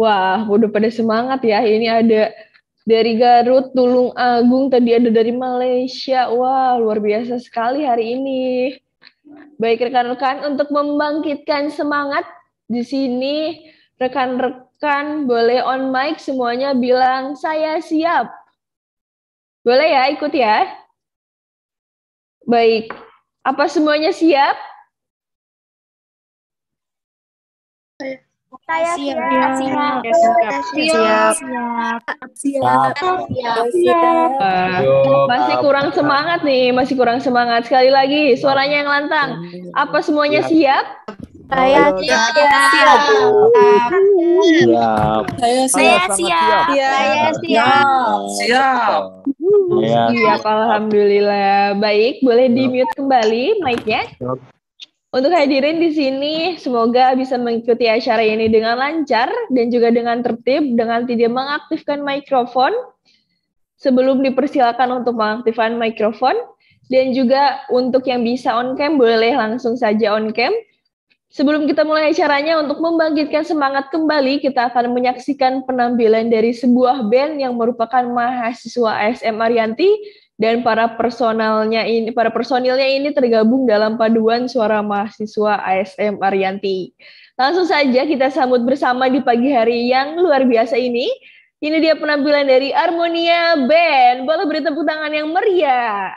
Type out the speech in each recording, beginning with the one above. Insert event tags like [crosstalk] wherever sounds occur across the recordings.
Wah, udah pada semangat ya. Ini ada dari Garut, Tulung Agung, tadi ada dari Malaysia. Wah, luar biasa sekali hari ini. Baik rekan-rekan, untuk membangkitkan semangat di sini rekan-rekan boleh on mic semuanya bilang saya siap. Boleh ya, ikut ya. Baik, apa semuanya siap? Saya siap. Masih kurang semangat nih, masih kurang semangat. Sekali lagi, suaranya yang lantang. Apa semuanya siap? Saya siap. Siap. Siap. Saya siap. Siap. Saya siap. Siap. Siap. Alhamdulillah. Baik, boleh di mute kembali mic-nya untuk hadirin di sini. Semoga bisa mengikuti acara ini dengan lancar dan juga dengan tertib dengan tidak mengaktifkan mikrofon sebelum dipersilakan untuk mengaktifkan mikrofon dan juga untuk yang bisa on cam boleh langsung saja on cam. Sebelum kita mulai acaranya untuk membangkitkan semangat kembali, kita akan menyaksikan penampilan dari sebuah band yang merupakan mahasiswa ASM Arianti dan para personalnya ini para personilnya ini tergabung dalam paduan suara mahasiswa ASM Arianti. Langsung saja kita sambut bersama di pagi hari yang luar biasa ini. Ini dia penampilan dari Harmonia Band. Boleh beri tepuk tangan yang meriah.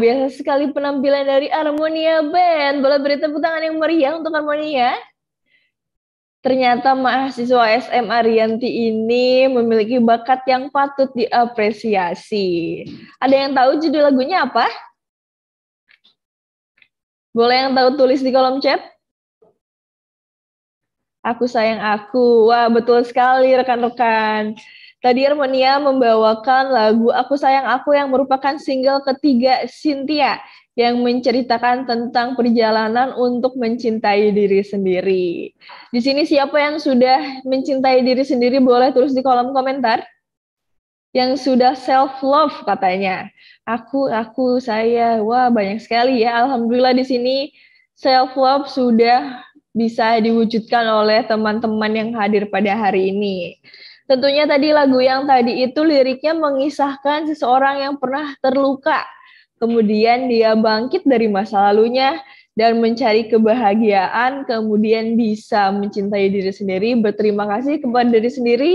biasa sekali penampilan dari Harmonia Band. Boleh beri tepuk tangan yang meriah untuk Harmonia. Ternyata mahasiswa SM Arianti ini memiliki bakat yang patut diapresiasi. Ada yang tahu judul lagunya apa? Boleh yang tahu tulis di kolom chat? Aku sayang aku. Wah, betul sekali rekan-rekan. Tadi Armonia membawakan lagu Aku Sayang Aku yang merupakan single ketiga Cynthia yang menceritakan tentang perjalanan untuk mencintai diri sendiri. Di sini siapa yang sudah mencintai diri sendiri boleh tulis di kolom komentar. Yang sudah self love katanya. Aku, aku, saya. Wah, banyak sekali ya. Alhamdulillah di sini self love sudah bisa diwujudkan oleh teman-teman yang hadir pada hari ini. Tentunya tadi lagu yang tadi itu liriknya mengisahkan seseorang yang pernah terluka. Kemudian dia bangkit dari masa lalunya dan mencari kebahagiaan, kemudian bisa mencintai diri sendiri, berterima kasih kepada diri sendiri,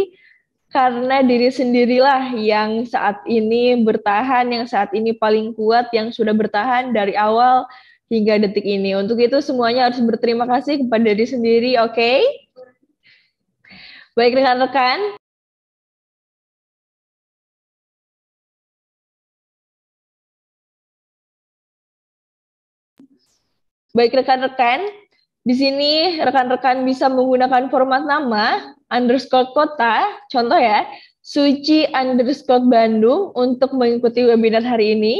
karena diri sendirilah yang saat ini bertahan, yang saat ini paling kuat, yang sudah bertahan dari awal hingga detik ini. Untuk itu semuanya harus berterima kasih kepada diri sendiri, oke? Okay? Baik rekan-rekan, Baik rekan-rekan, di sini rekan-rekan bisa menggunakan format nama, underscore kota, contoh ya, suci underscore Bandung untuk mengikuti webinar hari ini.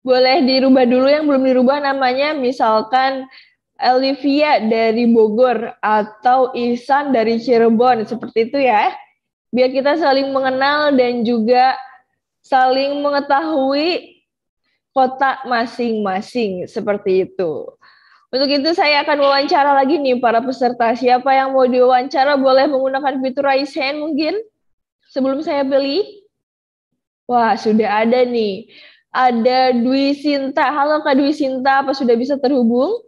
Boleh dirubah dulu yang belum dirubah namanya, misalkan Olivia dari Bogor atau Isan dari Cirebon, seperti itu ya. Biar kita saling mengenal dan juga saling mengetahui kota masing-masing seperti itu. Untuk itu saya akan wawancara lagi nih para peserta. Siapa yang mau diwawancara boleh menggunakan fitur raise hand mungkin sebelum saya beli. Wah, sudah ada nih. Ada Dwi Sinta. Halo Kak Dwi Sinta, apa sudah bisa terhubung?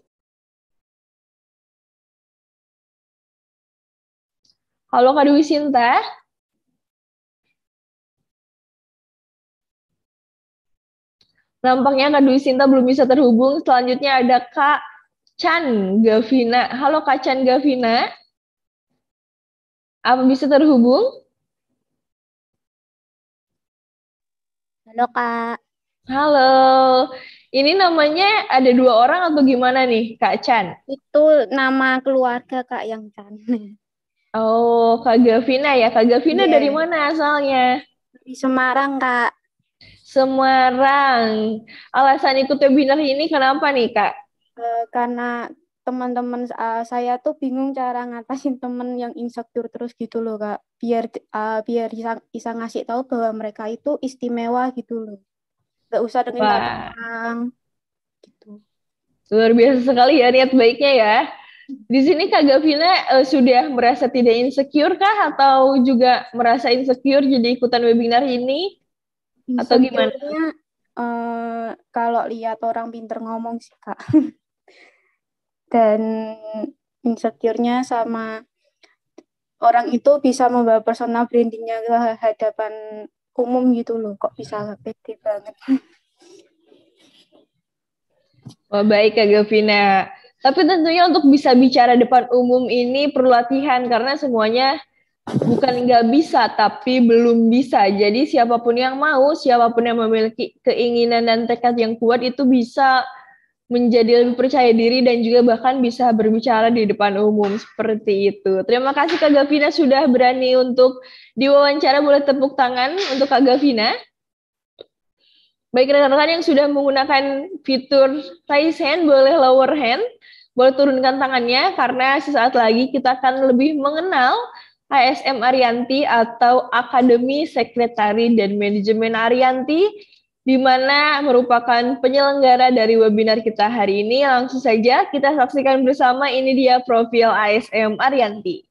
Halo Kak Dwi Sinta. Nampaknya Kak Dwi Sinta belum bisa terhubung. Selanjutnya ada Kak Chan Gavina. Halo Kak Chan Gavina. Apa bisa terhubung? Halo Kak. Halo. Ini namanya ada dua orang atau gimana nih Kak Chan? Itu nama keluarga Kak yang Chan. Oh, Kak Gavina ya. Kak Gavina yeah. dari mana asalnya? Di Semarang, Kak. Semarang. Alasan ikut webinar ini kenapa nih, Kak? Uh, karena teman-teman uh, saya tuh bingung cara ngatasin teman yang insecure terus gitu loh kak biar uh, biar bisa, bisa ngasih tahu bahwa mereka itu istimewa gitu loh Gak usah dengan orang gitu luar biasa sekali ya niat baiknya ya di sini kak Gavina uh, sudah merasa tidak insecure kah atau juga merasa insecure jadi ikutan webinar ini atau gimana? Uh, kalau lihat orang pinter ngomong sih kak. [laughs] Dan insecure-nya sama orang itu bisa membawa personal brandingnya ke hadapan umum gitu loh. Kok bisa hmm. pede banget. Wah, [laughs] oh, baik Kak ya, Gavina. Tapi tentunya untuk bisa bicara depan umum ini perlu latihan karena semuanya bukan nggak bisa tapi belum bisa jadi siapapun yang mau siapapun yang memiliki keinginan dan tekad yang kuat itu bisa menjadi lebih percaya diri dan juga bahkan bisa berbicara di depan umum seperti itu. Terima kasih Kak Gavina sudah berani untuk diwawancara boleh tepuk tangan untuk Kak Gavina. Baik rekan-rekan yang sudah menggunakan fitur raise hand boleh lower hand, boleh turunkan tangannya karena sesaat lagi kita akan lebih mengenal ASM Arianti atau Akademi Sekretari dan Manajemen Arianti di mana merupakan penyelenggara dari webinar kita hari ini. Langsung saja kita saksikan bersama ini dia profil ASM Arianti.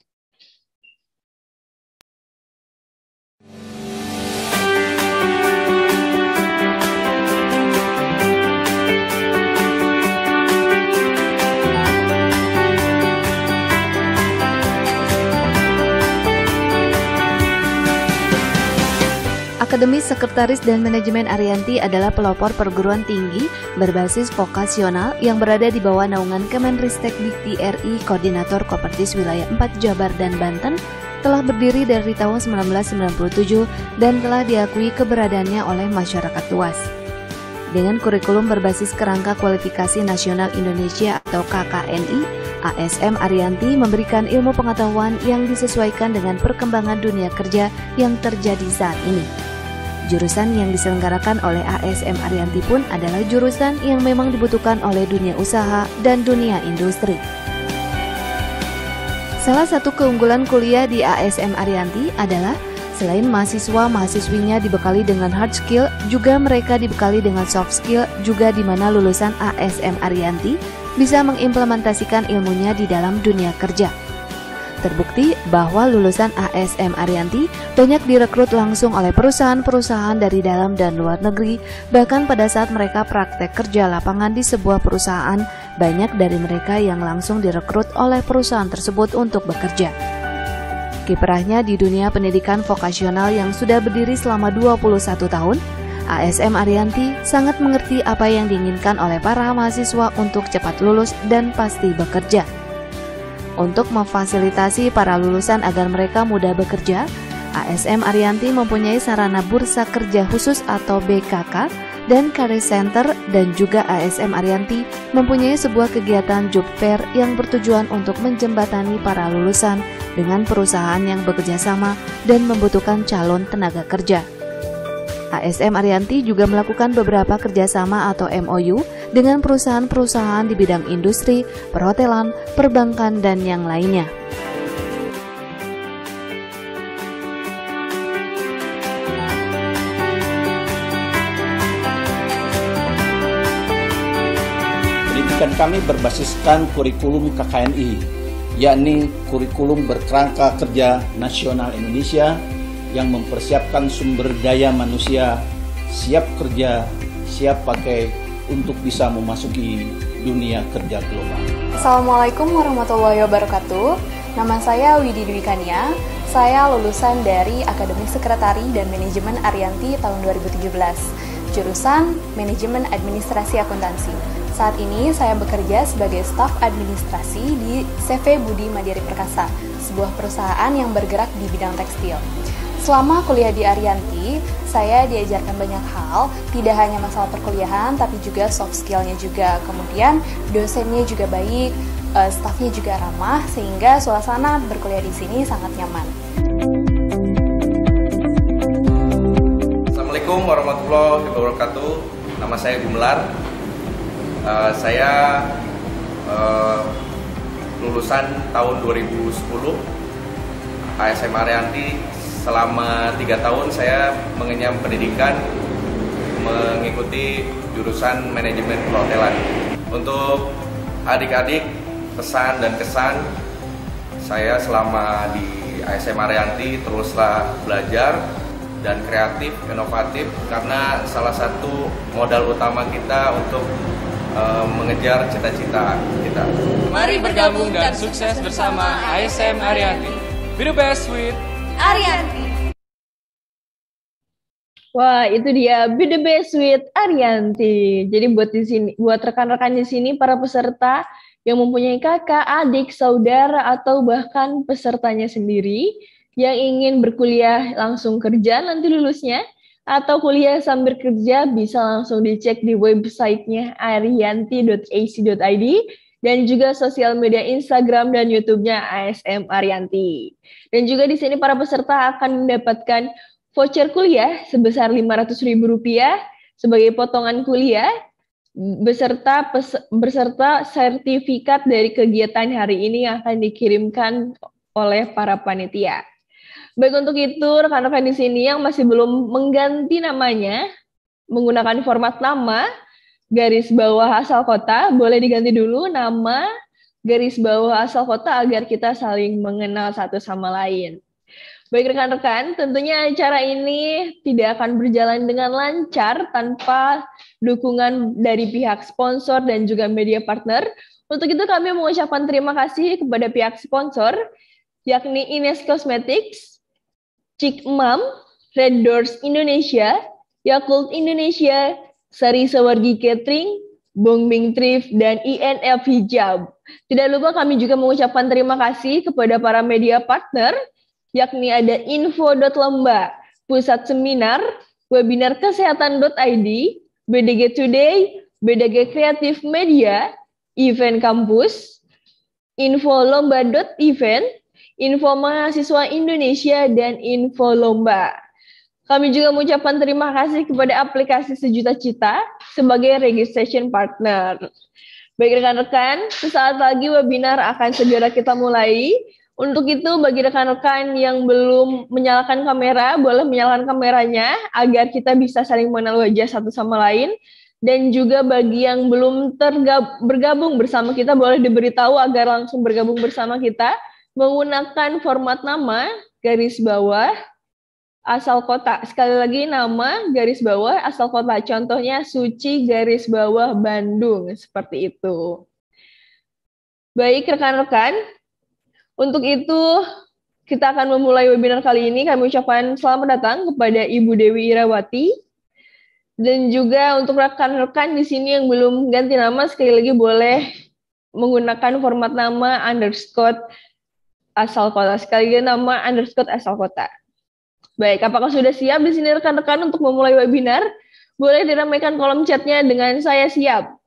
Akademis Sekretaris dan Manajemen Arianti adalah pelopor perguruan tinggi berbasis vokasional yang berada di bawah naungan Kemenristek Dikti RI Koordinator Kopertis Wilayah 4 Jabar dan Banten telah berdiri dari tahun 1997 dan telah diakui keberadaannya oleh masyarakat luas. Dengan kurikulum berbasis kerangka kualifikasi nasional Indonesia atau KKNI, ASM Arianti memberikan ilmu pengetahuan yang disesuaikan dengan perkembangan dunia kerja yang terjadi saat ini. Jurusan yang diselenggarakan oleh ASM Arianti pun adalah jurusan yang memang dibutuhkan oleh dunia usaha dan dunia industri. Salah satu keunggulan kuliah di ASM Arianti adalah Selain mahasiswa-mahasiswinya dibekali dengan hard skill, juga mereka dibekali dengan soft skill, juga di mana lulusan ASM Arianti bisa mengimplementasikan ilmunya di dalam dunia kerja. Terbukti bahwa lulusan ASM Arianti banyak direkrut langsung oleh perusahaan-perusahaan dari dalam dan luar negeri, bahkan pada saat mereka praktek kerja lapangan di sebuah perusahaan, banyak dari mereka yang langsung direkrut oleh perusahaan tersebut untuk bekerja. Kiprahnya di dunia pendidikan vokasional yang sudah berdiri selama 21 tahun, ASM Arianti sangat mengerti apa yang diinginkan oleh para mahasiswa untuk cepat lulus dan pasti bekerja. Untuk memfasilitasi para lulusan agar mereka mudah bekerja, ASM Arianti mempunyai sarana bursa kerja khusus atau BKK dan Career Center dan juga ASM Arianti mempunyai sebuah kegiatan job fair yang bertujuan untuk menjembatani para lulusan dengan perusahaan yang bekerja sama dan membutuhkan calon tenaga kerja. ASM Arianti juga melakukan beberapa kerjasama atau MOU dengan perusahaan-perusahaan di bidang industri, perhotelan, perbankan, dan yang lainnya. Pendidikan kami berbasiskan kurikulum KKNI, yakni kurikulum berkerangka kerja nasional Indonesia yang mempersiapkan sumber daya manusia siap kerja, siap pakai untuk bisa memasuki dunia kerja global. Assalamualaikum warahmatullahi wabarakatuh. Nama saya Widi Kania. Saya lulusan dari Akademi Sekretari dan Manajemen Arianti tahun 2017. Jurusan Manajemen Administrasi Akuntansi. Saat ini saya bekerja sebagai staf administrasi di CV Budi Mandiri Perkasa, sebuah perusahaan yang bergerak di bidang tekstil. Selama kuliah di Arianti, saya diajarkan banyak hal, tidak hanya masalah perkuliahan, tapi juga soft skillnya juga. Kemudian dosennya juga baik, eh, staffnya juga ramah, sehingga suasana berkuliah di sini sangat nyaman. Assalamualaikum warahmatullahi wabarakatuh. Nama saya Gumelar. Uh, eh, saya uh, lulusan tahun 2010 ASM Arianti selama tiga tahun saya mengenyam pendidikan mengikuti jurusan manajemen perhotelan. Untuk adik-adik pesan dan kesan saya selama di ASM Arianti teruslah belajar dan kreatif, inovatif karena salah satu modal utama kita untuk uh, mengejar cita-cita kita. Mari bergabung dan sukses bersama ASM Arianti. Be the best with Arianti. Wah, itu dia Be The Best with Arianti. Jadi buat di sini, buat rekan-rekan di sini, para peserta yang mempunyai kakak, adik, saudara, atau bahkan pesertanya sendiri yang ingin berkuliah langsung kerja nanti lulusnya, atau kuliah sambil kerja bisa langsung dicek di websitenya arianti.ac.id dan juga sosial media Instagram dan YouTube-nya ASM Arianti. Dan juga di sini para peserta akan mendapatkan voucher kuliah sebesar Rp500.000 sebagai potongan kuliah beserta pes, beserta sertifikat dari kegiatan hari ini yang akan dikirimkan oleh para panitia. Baik untuk itu rekan-rekan di sini yang masih belum mengganti namanya menggunakan format lama garis bawah asal kota, boleh diganti dulu nama garis bawah asal kota agar kita saling mengenal satu sama lain. Baik rekan-rekan, tentunya acara ini tidak akan berjalan dengan lancar tanpa dukungan dari pihak sponsor dan juga media partner. Untuk itu kami mengucapkan terima kasih kepada pihak sponsor, yakni Ines Cosmetics, Cik Mam, Red Doors Indonesia, Yakult Indonesia, Sari Sawargi Catering, Bung Bing Trif, dan INF Hijab. Tidak lupa kami juga mengucapkan terima kasih kepada para media partner, yakni ada info.lomba, pusat seminar, webinar kesehatan.id, BDG Today, BDG Kreatif Media, event kampus, info lomba.event, info mahasiswa Indonesia, dan info lomba. Kami juga mengucapkan terima kasih kepada aplikasi Sejuta Cita sebagai registration partner. Baik rekan-rekan, sesaat lagi webinar akan segera kita mulai. Untuk itu bagi rekan-rekan yang belum menyalakan kamera, boleh menyalakan kameranya agar kita bisa saling mengenal wajah satu sama lain. Dan juga bagi yang belum bergabung bersama kita, boleh diberitahu agar langsung bergabung bersama kita menggunakan format nama, garis bawah, asal kota. Sekali lagi nama garis bawah asal kota. Contohnya Suci garis bawah Bandung seperti itu. Baik rekan-rekan, untuk itu kita akan memulai webinar kali ini. Kami ucapkan selamat datang kepada Ibu Dewi Irawati dan juga untuk rekan-rekan di sini yang belum ganti nama sekali lagi boleh menggunakan format nama underscore asal kota. Sekali lagi nama underscore asal kota. Baik, apakah sudah siap di sini rekan-rekan untuk memulai webinar? Boleh diramaikan kolom chatnya dengan saya siap.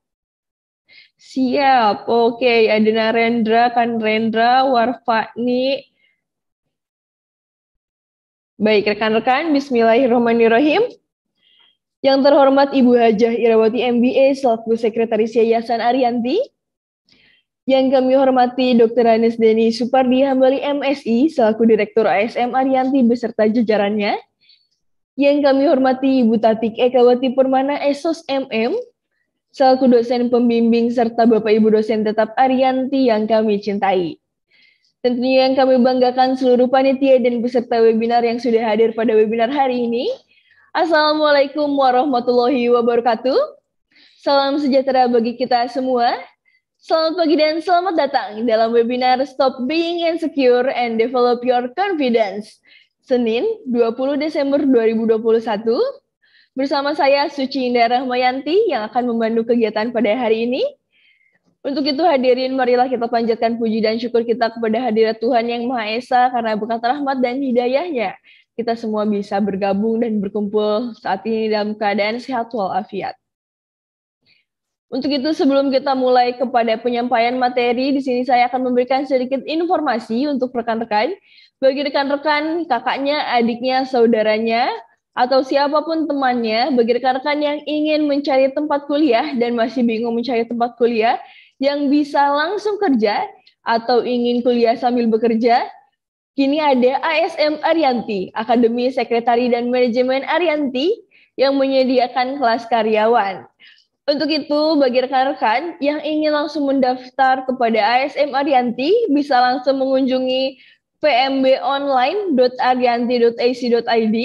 Siap, oke. Okay. Adina Rendra, Kan Rendra, Warfani. Baik, rekan-rekan, Bismillahirrahmanirrahim. Yang terhormat Ibu Hajah Irawati MBA selaku Sekretaris Yayasan Arianti, yang kami hormati Dr. Anies Deni Supardi Hambali MSI selaku Direktur ASM Arianti beserta jajarannya. Yang kami hormati Ibu Tatik Ekawati Permana Esos MM selaku dosen pembimbing serta Bapak Ibu dosen tetap Arianti yang kami cintai. Tentunya yang kami banggakan seluruh panitia dan peserta webinar yang sudah hadir pada webinar hari ini. Assalamualaikum warahmatullahi wabarakatuh. Salam sejahtera bagi kita semua. Selamat pagi dan selamat datang dalam webinar Stop Being Insecure and Develop Your Confidence. Senin, 20 Desember 2021. Bersama saya Suci Indah Rahmayanti yang akan memandu kegiatan pada hari ini. Untuk itu hadirin marilah kita panjatkan puji dan syukur kita kepada hadirat Tuhan yang Maha Esa karena berkat rahmat dan hidayahnya kita semua bisa bergabung dan berkumpul saat ini dalam keadaan sehat walafiat. Untuk itu, sebelum kita mulai kepada penyampaian materi, di sini saya akan memberikan sedikit informasi untuk rekan-rekan. Bagi rekan-rekan, kakaknya, adiknya, saudaranya, atau siapapun temannya, bagi rekan-rekan yang ingin mencari tempat kuliah dan masih bingung mencari tempat kuliah, yang bisa langsung kerja atau ingin kuliah sambil bekerja, kini ada ASM Arianti, Akademi Sekretari dan Manajemen Arianti, yang menyediakan kelas karyawan. Untuk itu, bagi rekan-rekan yang ingin langsung mendaftar kepada ASM Arianti, bisa langsung mengunjungi pmbonline.arianti.ac.id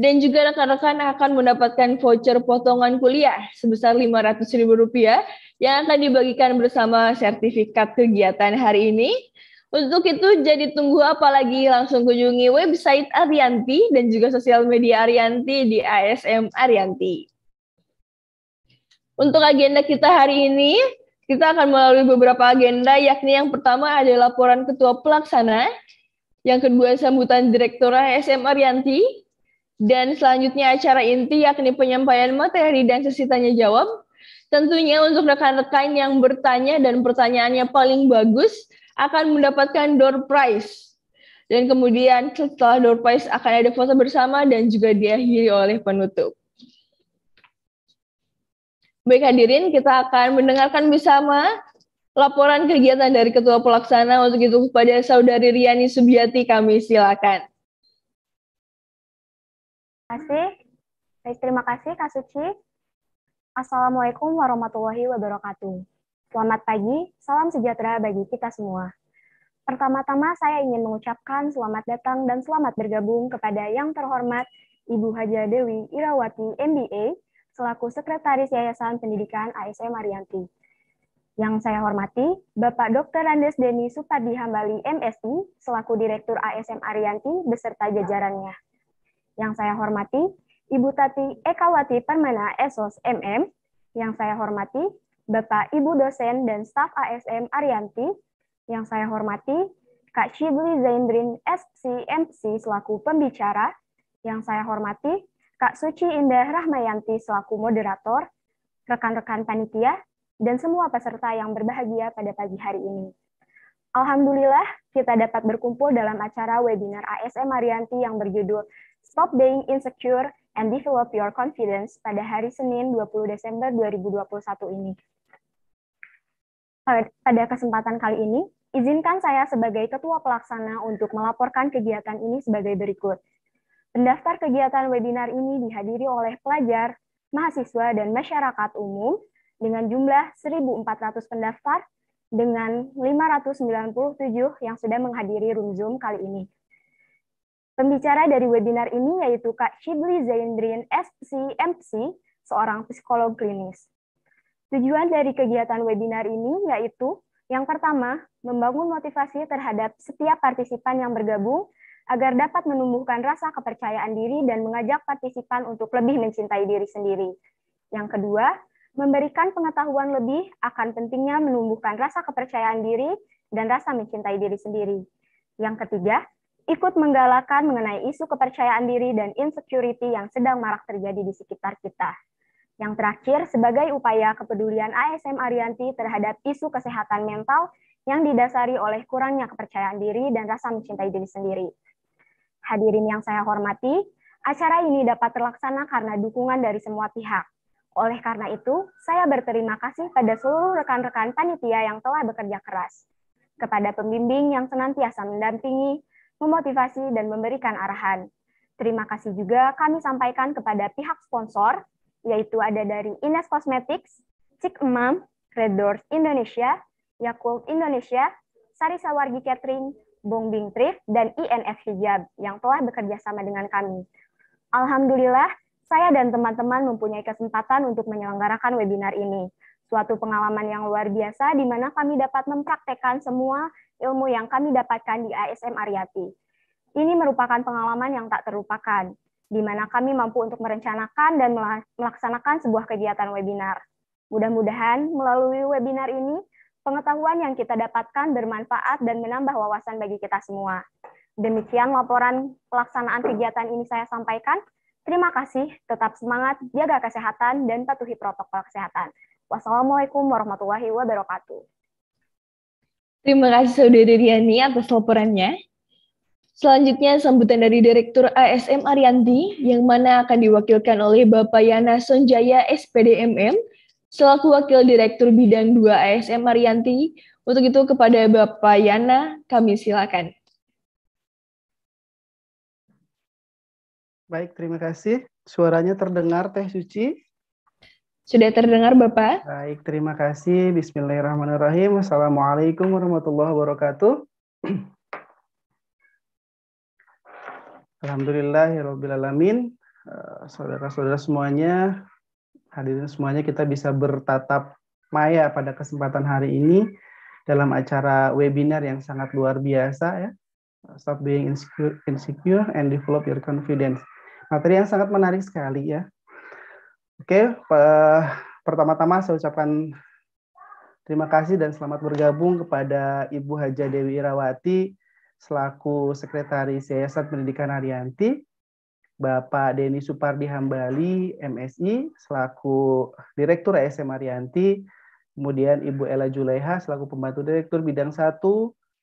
dan juga rekan-rekan akan mendapatkan voucher potongan kuliah sebesar Rp500.000 yang akan dibagikan bersama sertifikat kegiatan hari ini. Untuk itu, jadi tunggu apa lagi? Langsung kunjungi website Arianti dan juga sosial media Arianti di ASM Arianti. Untuk agenda kita hari ini, kita akan melalui beberapa agenda, yakni yang pertama ada laporan Ketua Pelaksana, yang kedua sambutan Direktur ASM Arianti, dan selanjutnya acara inti yakni penyampaian materi dan sesi tanya jawab. Tentunya untuk rekan-rekan yang bertanya dan pertanyaannya paling bagus akan mendapatkan door prize dan kemudian setelah door prize akan ada foto bersama dan juga diakhiri oleh penutup. Baik hadirin, kita akan mendengarkan bersama laporan kegiatan dari Ketua Pelaksana untuk itu kepada Saudari Riani Subiati kami silakan. Terima kasih. Baik, terima kasih Kak Suci. Assalamualaikum warahmatullahi wabarakatuh. Selamat pagi, salam sejahtera bagi kita semua. Pertama-tama saya ingin mengucapkan selamat datang dan selamat bergabung kepada yang terhormat Ibu Haja Dewi Irawati, MBA, selaku Sekretaris Yayasan Pendidikan ASM Marianti. Yang saya hormati, Bapak Dr. Andes Deni Supadi Hambali, MSI, selaku Direktur ASM Arianti beserta jajarannya. Yang saya hormati, Ibu Tati Ekawati Permana Esos MM. Yang saya hormati, Bapak Ibu dosen dan staf ASM Arianti. Yang saya hormati, Kak Shibli Zaindrin SCMC selaku pembicara. Yang saya hormati, Kak Suci Indah Rahmayanti selaku moderator, rekan-rekan panitia, dan semua peserta yang berbahagia pada pagi hari ini. Alhamdulillah, kita dapat berkumpul dalam acara webinar ASM Marianti yang berjudul Stop Being Insecure and Develop Your Confidence pada hari Senin 20 Desember 2021 ini. Pada kesempatan kali ini, izinkan saya sebagai Ketua Pelaksana untuk melaporkan kegiatan ini sebagai berikut. Pendaftar kegiatan webinar ini dihadiri oleh pelajar, mahasiswa, dan masyarakat umum dengan jumlah 1.400 pendaftar dengan 597 yang sudah menghadiri room Zoom kali ini. Pembicara dari webinar ini yaitu Kak Shibli Zaindrin, SC, MC, seorang psikolog klinis. Tujuan dari kegiatan webinar ini yaitu yang pertama, membangun motivasi terhadap setiap partisipan yang bergabung agar dapat menumbuhkan rasa kepercayaan diri dan mengajak partisipan untuk lebih mencintai diri sendiri. Yang kedua, memberikan pengetahuan lebih akan pentingnya menumbuhkan rasa kepercayaan diri dan rasa mencintai diri sendiri. Yang ketiga, ikut menggalakkan mengenai isu kepercayaan diri dan insecurity yang sedang marak terjadi di sekitar kita. Yang terakhir, sebagai upaya kepedulian ASM Arianti terhadap isu kesehatan mental yang didasari oleh kurangnya kepercayaan diri dan rasa mencintai diri sendiri. Hadirin yang saya hormati, acara ini dapat terlaksana karena dukungan dari semua pihak. Oleh karena itu, saya berterima kasih pada seluruh rekan-rekan panitia yang telah bekerja keras. Kepada pembimbing yang senantiasa mendampingi, memotivasi, dan memberikan arahan. Terima kasih juga kami sampaikan kepada pihak sponsor, yaitu ada dari Ines Cosmetics, Cik Emam, Red Doors Indonesia, Yakult Indonesia, Sarisa Wargi Catering, Bongbing Thrift, dan INF Hijab yang telah bekerja sama dengan kami. Alhamdulillah, saya dan teman-teman mempunyai kesempatan untuk menyelenggarakan webinar ini. Suatu pengalaman yang luar biasa di mana kami dapat mempraktekkan semua ilmu yang kami dapatkan di ASM Ariati. Ini merupakan pengalaman yang tak terlupakan, di mana kami mampu untuk merencanakan dan melaksanakan sebuah kegiatan webinar. Mudah-mudahan melalui webinar ini, Pengetahuan yang kita dapatkan bermanfaat dan menambah wawasan bagi kita semua. Demikian laporan pelaksanaan kegiatan ini saya sampaikan. Terima kasih, tetap semangat, jaga kesehatan, dan patuhi protokol kesehatan. Wassalamualaikum warahmatullahi wabarakatuh. Terima kasih Saudara Riani atas laporannya. Selanjutnya sambutan dari Direktur ASM Arianti yang mana akan diwakilkan oleh Bapak Yana Sonjaya SPDMM selaku Wakil Direktur Bidang 2 ASM Marianti. Untuk itu kepada Bapak Yana kami silakan. Baik, terima kasih. Suaranya terdengar Teh Suci? Sudah terdengar Bapak? Baik, terima kasih. Bismillahirrahmanirrahim. Assalamualaikum warahmatullahi wabarakatuh. [clears throat] Alhamdulillahirrahmanirrahim. Eh, saudara-saudara semuanya, hadirin semuanya kita bisa bertatap maya pada kesempatan hari ini dalam acara webinar yang sangat luar biasa ya. Stop being insecure, insecure and develop your confidence. Materi yang sangat menarik sekali ya. Oke, pertama-tama saya ucapkan terima kasih dan selamat bergabung kepada Ibu Haja Dewi Irawati selaku Sekretaris Yayasan Pendidikan Arianti Bapak Denny Supardi Hambali, MSI, selaku Direktur ASM Arianti, kemudian Ibu Ella Juleha, selaku Pembantu Direktur Bidang 1,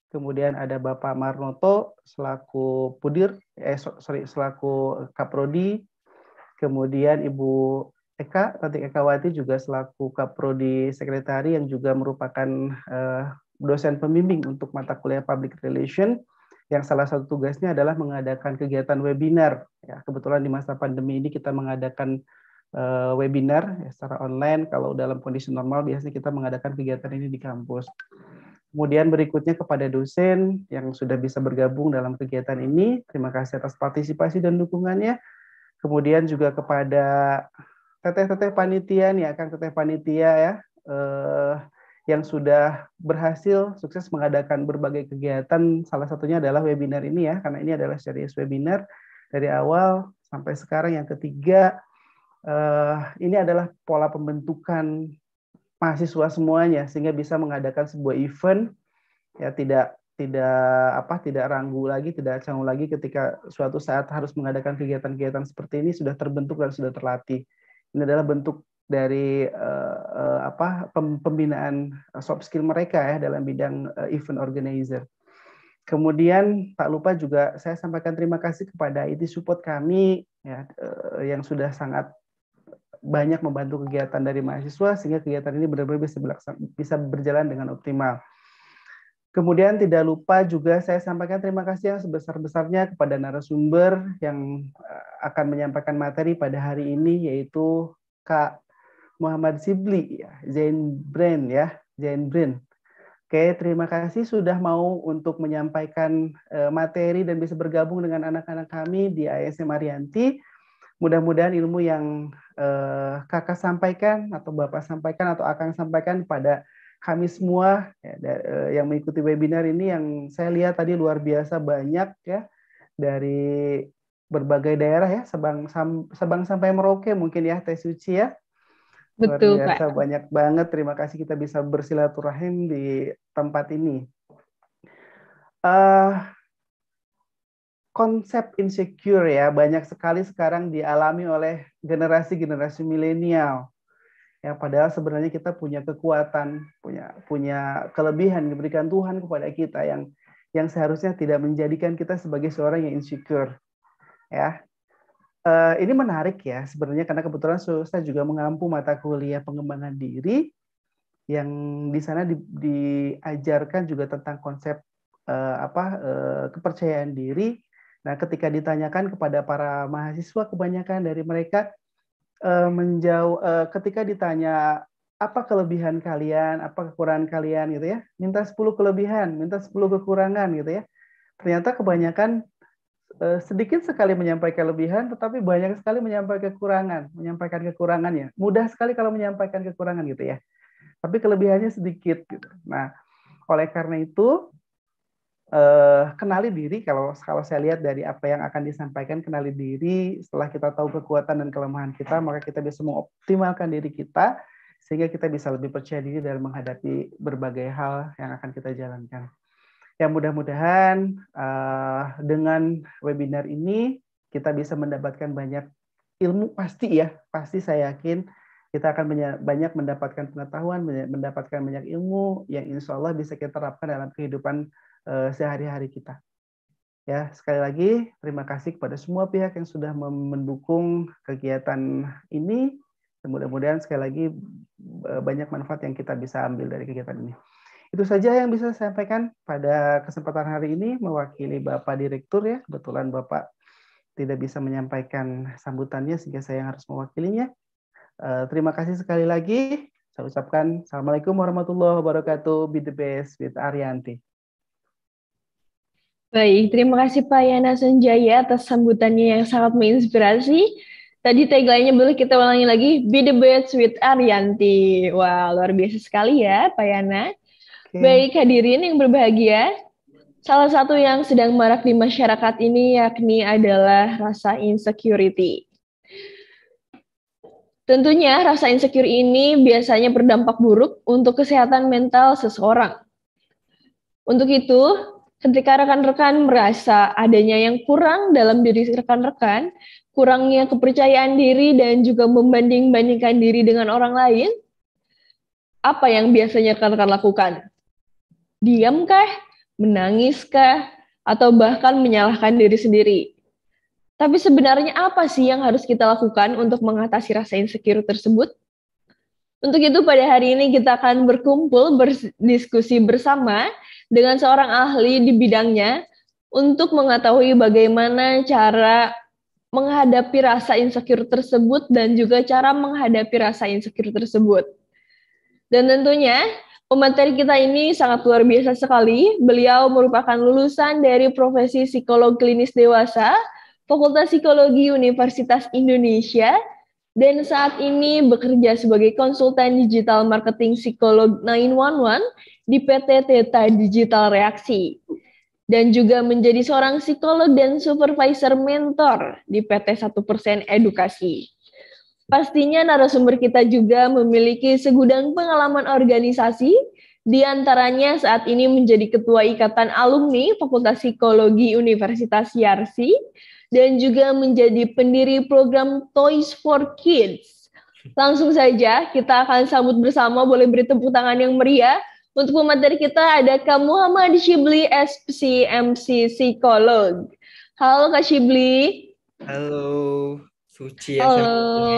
kemudian ada Bapak Marnoto, selaku Pudir, eh, sorry, selaku Kaprodi, kemudian Ibu Eka, Eka Ekawati juga selaku Kaprodi Sekretari yang juga merupakan eh, dosen pembimbing untuk mata kuliah Public Relation, yang salah satu tugasnya adalah mengadakan kegiatan webinar. Ya, kebetulan di masa pandemi ini kita mengadakan uh, webinar ya, secara online. Kalau dalam kondisi normal biasanya kita mengadakan kegiatan ini di kampus. Kemudian berikutnya kepada dosen yang sudah bisa bergabung dalam kegiatan ini, terima kasih atas partisipasi dan dukungannya. Kemudian juga kepada teteh-teteh panitia nih, akan teteh panitia ya. Eh, yang sudah berhasil sukses mengadakan berbagai kegiatan. Salah satunya adalah webinar ini ya, karena ini adalah series webinar dari awal sampai sekarang. Yang ketiga, eh, ini adalah pola pembentukan mahasiswa semuanya sehingga bisa mengadakan sebuah event ya tidak tidak apa tidak ragu lagi tidak canggung lagi ketika suatu saat harus mengadakan kegiatan-kegiatan seperti ini sudah terbentuk dan sudah terlatih ini adalah bentuk dari uh, apa pembinaan soft skill mereka ya dalam bidang eh, event organizer. Kemudian tak lupa juga saya sampaikan terima kasih kepada IT support kami ya uh, yang sudah sangat banyak membantu kegiatan dari mahasiswa sehingga kegiatan ini benar-benar bisa, bisa berjalan dengan optimal. Kemudian tidak lupa juga saya sampaikan terima kasih yang sebesar-besarnya kepada narasumber yang akan menyampaikan materi pada hari ini yaitu Kak Muhammad Sibli ya, Zain Brand ya, Zain Brand. Oke, terima kasih sudah mau untuk menyampaikan eh, materi dan bisa bergabung dengan anak-anak kami di ASM Arianti. Mudah-mudahan ilmu yang eh, kakak sampaikan atau bapak sampaikan atau akang sampaikan pada kami semua ya, eh, yang mengikuti webinar ini yang saya lihat tadi luar biasa banyak ya dari berbagai daerah ya, Sebang, sam, sampai Merauke mungkin ya, Teh Suci ya. Betul, Luar biasa Pak. banyak banget. Terima kasih kita bisa bersilaturahim di tempat ini. Uh, konsep insecure ya banyak sekali sekarang dialami oleh generasi-generasi milenial. Ya padahal sebenarnya kita punya kekuatan, punya punya kelebihan diberikan Tuhan kepada kita yang yang seharusnya tidak menjadikan kita sebagai seorang yang insecure. Ya. Eh, ini menarik ya sebenarnya karena kebetulan saya juga mengampu mata kuliah pengembangan diri yang di sana di, diajarkan juga tentang konsep uh, apa uh, kepercayaan diri. Nah, ketika ditanyakan kepada para mahasiswa kebanyakan dari mereka uh, menjauh uh, ketika ditanya apa kelebihan kalian, apa kekurangan kalian gitu ya. Minta 10 kelebihan, minta 10 kekurangan gitu ya. Ternyata kebanyakan Eh, sedikit sekali menyampaikan kelebihan, tetapi banyak sekali menyampaikan kekurangan, menyampaikan kekurangannya. Mudah sekali kalau menyampaikan kekurangan gitu ya. Tapi kelebihannya sedikit gitu. Nah, oleh karena itu eh, kenali diri kalau kalau saya lihat dari apa yang akan disampaikan kenali diri setelah kita tahu kekuatan dan kelemahan kita maka kita bisa mengoptimalkan diri kita sehingga kita bisa lebih percaya diri dalam menghadapi berbagai hal yang akan kita jalankan. Ya mudah-mudahan uh, dengan webinar ini kita bisa mendapatkan banyak ilmu pasti ya, pasti saya yakin kita akan banyak mendapatkan pengetahuan, mendapatkan banyak ilmu yang insya Allah bisa kita terapkan dalam kehidupan uh, sehari-hari kita. Ya, sekali lagi terima kasih kepada semua pihak yang sudah mendukung kegiatan ini. Mudah-mudahan sekali lagi eh, banyak manfaat yang kita bisa ambil dari kegiatan ini. Itu saja yang bisa saya sampaikan pada kesempatan hari ini mewakili Bapak Direktur ya. Kebetulan Bapak tidak bisa menyampaikan sambutannya sehingga saya harus mewakilinya. Eh, terima kasih sekali lagi. Saya ucapkan Assalamualaikum warahmatullahi wabarakatuh. Be the best with Arianti. Baik, terima kasih Pak Yana Sunjaya atas sambutannya yang sangat menginspirasi. Tadi tagline-nya boleh kita ulangi lagi, Be the best with Arianti. Wah, luar biasa sekali ya Pak Yana. Okay. Baik hadirin yang berbahagia, salah satu yang sedang marak di masyarakat ini yakni adalah rasa insecurity. Tentunya rasa insecure ini biasanya berdampak buruk untuk kesehatan mental seseorang. Untuk itu, ketika rekan-rekan merasa adanya yang kurang dalam diri rekan-rekan, kurangnya kepercayaan diri dan juga membanding-bandingkan diri dengan orang lain, apa yang biasanya rekan-rekan lakukan? diam kah, menangis kah, atau bahkan menyalahkan diri sendiri. Tapi sebenarnya apa sih yang harus kita lakukan untuk mengatasi rasa insecure tersebut? Untuk itu pada hari ini kita akan berkumpul berdiskusi bersama dengan seorang ahli di bidangnya untuk mengetahui bagaimana cara menghadapi rasa insecure tersebut dan juga cara menghadapi rasa insecure tersebut. Dan tentunya Pemateri kita ini sangat luar biasa sekali. Beliau merupakan lulusan dari profesi psikolog klinis dewasa, Fakultas Psikologi Universitas Indonesia, dan saat ini bekerja sebagai konsultan digital marketing psikolog 911 di PT Teta Digital Reaksi. Dan juga menjadi seorang psikolog dan supervisor mentor di PT 1% Edukasi. Pastinya narasumber kita juga memiliki segudang pengalaman organisasi, di antaranya saat ini menjadi Ketua Ikatan Alumni Fakultas Psikologi Universitas Yarsi dan juga menjadi pendiri program Toys for Kids. Langsung saja kita akan sambut bersama, boleh beri tepuk tangan yang meriah. Untuk pemateri kita ada Kak Muhammad Shibli, SPC MC Psikolog. Halo Kak Shibli. Halo. Suci ya. Halo. Ya.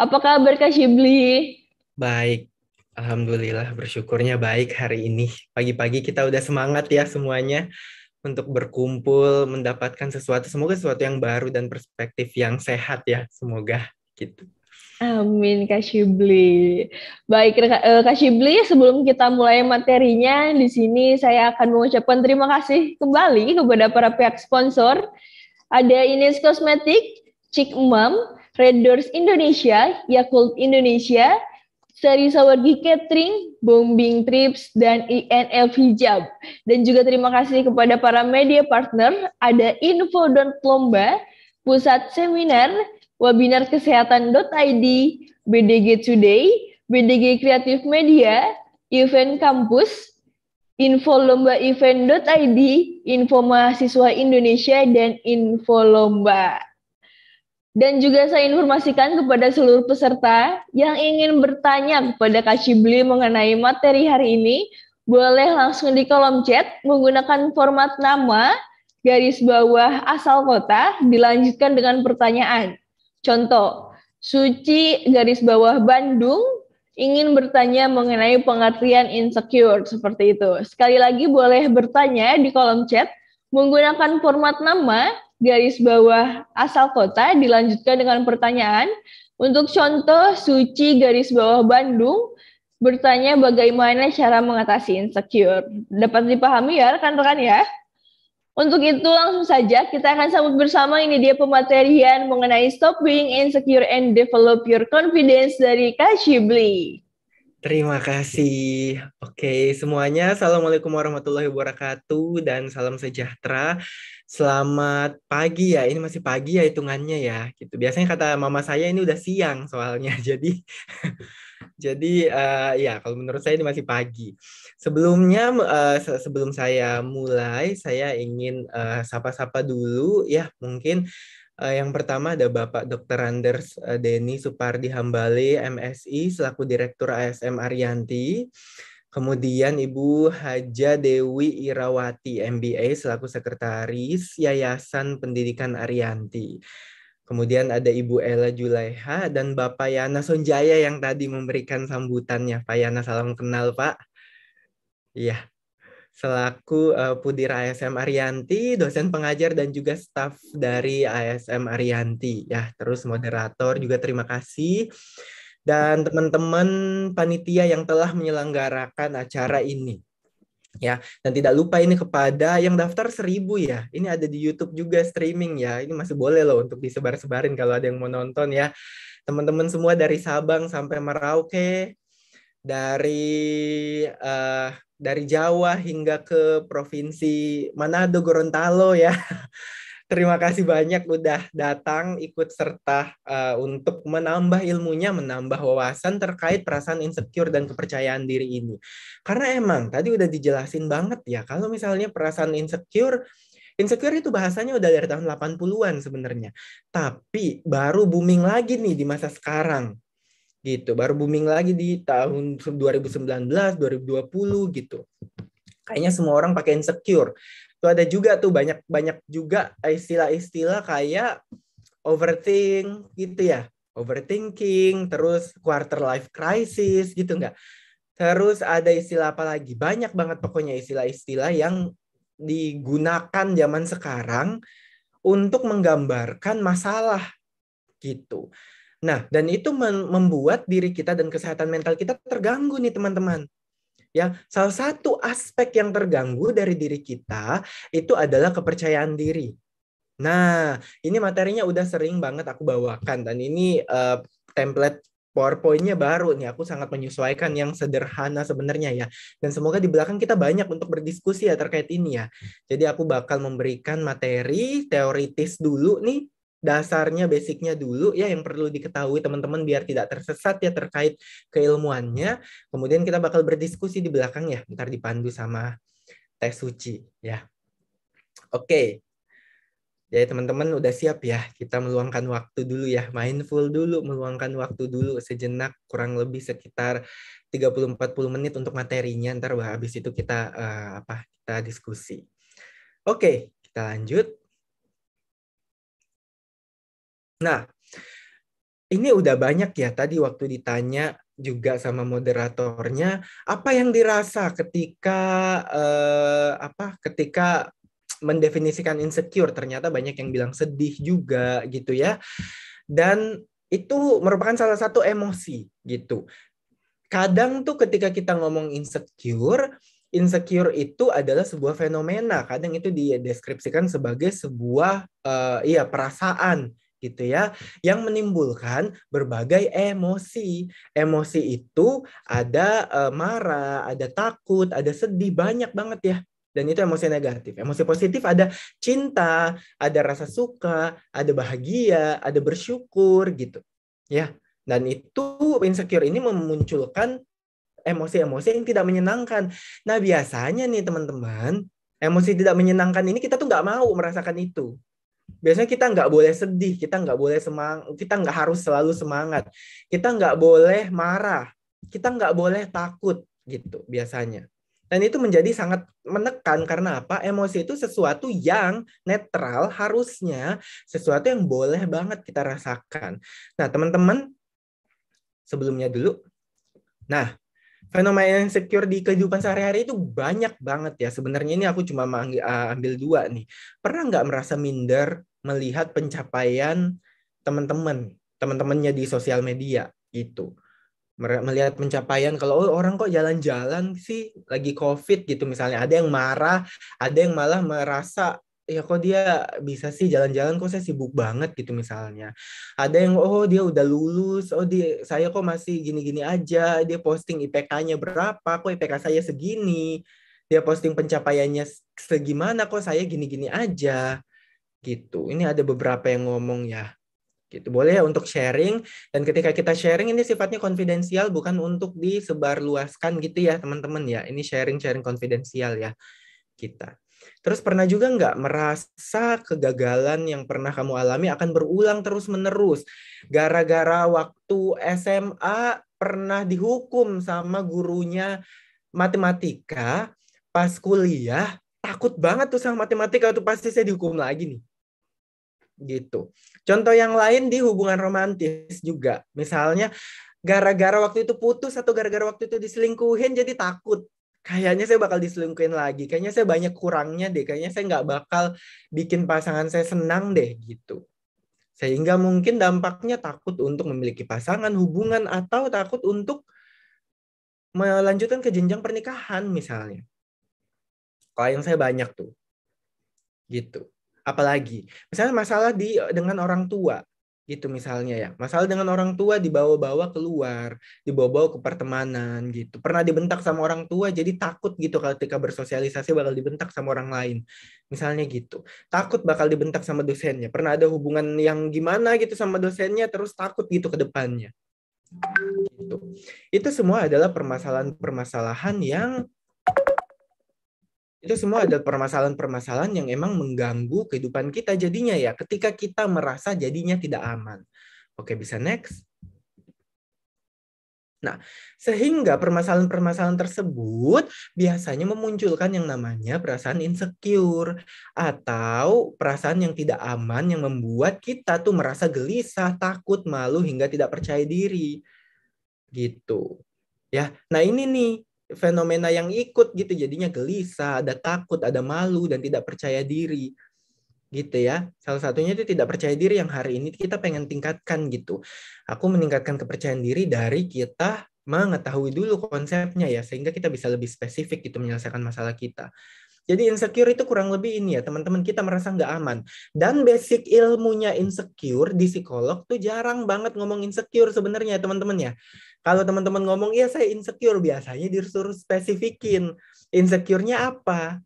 Apa kabar Kak Shibli? Baik. Alhamdulillah bersyukurnya baik hari ini. Pagi-pagi kita udah semangat ya semuanya untuk berkumpul, mendapatkan sesuatu. Semoga sesuatu yang baru dan perspektif yang sehat ya. Semoga gitu. Amin Kak Shibli. Baik eh, Kak Shibli, sebelum kita mulai materinya di sini saya akan mengucapkan terima kasih kembali kepada para pihak sponsor ada Ines Kosmetik, Cikmam, Red Doors Indonesia, Yakult Indonesia, Seri Sawargi Catering, Bombing Trips, dan INF Hijab. Dan juga terima kasih kepada para media partner, ada Info dan Lomba, Pusat Seminar, Webinar Kesehatan.id, BDG Today, BDG Kreatif Media, Event Kampus, Info Lomba Event.id, Info Mahasiswa Indonesia, dan Info Lomba. Dan juga saya informasikan kepada seluruh peserta yang ingin bertanya kepada Kak Cibli mengenai materi hari ini, boleh langsung di kolom chat menggunakan format nama, garis bawah asal kota, dilanjutkan dengan pertanyaan. Contoh, Suci garis bawah Bandung ingin bertanya mengenai pengertian insecure seperti itu. Sekali lagi boleh bertanya di kolom chat menggunakan format nama, garis bawah asal kota dilanjutkan dengan pertanyaan untuk contoh Suci garis bawah Bandung bertanya bagaimana cara mengatasi insecure. Dapat dipahami ya rekan-rekan ya? Untuk itu langsung saja kita akan sambut bersama ini dia pematerian mengenai Stop Being Insecure and Develop Your Confidence dari Kak Terima kasih. Oke, semuanya. Assalamualaikum warahmatullahi wabarakatuh dan salam sejahtera selamat pagi ya. Ini masih pagi ya hitungannya ya. Gitu. Biasanya kata mama saya ini udah siang soalnya. [laughs] Jadi jadi uh, ya kalau menurut saya ini masih pagi. Sebelumnya uh, sebelum saya mulai saya ingin eh, sapa-sapa uh, dulu ya mungkin uh, yang pertama ada Bapak Dr. Anders uh, Denny Supardi Hambali MSI selaku Direktur ASM Arianti. Kemudian Ibu Haja Dewi Irawati MBA selaku sekretaris Yayasan Pendidikan Arianti. Kemudian ada Ibu Ella Julaiha dan Bapak Yana Sonjaya yang tadi memberikan sambutannya. Pak Yana salam kenal Pak. Iya. Selaku uh, eh, Pudir ASM Arianti, dosen pengajar dan juga staf dari ASM Arianti ya, terus moderator juga terima kasih dan teman-teman panitia yang telah menyelenggarakan acara ini. Ya, dan tidak lupa ini kepada yang daftar seribu ya. Ini ada di YouTube juga streaming ya. Ini masih boleh loh untuk disebar-sebarin kalau ada yang mau nonton ya. Teman-teman semua dari Sabang sampai Merauke, dari uh, dari Jawa hingga ke provinsi Manado Gorontalo ya Terima kasih banyak udah datang ikut serta uh, untuk menambah ilmunya, menambah wawasan terkait perasaan insecure dan kepercayaan diri ini. Karena emang tadi udah dijelasin banget ya, kalau misalnya perasaan insecure Insecure itu bahasanya udah dari tahun 80-an sebenarnya. Tapi baru booming lagi nih di masa sekarang gitu baru booming lagi di tahun 2019 2020 gitu kayaknya semua orang pakai insecure tuh ada juga tuh banyak banyak juga istilah-istilah kayak overthink gitu ya overthinking terus quarter life crisis gitu nggak terus ada istilah apa lagi banyak banget pokoknya istilah-istilah yang digunakan zaman sekarang untuk menggambarkan masalah gitu nah dan itu membuat diri kita dan kesehatan mental kita terganggu nih teman-teman Ya, salah satu aspek yang terganggu dari diri kita itu adalah kepercayaan diri. Nah, ini materinya udah sering banget aku bawakan dan ini uh, template PowerPoint-nya baru nih, aku sangat menyesuaikan yang sederhana sebenarnya ya. Dan semoga di belakang kita banyak untuk berdiskusi ya terkait ini ya. Jadi aku bakal memberikan materi teoritis dulu nih dasarnya basicnya dulu ya yang perlu diketahui teman-teman biar tidak tersesat ya terkait keilmuannya. Kemudian kita bakal berdiskusi di belakang ya, ntar dipandu sama Teh Suci ya. Oke. Okay. Jadi teman-teman udah siap ya, kita meluangkan waktu dulu ya, mindful dulu, meluangkan waktu dulu sejenak kurang lebih sekitar 30-40 menit untuk materinya, ntar habis itu kita uh, apa kita diskusi. Oke, okay, kita lanjut. Nah, ini udah banyak ya tadi waktu ditanya juga sama moderatornya apa yang dirasa ketika eh, apa ketika mendefinisikan insecure ternyata banyak yang bilang sedih juga gitu ya dan itu merupakan salah satu emosi gitu kadang tuh ketika kita ngomong insecure insecure itu adalah sebuah fenomena kadang itu dideskripsikan sebagai sebuah eh, iya perasaan gitu ya, yang menimbulkan berbagai emosi. Emosi itu ada uh, marah, ada takut, ada sedih, banyak banget ya. Dan itu emosi negatif. Emosi positif ada cinta, ada rasa suka, ada bahagia, ada bersyukur gitu. Ya. Dan itu insecure ini memunculkan emosi-emosi yang tidak menyenangkan. Nah, biasanya nih teman-teman, emosi tidak menyenangkan ini kita tuh nggak mau merasakan itu biasanya kita nggak boleh sedih kita nggak boleh semang kita nggak harus selalu semangat kita nggak boleh marah kita nggak boleh takut gitu biasanya dan itu menjadi sangat menekan karena apa emosi itu sesuatu yang netral harusnya sesuatu yang boleh banget kita rasakan nah teman-teman sebelumnya dulu nah fenomena yang secure di kehidupan sehari-hari itu banyak banget ya. Sebenarnya ini aku cuma ah, ambil dua nih. Pernah nggak merasa minder melihat pencapaian teman-teman, teman-temannya di sosial media itu melihat pencapaian kalau oh, orang kok jalan-jalan sih lagi covid gitu misalnya ada yang marah ada yang malah merasa ya kok dia bisa sih jalan-jalan kok saya sibuk banget gitu misalnya ada yang oh dia udah lulus oh dia saya kok masih gini-gini aja dia posting IPK-nya berapa kok IPK saya segini dia posting pencapaiannya segimana kok saya gini-gini aja gitu ini ada beberapa yang ngomong ya gitu boleh ya untuk sharing dan ketika kita sharing ini sifatnya konfidensial bukan untuk disebarluaskan gitu ya teman-teman ya ini sharing sharing konfidensial ya kita Terus pernah juga nggak merasa kegagalan yang pernah kamu alami akan berulang terus-menerus? Gara-gara waktu SMA pernah dihukum sama gurunya matematika, pas kuliah takut banget tuh sama matematika tuh pasti saya dihukum lagi nih. Gitu. Contoh yang lain di hubungan romantis juga. Misalnya gara-gara waktu itu putus atau gara-gara waktu itu diselingkuhin jadi takut kayaknya saya bakal diselingkuhin lagi kayaknya saya banyak kurangnya deh kayaknya saya nggak bakal bikin pasangan saya senang deh gitu sehingga mungkin dampaknya takut untuk memiliki pasangan hubungan atau takut untuk melanjutkan ke jenjang pernikahan misalnya Kalau yang saya banyak tuh gitu apalagi misalnya masalah di dengan orang tua gitu misalnya ya masalah dengan orang tua dibawa-bawa keluar dibawa-bawa ke pertemanan gitu pernah dibentak sama orang tua jadi takut gitu ketika bersosialisasi bakal dibentak sama orang lain misalnya gitu takut bakal dibentak sama dosennya pernah ada hubungan yang gimana gitu sama dosennya terus takut gitu ke depannya gitu itu semua adalah permasalahan-permasalahan yang itu semua ada permasalahan-permasalahan yang emang mengganggu kehidupan kita jadinya ya ketika kita merasa jadinya tidak aman. Oke, bisa next. Nah, sehingga permasalahan-permasalahan tersebut biasanya memunculkan yang namanya perasaan insecure atau perasaan yang tidak aman yang membuat kita tuh merasa gelisah, takut, malu hingga tidak percaya diri. Gitu. Ya. Nah, ini nih fenomena yang ikut gitu jadinya gelisah, ada takut, ada malu dan tidak percaya diri gitu ya. Salah satunya itu tidak percaya diri yang hari ini kita pengen tingkatkan gitu. Aku meningkatkan kepercayaan diri dari kita mengetahui dulu konsepnya ya sehingga kita bisa lebih spesifik gitu menyelesaikan masalah kita. Jadi insecure itu kurang lebih ini ya teman-teman kita merasa nggak aman dan basic ilmunya insecure di psikolog tuh jarang banget ngomong insecure sebenarnya teman-teman ya. Kalau teman-teman ngomong, iya saya insecure, biasanya disuruh spesifikin. Insecure-nya apa?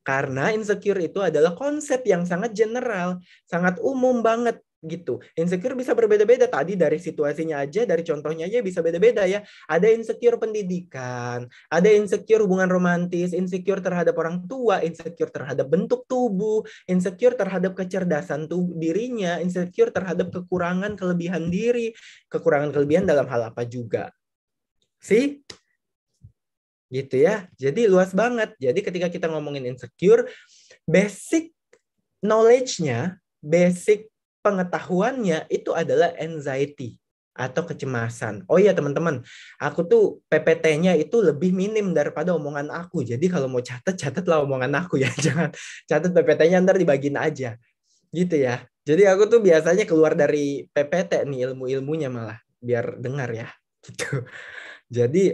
Karena insecure itu adalah konsep yang sangat general, sangat umum banget gitu. Insecure bisa berbeda-beda tadi dari situasinya aja, dari contohnya aja bisa beda-beda ya. Ada insecure pendidikan, ada insecure hubungan romantis, insecure terhadap orang tua, insecure terhadap bentuk tubuh, insecure terhadap kecerdasan tubuh dirinya, insecure terhadap kekurangan kelebihan diri, kekurangan kelebihan dalam hal apa juga. Sih? Gitu ya. Jadi luas banget. Jadi ketika kita ngomongin insecure, basic knowledge-nya, basic pengetahuannya itu adalah anxiety atau kecemasan. Oh iya teman-teman, aku tuh PPT-nya itu lebih minim daripada omongan aku. Jadi kalau mau catat, catatlah omongan aku ya. [laughs] Jangan catat PPT-nya ntar dibagiin aja. Gitu ya. Jadi aku tuh biasanya keluar dari PPT nih ilmu-ilmunya malah. Biar dengar ya. [laughs] Gitu. Jadi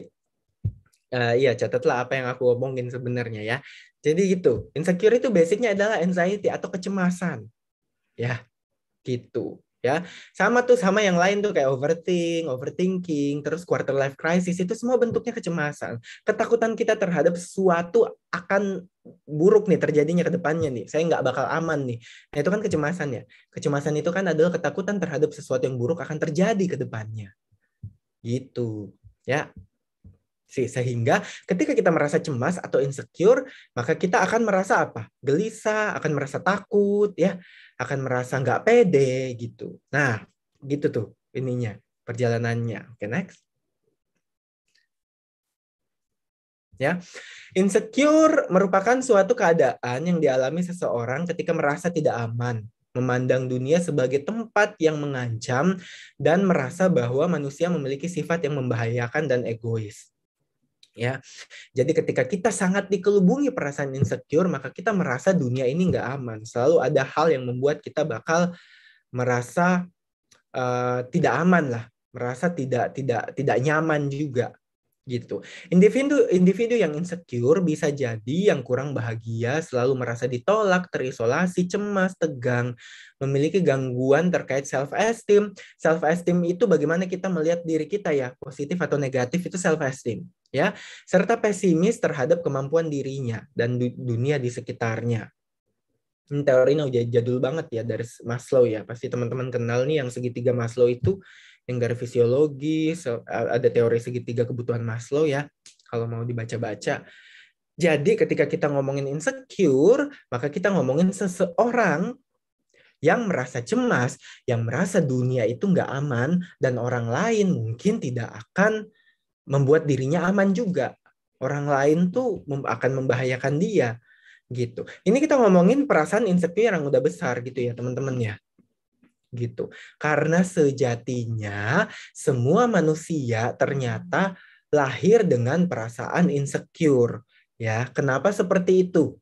uh, iya catatlah apa yang aku omongin sebenarnya ya. Jadi gitu, insecure itu basicnya adalah anxiety atau kecemasan. Ya, gitu ya sama tuh sama yang lain tuh kayak overthinking, overthinking, terus quarter life crisis itu semua bentuknya kecemasan, ketakutan kita terhadap sesuatu akan buruk nih terjadinya ke depannya nih, saya nggak bakal aman nih. Nah itu kan kecemasan ya, kecemasan itu kan adalah ketakutan terhadap sesuatu yang buruk akan terjadi ke depannya, gitu ya sih sehingga ketika kita merasa cemas atau insecure maka kita akan merasa apa gelisah akan merasa takut ya akan merasa nggak pede gitu. Nah, gitu tuh ininya perjalanannya. Oke, okay, next. Ya, insecure merupakan suatu keadaan yang dialami seseorang ketika merasa tidak aman, memandang dunia sebagai tempat yang mengancam dan merasa bahwa manusia memiliki sifat yang membahayakan dan egois ya. Jadi ketika kita sangat dikelubungi perasaan insecure, maka kita merasa dunia ini nggak aman. Selalu ada hal yang membuat kita bakal merasa uh, tidak aman lah, merasa tidak tidak tidak nyaman juga gitu. Individu individu yang insecure bisa jadi yang kurang bahagia, selalu merasa ditolak, terisolasi, cemas, tegang, memiliki gangguan terkait self esteem. Self esteem itu bagaimana kita melihat diri kita ya, positif atau negatif itu self esteem ya, serta pesimis terhadap kemampuan dirinya dan du dunia di sekitarnya. Ini hmm, teori ini udah jadul banget ya dari Maslow ya. Pasti teman-teman kenal nih yang segitiga Maslow itu yang dari fisiologi, ada teori segitiga kebutuhan Maslow ya. Kalau mau dibaca-baca. Jadi ketika kita ngomongin insecure, maka kita ngomongin seseorang yang merasa cemas, yang merasa dunia itu nggak aman, dan orang lain mungkin tidak akan membuat dirinya aman juga. Orang lain tuh akan membahayakan dia gitu. Ini kita ngomongin perasaan insecure yang udah besar gitu ya teman-teman ya gitu. Karena sejatinya semua manusia ternyata lahir dengan perasaan insecure, ya. Kenapa seperti itu?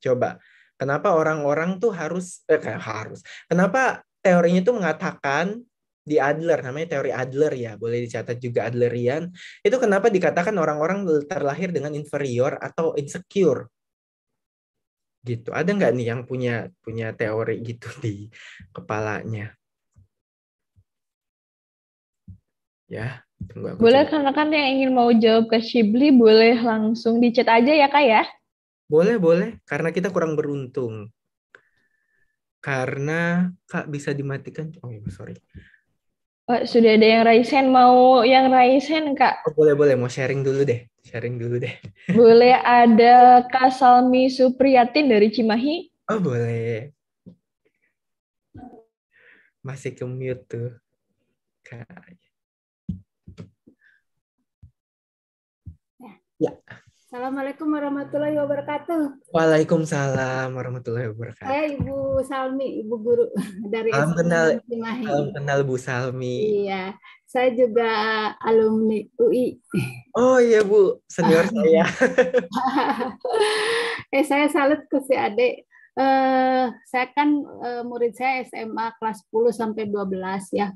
Coba. Kenapa orang-orang tuh harus eh harus. Kenapa teorinya itu mengatakan di Adler namanya teori Adler ya boleh dicatat juga Adlerian itu kenapa dikatakan orang-orang terlahir dengan inferior atau insecure gitu ada nggak nih yang punya punya teori gitu di kepalanya ya boleh karena kan yang ingin mau jawab ke Shibli boleh langsung dicat aja ya kak ya boleh boleh karena kita kurang beruntung karena kak bisa dimatikan oh iya, sorry Oh, sudah ada yang raisen mau yang raisen kak? Oh, boleh boleh mau sharing dulu deh, sharing dulu deh. [laughs] Boleh ada Kak Salmi Supriyatin dari Cimahi? Oh boleh. Masih ke mute tuh, kak. Ya. ya. Assalamualaikum warahmatullahi wabarakatuh. Waalaikumsalam warahmatullahi wabarakatuh. Saya Ibu Salmi, Ibu Guru [laughs] dari Salam kenal, salam kenal Bu Salmi. Iya, saya juga alumni UI. Oh iya Bu, senior [laughs] saya. [laughs] eh saya salut ke si Ade. Eh, saya kan eh, murid saya SMA kelas 10 sampai 12 ya,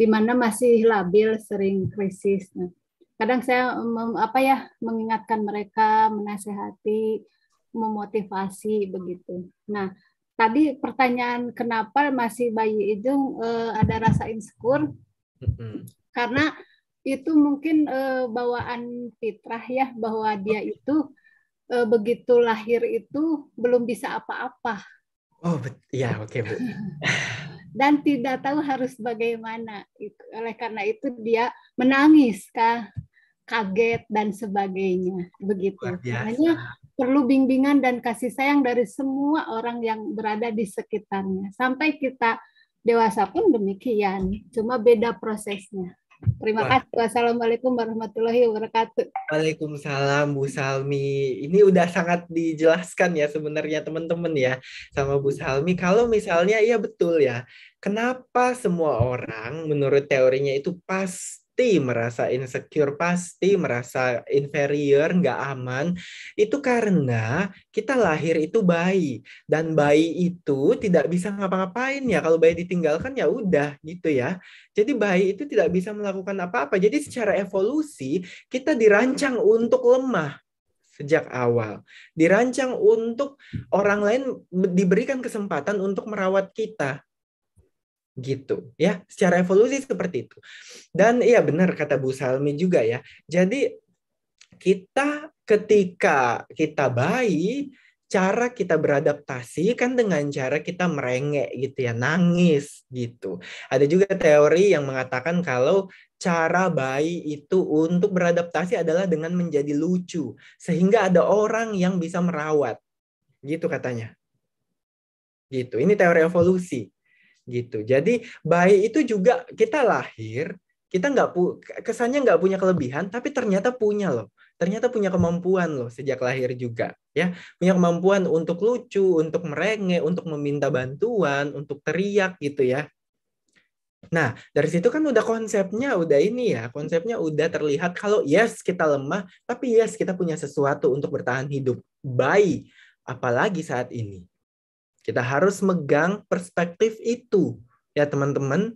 di mana masih labil, sering krisis. Nah, kadang saya mem, apa ya mengingatkan mereka, menasehati, memotivasi begitu. Nah, tadi pertanyaan kenapa masih bayi itu eh, ada rasa insecure? Karena itu mungkin eh, bawaan fitrah ya bahwa dia itu eh, begitu lahir itu belum bisa apa-apa. Oh, iya ya oke, okay, Bu. [laughs] dan tidak tahu harus bagaimana. Oleh karena itu dia menangis kah, kaget dan sebagainya. Begitu. Hanya perlu bimbingan dan kasih sayang dari semua orang yang berada di sekitarnya. Sampai kita dewasa pun demikian, cuma beda prosesnya. Terima Wah. kasih. Wassalamualaikum warahmatullahi wabarakatuh. Waalaikumsalam Bu Salmi. Ini udah sangat dijelaskan ya sebenarnya teman-teman ya sama Bu Salmi. Kalau misalnya iya betul ya. Kenapa semua orang menurut teorinya itu pas? pasti merasa insecure, pasti merasa inferior, nggak aman, itu karena kita lahir itu bayi dan bayi itu tidak bisa ngapa-ngapain ya. Kalau bayi ditinggalkan ya udah gitu ya. Jadi bayi itu tidak bisa melakukan apa-apa. Jadi secara evolusi kita dirancang untuk lemah sejak awal. Dirancang untuk orang lain diberikan kesempatan untuk merawat kita gitu ya secara evolusi seperti itu dan iya benar kata Bu Salmi juga ya jadi kita ketika kita bayi cara kita beradaptasi kan dengan cara kita merengek gitu ya nangis gitu ada juga teori yang mengatakan kalau cara bayi itu untuk beradaptasi adalah dengan menjadi lucu sehingga ada orang yang bisa merawat gitu katanya gitu ini teori evolusi gitu. Jadi bayi itu juga kita lahir, kita nggak pu kesannya nggak punya kelebihan, tapi ternyata punya loh. Ternyata punya kemampuan loh sejak lahir juga ya. Punya kemampuan untuk lucu, untuk merengek untuk meminta bantuan, untuk teriak gitu ya. Nah, dari situ kan udah konsepnya udah ini ya, konsepnya udah terlihat kalau yes kita lemah, tapi yes kita punya sesuatu untuk bertahan hidup. bayi apalagi saat ini kita harus megang perspektif itu ya teman-teman.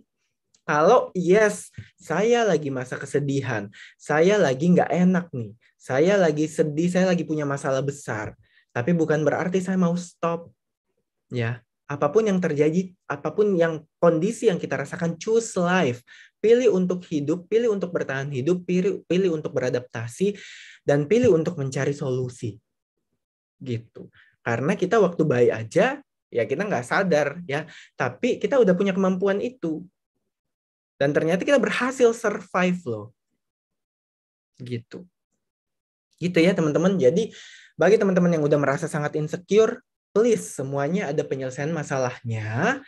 Kalau yes, saya lagi masa kesedihan, saya lagi nggak enak nih, saya lagi sedih, saya lagi punya masalah besar. Tapi bukan berarti saya mau stop. Ya, apapun yang terjadi, apapun yang kondisi yang kita rasakan, choose life. Pilih untuk hidup, pilih untuk bertahan hidup, pilih, pilih untuk beradaptasi, dan pilih untuk mencari solusi. Gitu. Karena kita waktu bayi aja, ya kita nggak sadar ya tapi kita udah punya kemampuan itu dan ternyata kita berhasil survive loh gitu gitu ya teman-teman jadi bagi teman-teman yang udah merasa sangat insecure please semuanya ada penyelesaian masalahnya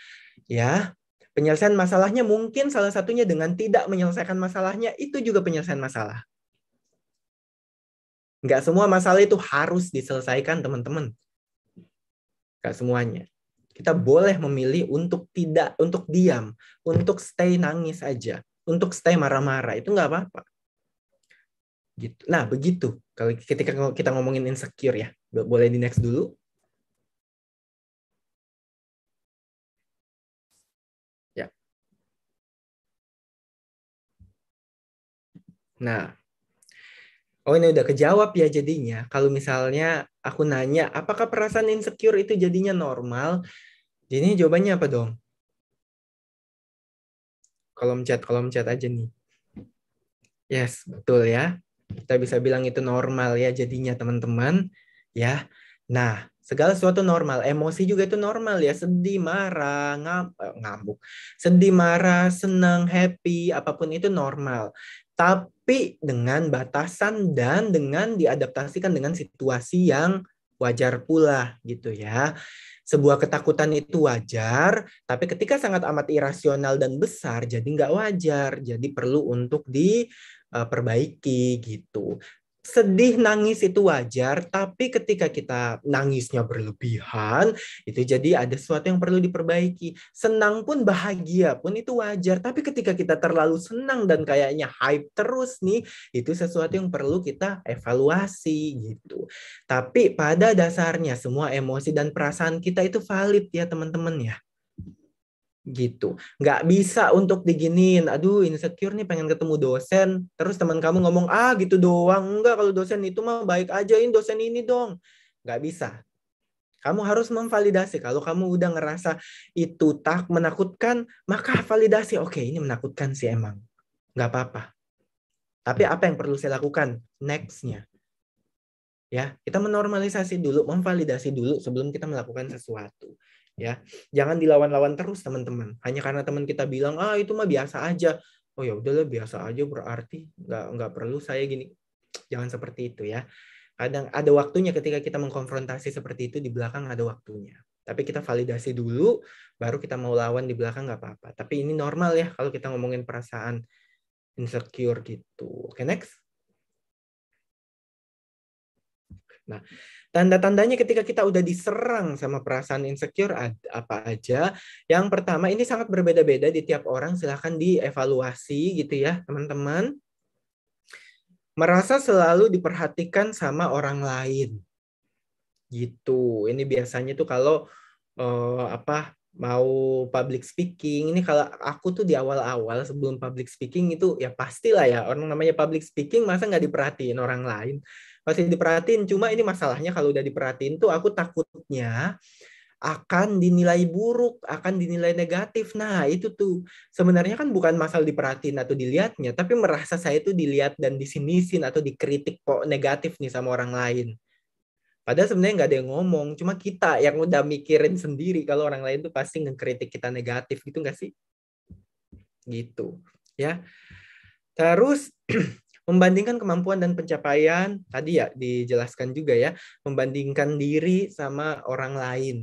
ya penyelesaian masalahnya mungkin salah satunya dengan tidak menyelesaikan masalahnya itu juga penyelesaian masalah nggak semua masalah itu harus diselesaikan teman-teman Gak semuanya. Kita boleh memilih untuk tidak, untuk diam, untuk stay nangis aja, untuk stay marah-marah. Itu nggak apa-apa. Gitu. Nah, begitu. Kalau ketika kita ngomongin insecure ya, boleh di next dulu. ya Nah, Oh ini udah kejawab ya jadinya. Kalau misalnya aku nanya, apakah perasaan insecure itu jadinya normal? Jadi jawabannya apa dong? Kolom chat, kolom chat aja nih. Yes, betul ya. Kita bisa bilang itu normal ya jadinya teman-teman. Ya, nah segala sesuatu normal. Emosi juga itu normal ya. Sedih, marah, ngam, eh, ngambuk. Sedih, marah, senang, happy, apapun itu normal. Tapi tapi dengan batasan dan dengan diadaptasikan dengan situasi yang wajar pula gitu ya. Sebuah ketakutan itu wajar, tapi ketika sangat amat irasional dan besar, jadi nggak wajar. Jadi perlu untuk diperbaiki eh, gitu sedih nangis itu wajar, tapi ketika kita nangisnya berlebihan, itu jadi ada sesuatu yang perlu diperbaiki. Senang pun bahagia pun itu wajar, tapi ketika kita terlalu senang dan kayaknya hype terus nih, itu sesuatu yang perlu kita evaluasi gitu. Tapi pada dasarnya semua emosi dan perasaan kita itu valid ya teman-teman ya gitu nggak bisa untuk diginin aduh insecure nih pengen ketemu dosen terus teman kamu ngomong ah gitu doang enggak kalau dosen itu mah baik ajain dosen ini dong nggak bisa kamu harus memvalidasi kalau kamu udah ngerasa itu tak menakutkan maka validasi oke ini menakutkan sih emang nggak apa-apa tapi apa yang perlu saya lakukan nextnya ya kita menormalisasi dulu memvalidasi dulu sebelum kita melakukan sesuatu ya. Jangan dilawan-lawan terus teman-teman. Hanya karena teman kita bilang ah itu mah biasa aja. Oh ya udahlah biasa aja berarti nggak nggak perlu saya gini. Jangan seperti itu ya. Kadang ada waktunya ketika kita mengkonfrontasi seperti itu di belakang ada waktunya. Tapi kita validasi dulu, baru kita mau lawan di belakang nggak apa-apa. Tapi ini normal ya kalau kita ngomongin perasaan insecure gitu. Oke okay, next. Nah, Tanda-tandanya ketika kita udah diserang sama perasaan insecure apa aja? Yang pertama ini sangat berbeda-beda di tiap orang, silahkan dievaluasi gitu ya, teman-teman. Merasa selalu diperhatikan sama orang lain. Gitu. Ini biasanya tuh kalau uh, apa mau public speaking ini kalau aku tuh di awal-awal sebelum public speaking itu ya pastilah ya orang namanya public speaking masa nggak diperhatiin orang lain masih diperhatiin cuma ini masalahnya kalau udah diperhatiin tuh aku takutnya akan dinilai buruk, akan dinilai negatif. Nah, itu tuh sebenarnya kan bukan masalah diperhatiin atau dilihatnya, tapi merasa saya itu dilihat dan disinisin atau dikritik kok negatif nih sama orang lain. Padahal sebenarnya nggak ada yang ngomong, cuma kita yang udah mikirin sendiri kalau orang lain tuh pasti ngekritik kita negatif gitu nggak sih? Gitu, ya. Terus [clears throat] Membandingkan kemampuan dan pencapaian, tadi ya dijelaskan juga ya, membandingkan diri sama orang lain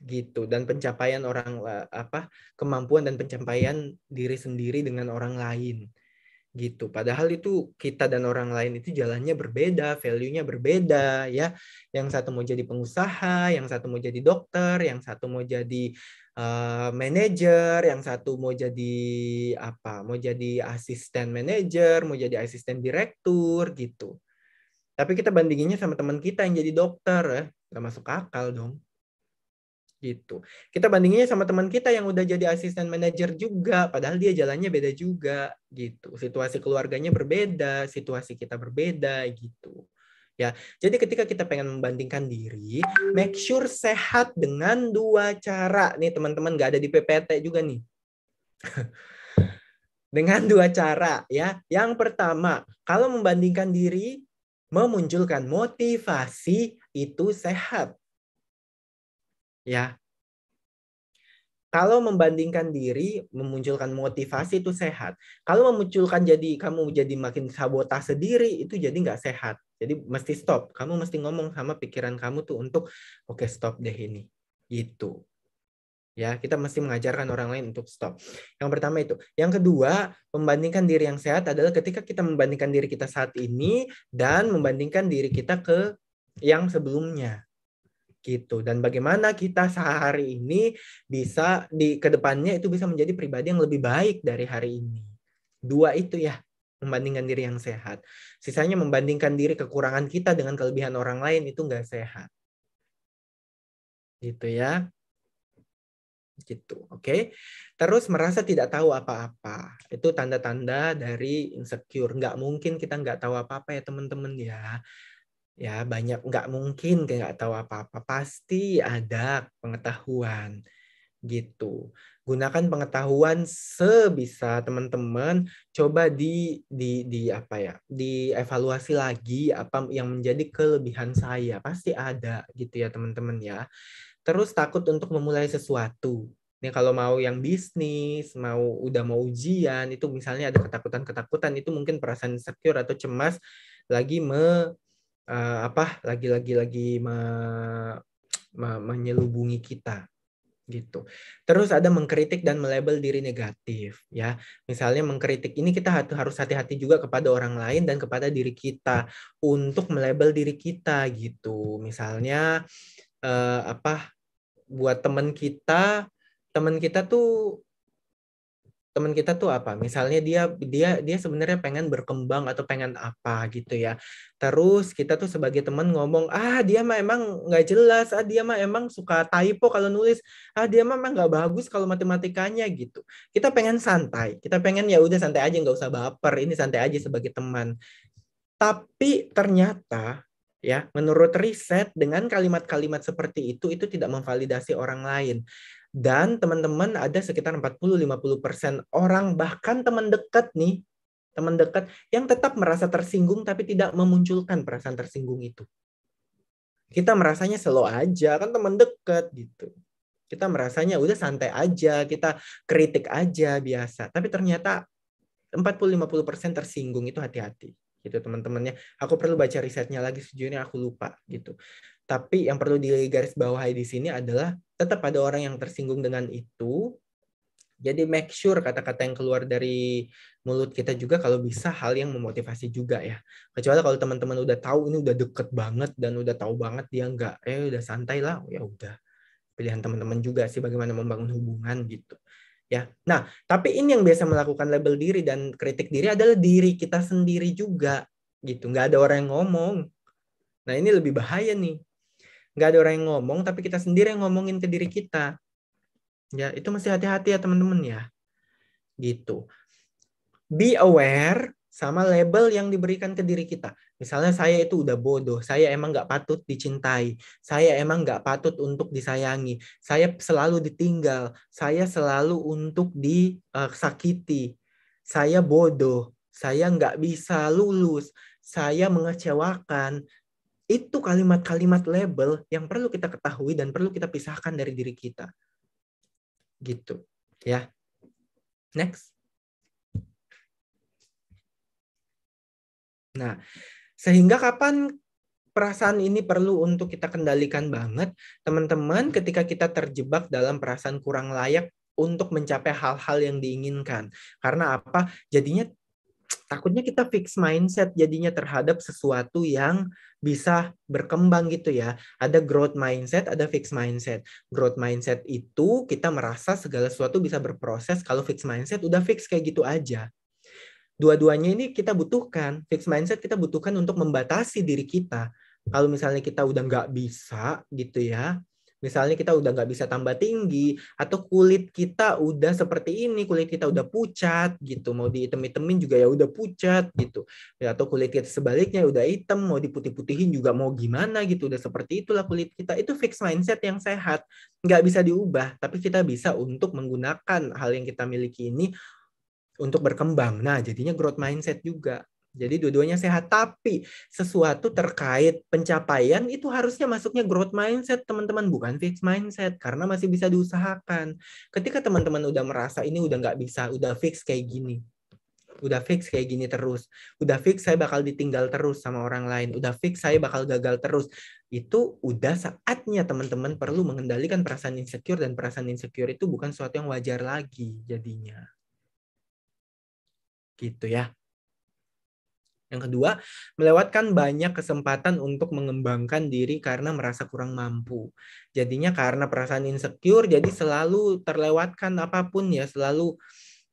gitu dan pencapaian orang eh, apa kemampuan dan pencapaian diri sendiri dengan orang lain gitu. Padahal itu kita dan orang lain itu jalannya berbeda, value-nya berbeda ya. Yang satu mau jadi pengusaha, yang satu mau jadi dokter, yang satu mau jadi uh, eh, manajer, yang satu mau jadi apa? Mau jadi asisten manager, mau jadi asisten direktur gitu. Tapi kita bandinginnya sama teman kita yang jadi dokter, ya. Eh. Gak masuk akal dong gitu. Kita bandinginnya sama teman kita yang udah jadi asisten manajer juga, padahal dia jalannya beda juga gitu. Situasi keluarganya berbeda, situasi kita berbeda gitu. Ya, jadi ketika kita pengen membandingkan diri, make sure sehat dengan dua cara. Nih teman-teman nggak ada di PPT juga nih. [laughs] dengan dua cara ya. Yang pertama, kalau membandingkan diri memunculkan motivasi itu sehat ya kalau membandingkan diri, memunculkan motivasi itu sehat. Kalau memunculkan jadi kamu jadi makin sabotase sendiri itu jadi nggak sehat. Jadi mesti stop. Kamu mesti ngomong sama pikiran kamu tuh untuk oke okay, stop deh ini. Gitu. Ya, kita mesti mengajarkan orang lain untuk stop. Yang pertama itu. Yang kedua, membandingkan diri yang sehat adalah ketika kita membandingkan diri kita saat ini dan membandingkan diri kita ke yang sebelumnya gitu dan bagaimana kita sehari ini bisa di kedepannya itu bisa menjadi pribadi yang lebih baik dari hari ini dua itu ya membandingkan diri yang sehat sisanya membandingkan diri kekurangan kita dengan kelebihan orang lain itu nggak sehat gitu ya gitu oke okay? terus merasa tidak tahu apa-apa itu tanda-tanda dari insecure nggak mungkin kita nggak tahu apa-apa ya teman-teman ya ya banyak nggak mungkin kayak nggak tahu apa-apa pasti ada pengetahuan gitu gunakan pengetahuan sebisa teman-teman coba di di di apa ya dievaluasi lagi apa yang menjadi kelebihan saya pasti ada gitu ya teman-teman ya terus takut untuk memulai sesuatu Nih kalau mau yang bisnis, mau udah mau ujian, itu misalnya ada ketakutan-ketakutan, itu mungkin perasaan insecure atau cemas lagi me uh, apa lagi-lagi lagi me, me, menyelubungi kita gitu. Terus ada mengkritik dan melebel diri negatif ya. Misalnya mengkritik ini kita harus hati-hati juga kepada orang lain dan kepada diri kita untuk melebel diri kita gitu. Misalnya uh, apa buat teman kita, teman kita tuh teman kita tuh apa misalnya dia dia dia sebenarnya pengen berkembang atau pengen apa gitu ya terus kita tuh sebagai teman ngomong ah dia mah emang nggak jelas ah dia mah emang suka typo kalau nulis ah dia mah emang nggak bagus kalau matematikanya gitu kita pengen santai kita pengen ya udah santai aja nggak usah baper ini santai aja sebagai teman tapi ternyata ya menurut riset dengan kalimat-kalimat seperti itu itu tidak memvalidasi orang lain dan teman-teman ada sekitar 40-50% orang bahkan teman dekat nih, teman dekat yang tetap merasa tersinggung tapi tidak memunculkan perasaan tersinggung itu. Kita merasanya slow aja, kan teman dekat gitu. Kita merasanya udah santai aja, kita kritik aja biasa. Tapi ternyata 40-50% tersinggung itu hati-hati gitu teman-temannya. Aku perlu baca risetnya lagi sejujurnya aku lupa gitu. Tapi yang perlu digarisbawahi di sini adalah tetap ada orang yang tersinggung dengan itu. Jadi make sure kata-kata yang keluar dari mulut kita juga kalau bisa hal yang memotivasi juga ya. Kecuali kalau teman-teman udah tahu ini udah deket banget dan udah tahu banget dia nggak, eh udah santai lah, oh, ya udah. Pilihan teman-teman juga sih bagaimana membangun hubungan gitu. Ya. Nah, tapi ini yang biasa melakukan label diri dan kritik diri adalah diri kita sendiri juga gitu. Nggak ada orang yang ngomong. Nah, ini lebih bahaya nih nggak ada orang yang ngomong tapi kita sendiri yang ngomongin ke diri kita ya itu mesti hati-hati ya teman-teman ya gitu be aware sama label yang diberikan ke diri kita. Misalnya saya itu udah bodoh, saya emang nggak patut dicintai, saya emang nggak patut untuk disayangi, saya selalu ditinggal, saya selalu untuk disakiti, eh, saya bodoh, saya nggak bisa lulus, saya mengecewakan, itu kalimat-kalimat label yang perlu kita ketahui dan perlu kita pisahkan dari diri kita. Gitu, ya. Next. Nah, sehingga kapan perasaan ini perlu untuk kita kendalikan banget, teman-teman, ketika kita terjebak dalam perasaan kurang layak untuk mencapai hal-hal yang diinginkan. Karena apa? Jadinya takutnya kita fix mindset jadinya terhadap sesuatu yang bisa berkembang gitu ya. Ada growth mindset, ada fix mindset. Growth mindset itu kita merasa segala sesuatu bisa berproses kalau fix mindset udah fix kayak gitu aja. Dua-duanya ini kita butuhkan. Fix mindset kita butuhkan untuk membatasi diri kita. Kalau misalnya kita udah nggak bisa gitu ya, Misalnya kita udah nggak bisa tambah tinggi atau kulit kita udah seperti ini, kulit kita udah pucat gitu, mau diitem-itemin juga ya udah pucat gitu. Ya, atau kulit kita sebaliknya udah hitam, mau diputih-putihin juga mau gimana gitu, udah seperti itulah kulit kita. Itu fix mindset yang sehat, nggak bisa diubah, tapi kita bisa untuk menggunakan hal yang kita miliki ini untuk berkembang. Nah, jadinya growth mindset juga. Jadi dua-duanya sehat, tapi sesuatu terkait pencapaian itu harusnya masuknya growth mindset, teman-teman, bukan fixed mindset karena masih bisa diusahakan. Ketika teman-teman udah merasa ini udah nggak bisa, udah fix kayak gini. Udah fix kayak gini terus. Udah fix saya bakal ditinggal terus sama orang lain. Udah fix saya bakal gagal terus. Itu udah saatnya teman-teman perlu mengendalikan perasaan insecure dan perasaan insecure itu bukan sesuatu yang wajar lagi jadinya. Gitu ya. Yang kedua, melewatkan banyak kesempatan untuk mengembangkan diri karena merasa kurang mampu. Jadinya karena perasaan insecure, jadi selalu terlewatkan apapun ya, selalu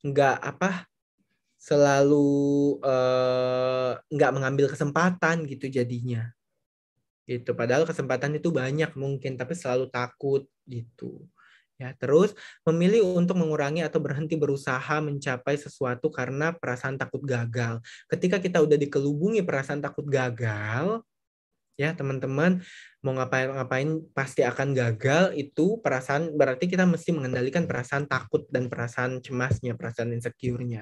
nggak apa, selalu eh, nggak mengambil kesempatan gitu jadinya. Gitu. Padahal kesempatan itu banyak mungkin, tapi selalu takut gitu. Ya, terus memilih untuk mengurangi atau berhenti berusaha mencapai sesuatu karena perasaan takut gagal. Ketika kita udah dikelubungi perasaan takut gagal, ya teman-teman mau ngapain-ngapain pasti akan gagal itu perasaan berarti kita mesti mengendalikan perasaan takut dan perasaan cemasnya, perasaan insecure-nya.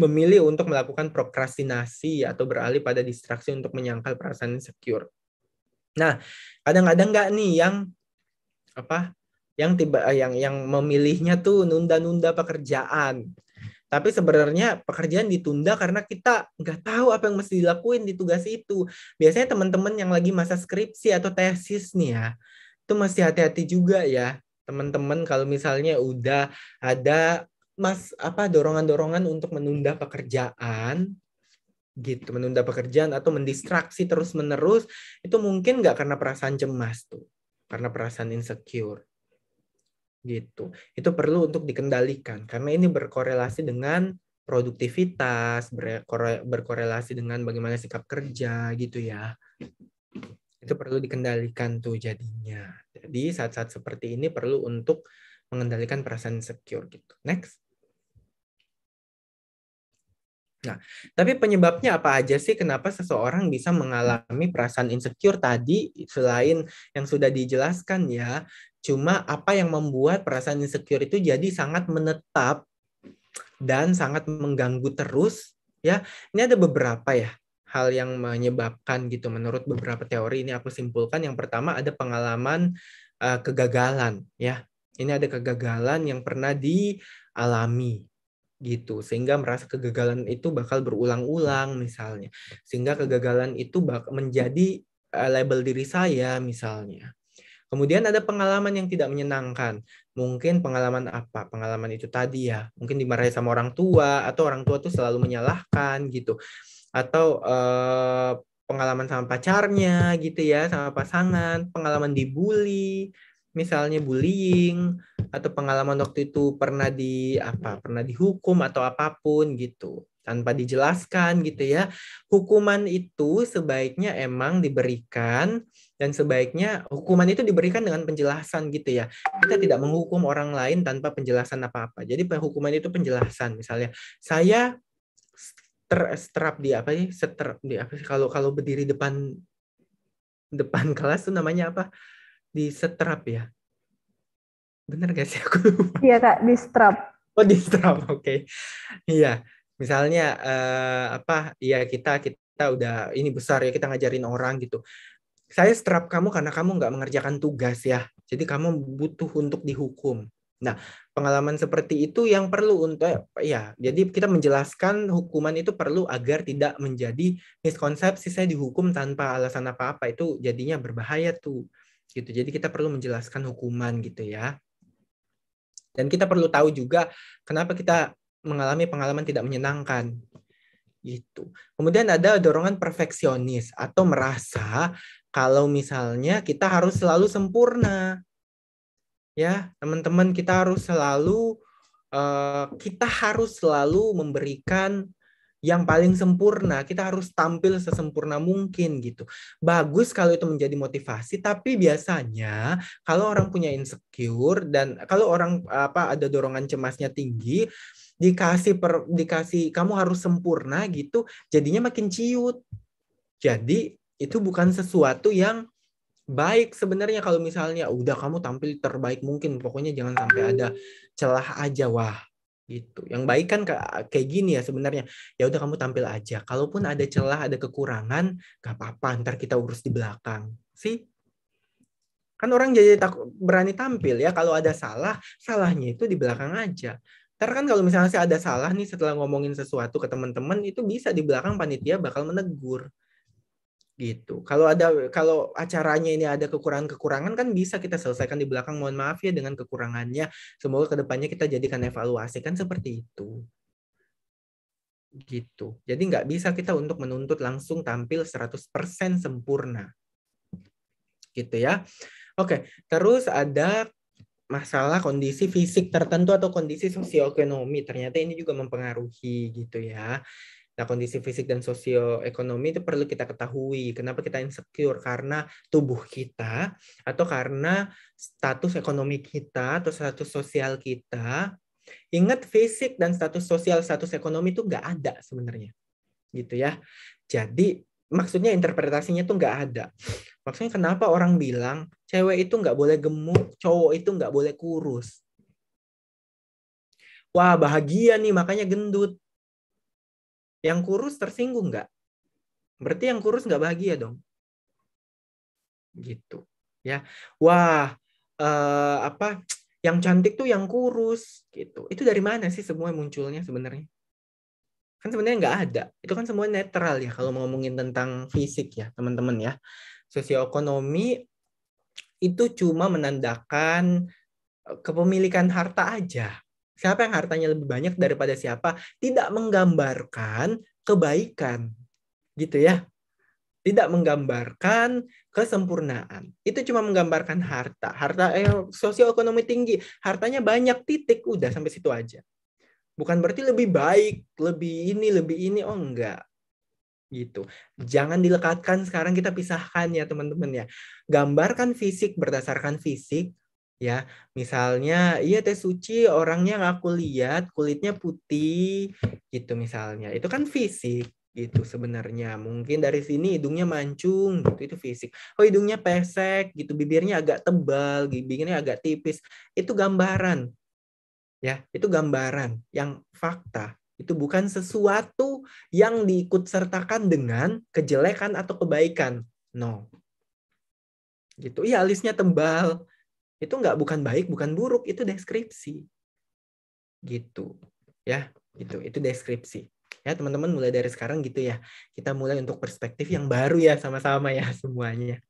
Memilih untuk melakukan prokrastinasi atau beralih pada distraksi untuk menyangkal perasaan insecure. Nah, kadang-kadang nggak nih yang apa yang tiba eh, yang yang memilihnya tuh nunda-nunda pekerjaan. Tapi sebenarnya pekerjaan ditunda karena kita nggak tahu apa yang mesti dilakuin di tugas itu. Biasanya teman-teman yang lagi masa skripsi atau tesis nih ya, itu masih hati-hati juga ya teman-teman kalau misalnya udah ada mas apa dorongan-dorongan untuk menunda pekerjaan gitu menunda pekerjaan atau mendistraksi terus menerus itu mungkin nggak karena perasaan cemas tuh karena perasaan insecure gitu. Itu perlu untuk dikendalikan karena ini berkorelasi dengan produktivitas, berkorelasi dengan bagaimana sikap kerja gitu ya. Itu perlu dikendalikan tuh jadinya. Jadi saat-saat seperti ini perlu untuk mengendalikan perasaan insecure gitu. Next. Nah, tapi penyebabnya apa aja sih kenapa seseorang bisa mengalami perasaan insecure tadi selain yang sudah dijelaskan ya. Cuma apa yang membuat perasaan insecure itu jadi sangat menetap dan sangat mengganggu terus ya. Ini ada beberapa ya hal yang menyebabkan gitu menurut beberapa teori ini aku simpulkan yang pertama ada pengalaman uh, kegagalan ya. Ini ada kegagalan yang pernah dialami gitu sehingga merasa kegagalan itu bakal berulang-ulang misalnya sehingga kegagalan itu bak menjadi eh, label diri saya misalnya Kemudian ada pengalaman yang tidak menyenangkan. Mungkin pengalaman apa? Pengalaman itu tadi ya. Mungkin dimarahi sama orang tua atau orang tua tuh selalu menyalahkan gitu. Atau eh, pengalaman sama pacarnya gitu ya, sama pasangan, pengalaman dibully, misalnya bullying atau pengalaman waktu itu pernah di apa pernah dihukum atau apapun gitu tanpa dijelaskan gitu ya hukuman itu sebaiknya emang diberikan dan sebaiknya hukuman itu diberikan dengan penjelasan gitu ya. Kita tidak menghukum orang lain tanpa penjelasan apa-apa. Jadi hukuman itu penjelasan misalnya saya ter strap di apa sih? Seter di apa sih kalau kalau berdiri depan depan kelas tuh namanya apa? Di setrap ya. Bener gak sih aku? Iya Kak, di strap. Oh, di strap. Oke. Okay. Iya. Misalnya eh, apa? Iya kita kita udah ini besar ya kita ngajarin orang gitu saya strap kamu karena kamu nggak mengerjakan tugas ya. Jadi kamu butuh untuk dihukum. Nah, pengalaman seperti itu yang perlu untuk eh, ya. Jadi kita menjelaskan hukuman itu perlu agar tidak menjadi miskonsepsi saya dihukum tanpa alasan apa-apa itu jadinya berbahaya tuh. Gitu. Jadi kita perlu menjelaskan hukuman gitu ya. Dan kita perlu tahu juga kenapa kita mengalami pengalaman tidak menyenangkan gitu. Kemudian ada dorongan perfeksionis atau merasa kalau misalnya kita harus selalu sempurna. Ya, teman-teman, kita harus selalu uh, kita harus selalu memberikan yang paling sempurna. Kita harus tampil sesempurna mungkin gitu. Bagus kalau itu menjadi motivasi, tapi biasanya kalau orang punya insecure dan kalau orang apa ada dorongan cemasnya tinggi, dikasih per, dikasih kamu harus sempurna gitu, jadinya makin ciut. Jadi itu bukan sesuatu yang baik sebenarnya kalau misalnya udah kamu tampil terbaik mungkin pokoknya jangan sampai ada celah aja wah gitu yang baik kan kayak gini ya sebenarnya ya udah kamu tampil aja kalaupun ada celah ada kekurangan gak apa-apa ntar kita urus di belakang sih kan orang jadi takut berani tampil ya kalau ada salah salahnya itu di belakang aja ntar kan kalau misalnya ada salah nih setelah ngomongin sesuatu ke teman-teman itu bisa di belakang panitia bakal menegur gitu. Kalau ada kalau acaranya ini ada kekurangan-kekurangan kan bisa kita selesaikan di belakang. Mohon maaf ya dengan kekurangannya. Semoga kedepannya kita jadikan evaluasi kan seperti itu. Gitu. Jadi nggak bisa kita untuk menuntut langsung tampil 100% sempurna. Gitu ya. Oke, terus ada masalah kondisi fisik tertentu atau kondisi sosioekonomi. Ternyata ini juga mempengaruhi gitu ya. Nah, kondisi fisik dan sosioekonomi itu perlu kita ketahui. Kenapa kita insecure? Karena tubuh kita atau karena status ekonomi kita atau status sosial kita. Ingat fisik dan status sosial, status ekonomi itu nggak ada sebenarnya. Gitu ya. Jadi maksudnya interpretasinya itu nggak ada. Maksudnya kenapa orang bilang cewek itu nggak boleh gemuk, cowok itu nggak boleh kurus. Wah bahagia nih makanya gendut. Yang kurus tersinggung nggak? Berarti yang kurus nggak bahagia dong. Gitu. Ya. Wah, eh, apa yang cantik tuh yang kurus gitu. Itu dari mana sih semua munculnya sebenarnya? Kan sebenarnya nggak ada. Itu kan semua netral ya kalau ngomongin tentang fisik ya, teman-teman ya. Sosioekonomi itu cuma menandakan eh, kepemilikan harta aja siapa yang hartanya lebih banyak daripada siapa tidak menggambarkan kebaikan gitu ya tidak menggambarkan kesempurnaan. Itu cuma menggambarkan harta. Harta eh, ekonomi tinggi, hartanya banyak titik udah sampai situ aja. Bukan berarti lebih baik, lebih ini, lebih ini. Oh enggak. Gitu. Jangan dilekatkan sekarang kita pisahkan ya teman-teman ya. Gambarkan fisik berdasarkan fisik, ya misalnya iya teh suci orangnya ngaku lihat kulitnya putih gitu misalnya itu kan fisik gitu sebenarnya mungkin dari sini hidungnya mancung gitu itu fisik oh hidungnya pesek gitu bibirnya agak tebal bibirnya agak tipis itu gambaran ya itu gambaran yang fakta itu bukan sesuatu yang diikut sertakan dengan kejelekan atau kebaikan no gitu iya alisnya tebal itu nggak bukan baik, bukan buruk, itu deskripsi. Gitu. Ya, itu itu deskripsi. Ya, teman-teman mulai dari sekarang gitu ya. Kita mulai untuk perspektif yang baru ya sama-sama ya semuanya.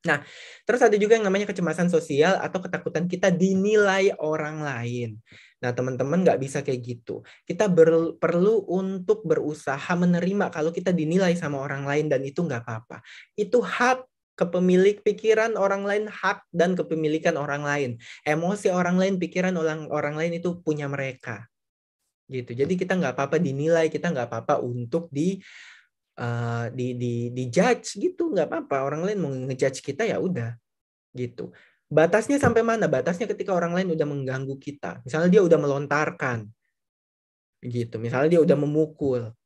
Nah, terus ada juga yang namanya kecemasan sosial atau ketakutan kita dinilai orang lain. Nah, teman-teman nggak bisa kayak gitu. Kita perlu untuk berusaha menerima kalau kita dinilai sama orang lain dan itu nggak apa-apa. Itu hak kepemilik pikiran orang lain, hak dan kepemilikan orang lain. Emosi orang lain, pikiran orang orang lain itu punya mereka. Gitu. Jadi kita nggak apa-apa dinilai, kita nggak apa-apa untuk di uh, di di di judge gitu, nggak apa-apa. Orang lain mau ngejudge kita ya udah. Gitu. Batasnya sampai mana? Batasnya ketika orang lain udah mengganggu kita. Misalnya dia udah melontarkan gitu. Misalnya dia udah memukul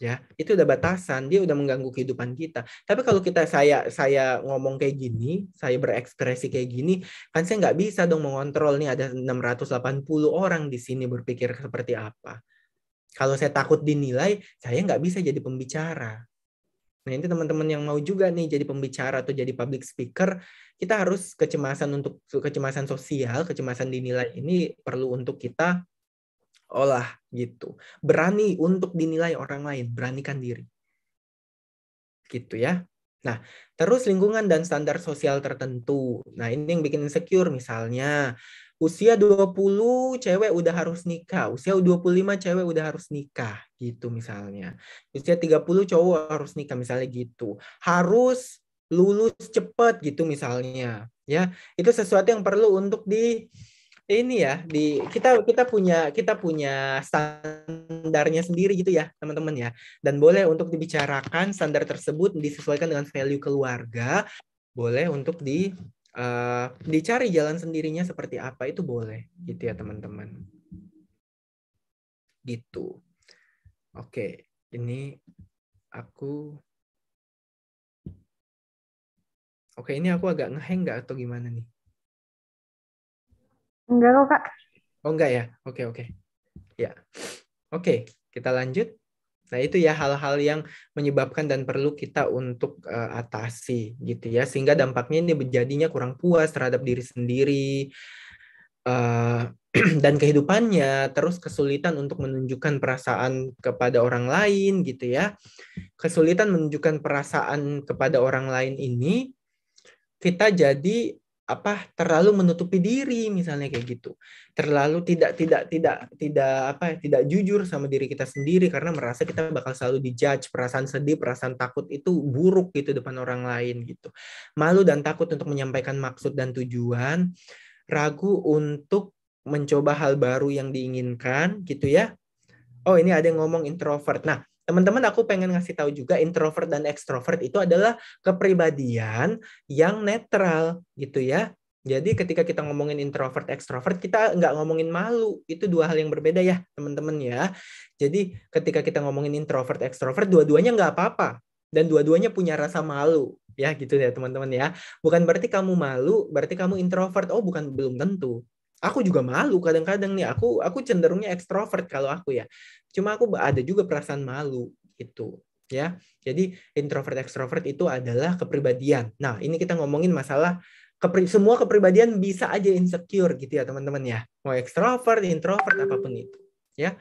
ya itu udah batasan dia udah mengganggu kehidupan kita tapi kalau kita saya saya ngomong kayak gini saya berekspresi kayak gini kan saya nggak bisa dong mengontrol nih ada 680 orang di sini berpikir seperti apa kalau saya takut dinilai saya nggak bisa jadi pembicara nah ini teman-teman yang mau juga nih jadi pembicara atau jadi public speaker kita harus kecemasan untuk kecemasan sosial kecemasan dinilai ini perlu untuk kita olah gitu. Berani untuk dinilai orang lain, beranikan diri. Gitu ya. Nah, terus lingkungan dan standar sosial tertentu. Nah, ini yang bikin insecure misalnya usia 20 cewek udah harus nikah, usia 25 cewek udah harus nikah gitu misalnya. Usia 30 cowok harus nikah misalnya gitu. Harus lulus cepat gitu misalnya, ya. Itu sesuatu yang perlu untuk di ini ya di kita kita punya kita punya standarnya sendiri gitu ya teman-teman ya dan boleh untuk dibicarakan standar tersebut disesuaikan dengan value keluarga boleh untuk di uh, dicari jalan sendirinya seperti apa itu boleh gitu ya teman-teman gitu oke ini aku oke ini aku agak ngeheng nggak atau gimana nih Enggak kok, Kak. Oh, enggak ya? Oke, oke. Ya. Oke, kita lanjut. Nah, itu ya hal-hal yang menyebabkan dan perlu kita untuk uh, atasi gitu ya. Sehingga dampaknya ini menjadinya kurang puas terhadap diri sendiri. Uh, [clears throat] dan kehidupannya terus kesulitan untuk menunjukkan perasaan kepada orang lain gitu ya. Kesulitan menunjukkan perasaan kepada orang lain ini kita jadi apa terlalu menutupi diri misalnya kayak gitu terlalu tidak tidak tidak tidak apa ya tidak jujur sama diri kita sendiri karena merasa kita bakal selalu dijudge perasaan sedih perasaan takut itu buruk gitu depan orang lain gitu malu dan takut untuk menyampaikan maksud dan tujuan ragu untuk mencoba hal baru yang diinginkan gitu ya oh ini ada yang ngomong introvert nah teman-teman aku pengen ngasih tahu juga introvert dan ekstrovert itu adalah kepribadian yang netral gitu ya. Jadi ketika kita ngomongin introvert ekstrovert kita nggak ngomongin malu itu dua hal yang berbeda ya teman-teman ya. Jadi ketika kita ngomongin introvert ekstrovert dua-duanya nggak apa-apa dan dua-duanya punya rasa malu ya gitu ya teman-teman ya. Bukan berarti kamu malu berarti kamu introvert oh bukan belum tentu aku juga malu kadang-kadang nih aku aku cenderungnya ekstrovert kalau aku ya cuma aku ada juga perasaan malu gitu ya jadi introvert ekstrovert itu adalah kepribadian nah ini kita ngomongin masalah kepri semua kepribadian bisa aja insecure gitu ya teman-teman ya mau ekstrovert introvert apapun itu ya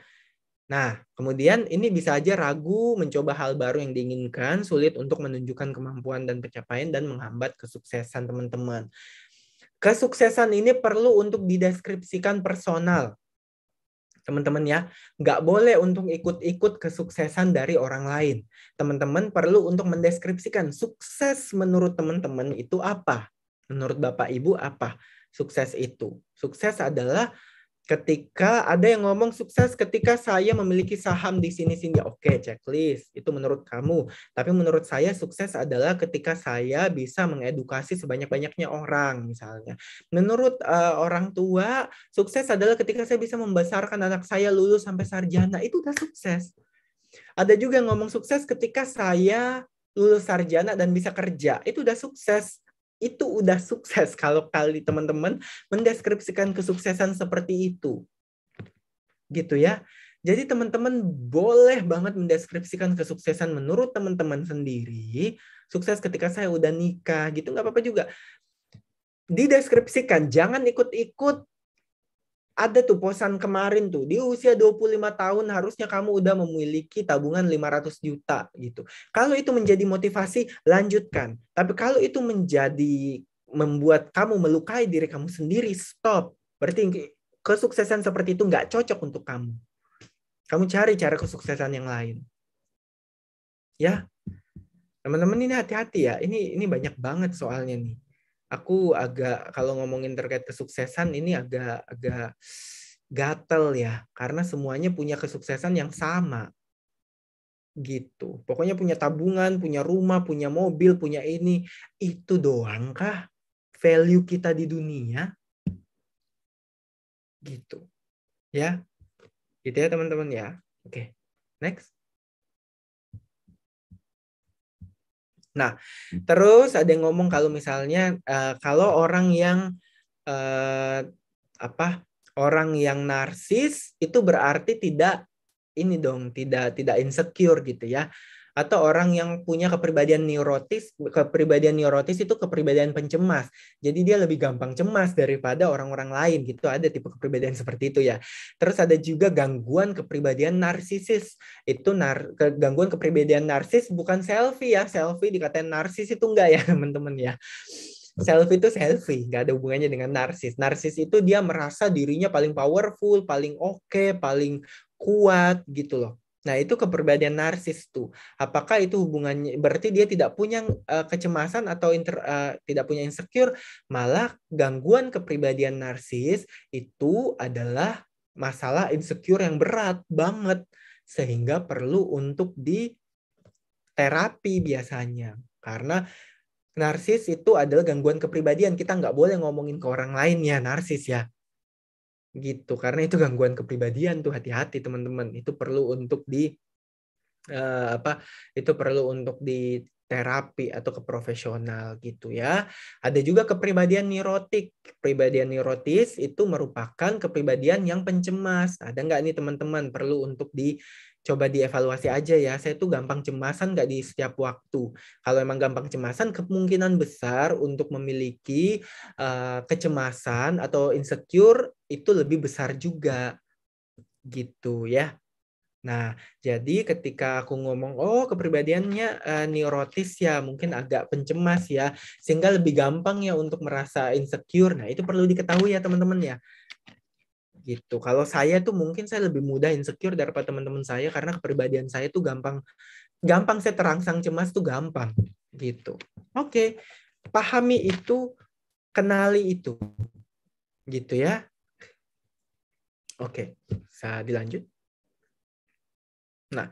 Nah, kemudian ini bisa aja ragu mencoba hal baru yang diinginkan, sulit untuk menunjukkan kemampuan dan pencapaian, dan menghambat kesuksesan teman-teman. Kesuksesan ini perlu untuk dideskripsikan personal. Teman-teman ya, nggak boleh untuk ikut-ikut kesuksesan dari orang lain. Teman-teman perlu untuk mendeskripsikan sukses menurut teman-teman itu apa? Menurut Bapak Ibu apa? Sukses itu. Sukses adalah ketika ada yang ngomong sukses ketika saya memiliki saham di sini sini oke okay, checklist itu menurut kamu tapi menurut saya sukses adalah ketika saya bisa mengedukasi sebanyak banyaknya orang misalnya menurut uh, orang tua sukses adalah ketika saya bisa membesarkan anak saya lulus sampai sarjana itu udah sukses ada juga yang ngomong sukses ketika saya lulus sarjana dan bisa kerja itu udah sukses itu udah sukses [laughs] kalau kali teman-teman mendeskripsikan kesuksesan seperti itu. Gitu ya. Jadi teman-teman boleh banget mendeskripsikan kesuksesan menurut teman-teman sendiri. Sukses ketika saya udah nikah gitu nggak apa-apa juga. Dideskripsikan, jangan ikut-ikut ada tuh posan kemarin tuh di usia 25 tahun harusnya kamu udah memiliki tabungan 500 juta gitu. Kalau itu menjadi motivasi lanjutkan. Tapi kalau itu menjadi membuat kamu melukai diri kamu sendiri stop. Berarti kesuksesan seperti itu nggak cocok untuk kamu. Kamu cari cara kesuksesan yang lain. Ya. Teman-teman ini hati-hati ya. Ini ini banyak banget soalnya nih aku agak kalau ngomongin terkait kesuksesan ini agak agak gatel ya karena semuanya punya kesuksesan yang sama gitu pokoknya punya tabungan punya rumah punya mobil punya ini itu doang kah value kita di dunia gitu ya gitu ya teman-teman ya oke okay. next Nah, hmm. terus ada yang ngomong kalau misalnya uh, kalau orang yang uh, apa orang yang narsis itu berarti tidak ini dong tidak tidak insecure gitu ya atau orang yang punya kepribadian neurotis, kepribadian neurotis itu kepribadian pencemas. Jadi dia lebih gampang cemas daripada orang-orang lain gitu. Ada tipe kepribadian seperti itu ya. Terus ada juga gangguan kepribadian narsisis. Itu nar gangguan kepribadian narsis bukan selfie ya. Selfie dikatain narsis itu enggak ya [laughs] teman-teman ya selfie itu selfie, nggak ada hubungannya dengan narsis. Narsis itu dia merasa dirinya paling powerful, paling oke, okay, paling kuat gitu loh. Nah, itu kepribadian narsis tuh. Apakah itu hubungannya berarti dia tidak punya uh, kecemasan atau inter, uh, tidak punya insecure, malah gangguan kepribadian narsis itu adalah masalah insecure yang berat banget sehingga perlu untuk di terapi biasanya. Karena narsis itu adalah gangguan kepribadian. Kita nggak boleh ngomongin ke orang lain ya narsis ya gitu karena itu gangguan kepribadian tuh hati-hati teman-teman itu perlu untuk di uh, apa itu perlu untuk di terapi atau ke profesional gitu ya. Ada juga kepribadian neurotik. Kepribadian neurotis itu merupakan kepribadian yang pencemas. Ada nggak nih teman-teman perlu untuk di coba dievaluasi aja ya. Saya tuh gampang cemasan nggak di setiap waktu. Kalau emang gampang cemasan, kemungkinan besar untuk memiliki uh, kecemasan atau insecure itu lebih besar juga, gitu ya. Nah, jadi ketika aku ngomong, oh kepribadiannya uh, neurotis ya, mungkin agak pencemas ya, sehingga lebih gampang ya untuk merasa insecure. Nah, itu perlu diketahui ya teman-teman ya gitu. Kalau saya tuh mungkin saya lebih mudah insecure daripada teman-teman saya karena kepribadian saya tuh gampang gampang saya terangsang cemas tuh gampang gitu. Oke, okay. pahami itu, kenali itu. Gitu ya. Oke, okay. saya dilanjut. Nah,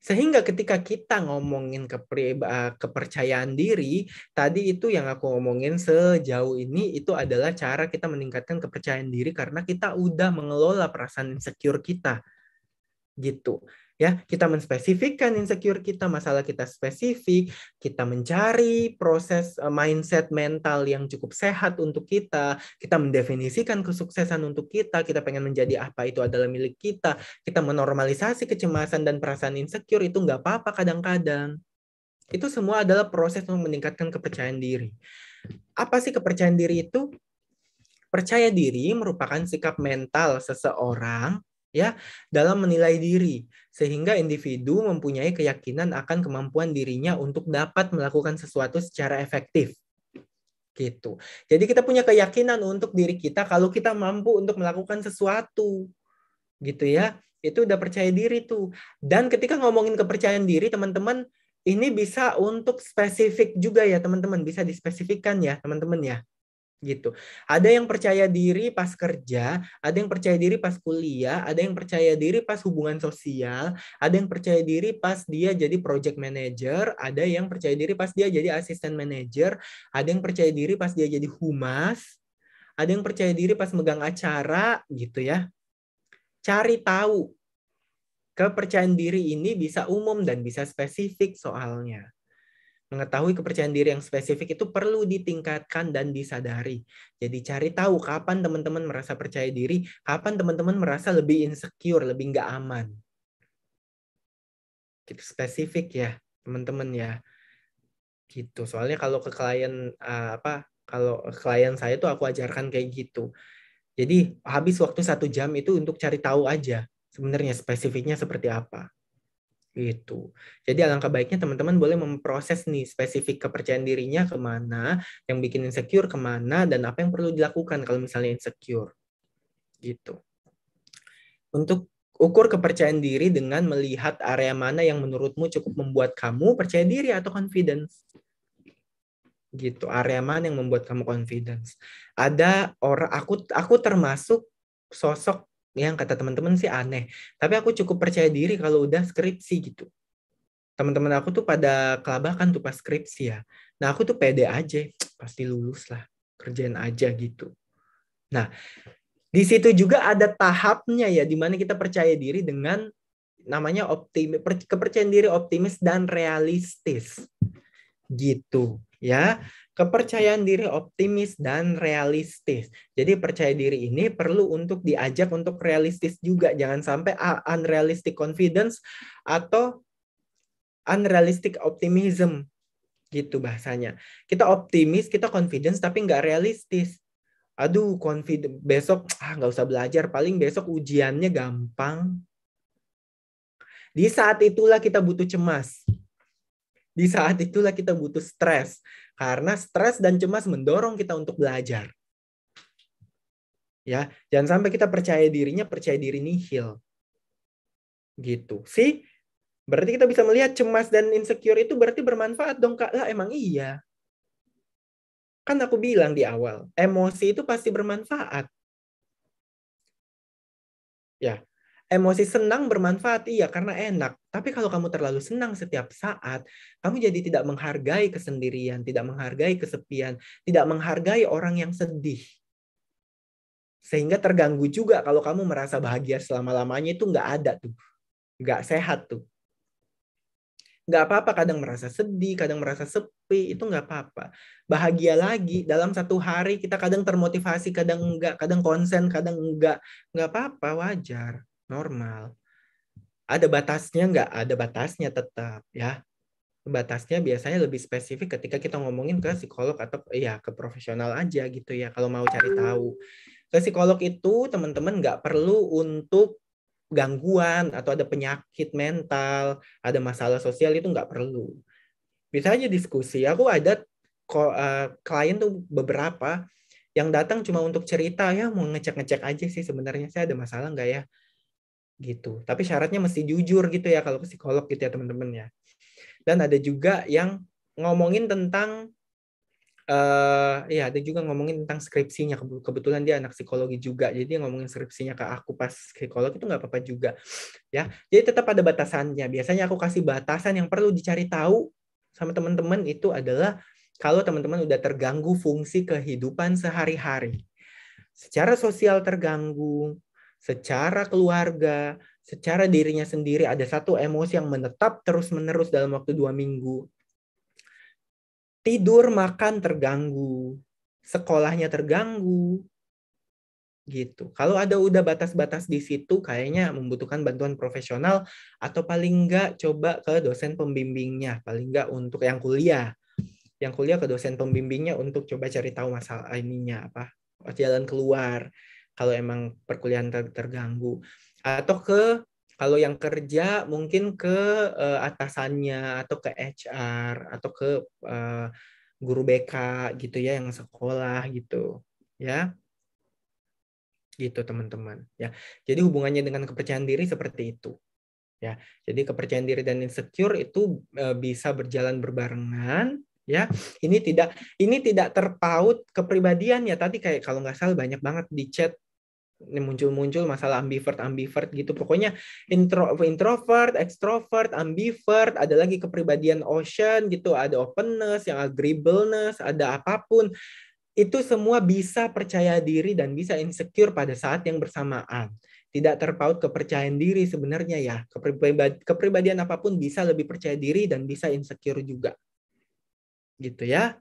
sehingga ketika kita ngomongin eh, kepercayaan diri, tadi itu yang aku ngomongin sejauh ini itu adalah cara kita meningkatkan kepercayaan diri karena kita udah mengelola perasaan insecure kita. Gitu ya kita menspesifikkan insecure kita masalah kita spesifik kita mencari proses eh, mindset mental yang cukup sehat untuk kita kita mendefinisikan kesuksesan untuk kita kita pengen menjadi apa itu adalah milik kita kita menormalisasi kecemasan dan perasaan insecure itu nggak apa-apa kadang-kadang itu semua adalah proses untuk meningkatkan kepercayaan diri apa sih kepercayaan diri itu Percaya diri merupakan sikap mental seseorang ya dalam menilai diri sehingga individu mempunyai keyakinan akan kemampuan dirinya untuk dapat melakukan sesuatu secara efektif gitu. Jadi kita punya keyakinan untuk diri kita kalau kita mampu untuk melakukan sesuatu. Gitu ya. Itu udah percaya diri tuh. Dan ketika ngomongin kepercayaan diri teman-teman ini bisa untuk spesifik juga ya teman-teman, bisa dispesifikkan ya teman-teman ya gitu. Ada yang percaya diri pas kerja, ada yang percaya diri pas kuliah, ada yang percaya diri pas hubungan sosial, ada yang percaya diri pas dia jadi project manager, ada yang percaya diri pas dia jadi asisten manager, ada yang percaya diri pas dia jadi humas, ada yang percaya diri pas megang acara gitu ya. Cari tahu kepercayaan diri ini bisa umum dan bisa spesifik soalnya. Mengetahui kepercayaan diri yang spesifik itu perlu ditingkatkan dan disadari. Jadi cari tahu kapan teman-teman merasa percaya diri, kapan teman-teman merasa lebih insecure, lebih nggak aman. Gitu spesifik ya, teman-teman ya. Gitu. Soalnya kalau ke klien eh, apa? Kalau klien saya itu aku ajarkan kayak gitu. Jadi habis waktu satu jam itu untuk cari tahu aja sebenarnya spesifiknya seperti apa gitu. Jadi alangkah baiknya teman-teman boleh memproses nih spesifik kepercayaan dirinya kemana, yang bikin insecure kemana, dan apa yang perlu dilakukan kalau misalnya insecure. Gitu. Untuk ukur kepercayaan diri dengan melihat area mana yang menurutmu cukup membuat kamu percaya diri atau confidence gitu area mana yang membuat kamu confidence ada orang aku aku termasuk sosok Ya, yang kata teman-teman sih aneh. Tapi aku cukup percaya diri kalau udah skripsi gitu. Teman-teman aku tuh pada kelabakan tuh pas skripsi ya. Nah aku tuh pede aja, pasti lulus lah, kerjain aja gitu. Nah di situ juga ada tahapnya ya, dimana kita percaya diri dengan namanya optimis, kepercayaan diri optimis dan realistis gitu ya hmm. kepercayaan diri optimis dan realistis. Jadi percaya diri ini perlu untuk diajak untuk realistis juga. Jangan sampai ah, unrealistic confidence atau unrealistic optimism gitu bahasanya. Kita optimis, kita confidence tapi nggak realistis. Aduh, confident besok ah nggak usah belajar, paling besok ujiannya gampang. Di saat itulah kita butuh cemas. Di saat itulah kita butuh stres, karena stres dan cemas mendorong kita untuk belajar. Ya, jangan sampai kita percaya dirinya percaya diri nihil. Gitu. sih berarti kita bisa melihat cemas dan insecure itu berarti bermanfaat dong, Kak. Lah emang iya. Kan aku bilang di awal, emosi itu pasti bermanfaat. Ya, Emosi senang bermanfaat iya karena enak. Tapi kalau kamu terlalu senang setiap saat, kamu jadi tidak menghargai kesendirian, tidak menghargai kesepian, tidak menghargai orang yang sedih. Sehingga terganggu juga kalau kamu merasa bahagia selama-lamanya itu nggak ada tuh. Nggak sehat tuh. Nggak apa-apa kadang merasa sedih, kadang merasa sepi, itu nggak apa-apa. Bahagia lagi, dalam satu hari kita kadang termotivasi, kadang nggak, kadang konsen, kadang nggak, Nggak apa-apa, wajar normal. Ada batasnya nggak? Ada batasnya tetap ya. Batasnya biasanya lebih spesifik ketika kita ngomongin ke psikolog atau ya ke profesional aja gitu ya kalau mau cari tahu. Ke psikolog itu teman-teman nggak perlu untuk gangguan atau ada penyakit mental, ada masalah sosial itu nggak perlu. Bisa aja diskusi. Aku ada eh, klien tuh beberapa yang datang cuma untuk cerita ya mau ngecek-ngecek aja sih sebenarnya saya ada masalah nggak ya gitu. Tapi syaratnya mesti jujur gitu ya kalau psikolog gitu ya teman-teman ya. Dan ada juga yang ngomongin tentang uh, ya ada juga ngomongin tentang skripsinya kebetulan dia anak psikologi juga jadi ngomongin skripsinya ke aku pas psikolog itu nggak apa-apa juga ya jadi tetap ada batasannya biasanya aku kasih batasan yang perlu dicari tahu sama teman-teman itu adalah kalau teman-teman udah terganggu fungsi kehidupan sehari-hari secara sosial terganggu secara keluarga, secara dirinya sendiri ada satu emosi yang menetap terus-menerus dalam waktu dua minggu. Tidur, makan terganggu, sekolahnya terganggu, gitu. Kalau ada udah batas-batas di situ, kayaknya membutuhkan bantuan profesional atau paling nggak coba ke dosen pembimbingnya, paling nggak untuk yang kuliah. Yang kuliah ke dosen pembimbingnya untuk coba cari tahu masalah ininya apa jalan keluar kalau emang perkuliahan ter terganggu atau ke kalau yang kerja mungkin ke uh, atasannya atau ke HR atau ke uh, guru BK gitu ya yang sekolah gitu ya gitu teman-teman ya jadi hubungannya dengan kepercayaan diri seperti itu ya jadi kepercayaan diri dan insecure itu e, bisa berjalan berbarengan ya ini tidak ini tidak terpaut kepribadian ya tadi kayak kalau nggak salah banyak banget di chat muncul-muncul masalah ambivert ambivert gitu pokoknya intro introvert extrovert ambivert ada lagi kepribadian ocean gitu ada openness yang agreeableness ada apapun itu semua bisa percaya diri dan bisa insecure pada saat yang bersamaan tidak terpaut kepercayaan diri sebenarnya ya kepribadian apapun bisa lebih percaya diri dan bisa insecure juga gitu ya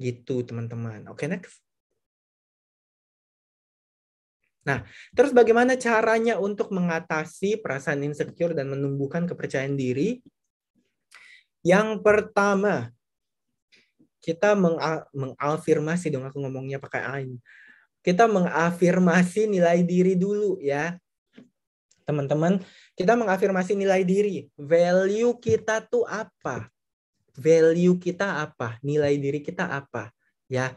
gitu teman-teman oke okay, next Nah, terus bagaimana caranya untuk mengatasi perasaan insecure dan menumbuhkan kepercayaan diri? Yang pertama, kita mengafirmasi dong aku ngomongnya pakai ain. Kita mengafirmasi nilai diri dulu ya. Teman-teman, kita mengafirmasi nilai diri. Value kita tuh apa? Value kita apa? Nilai diri kita apa? Ya.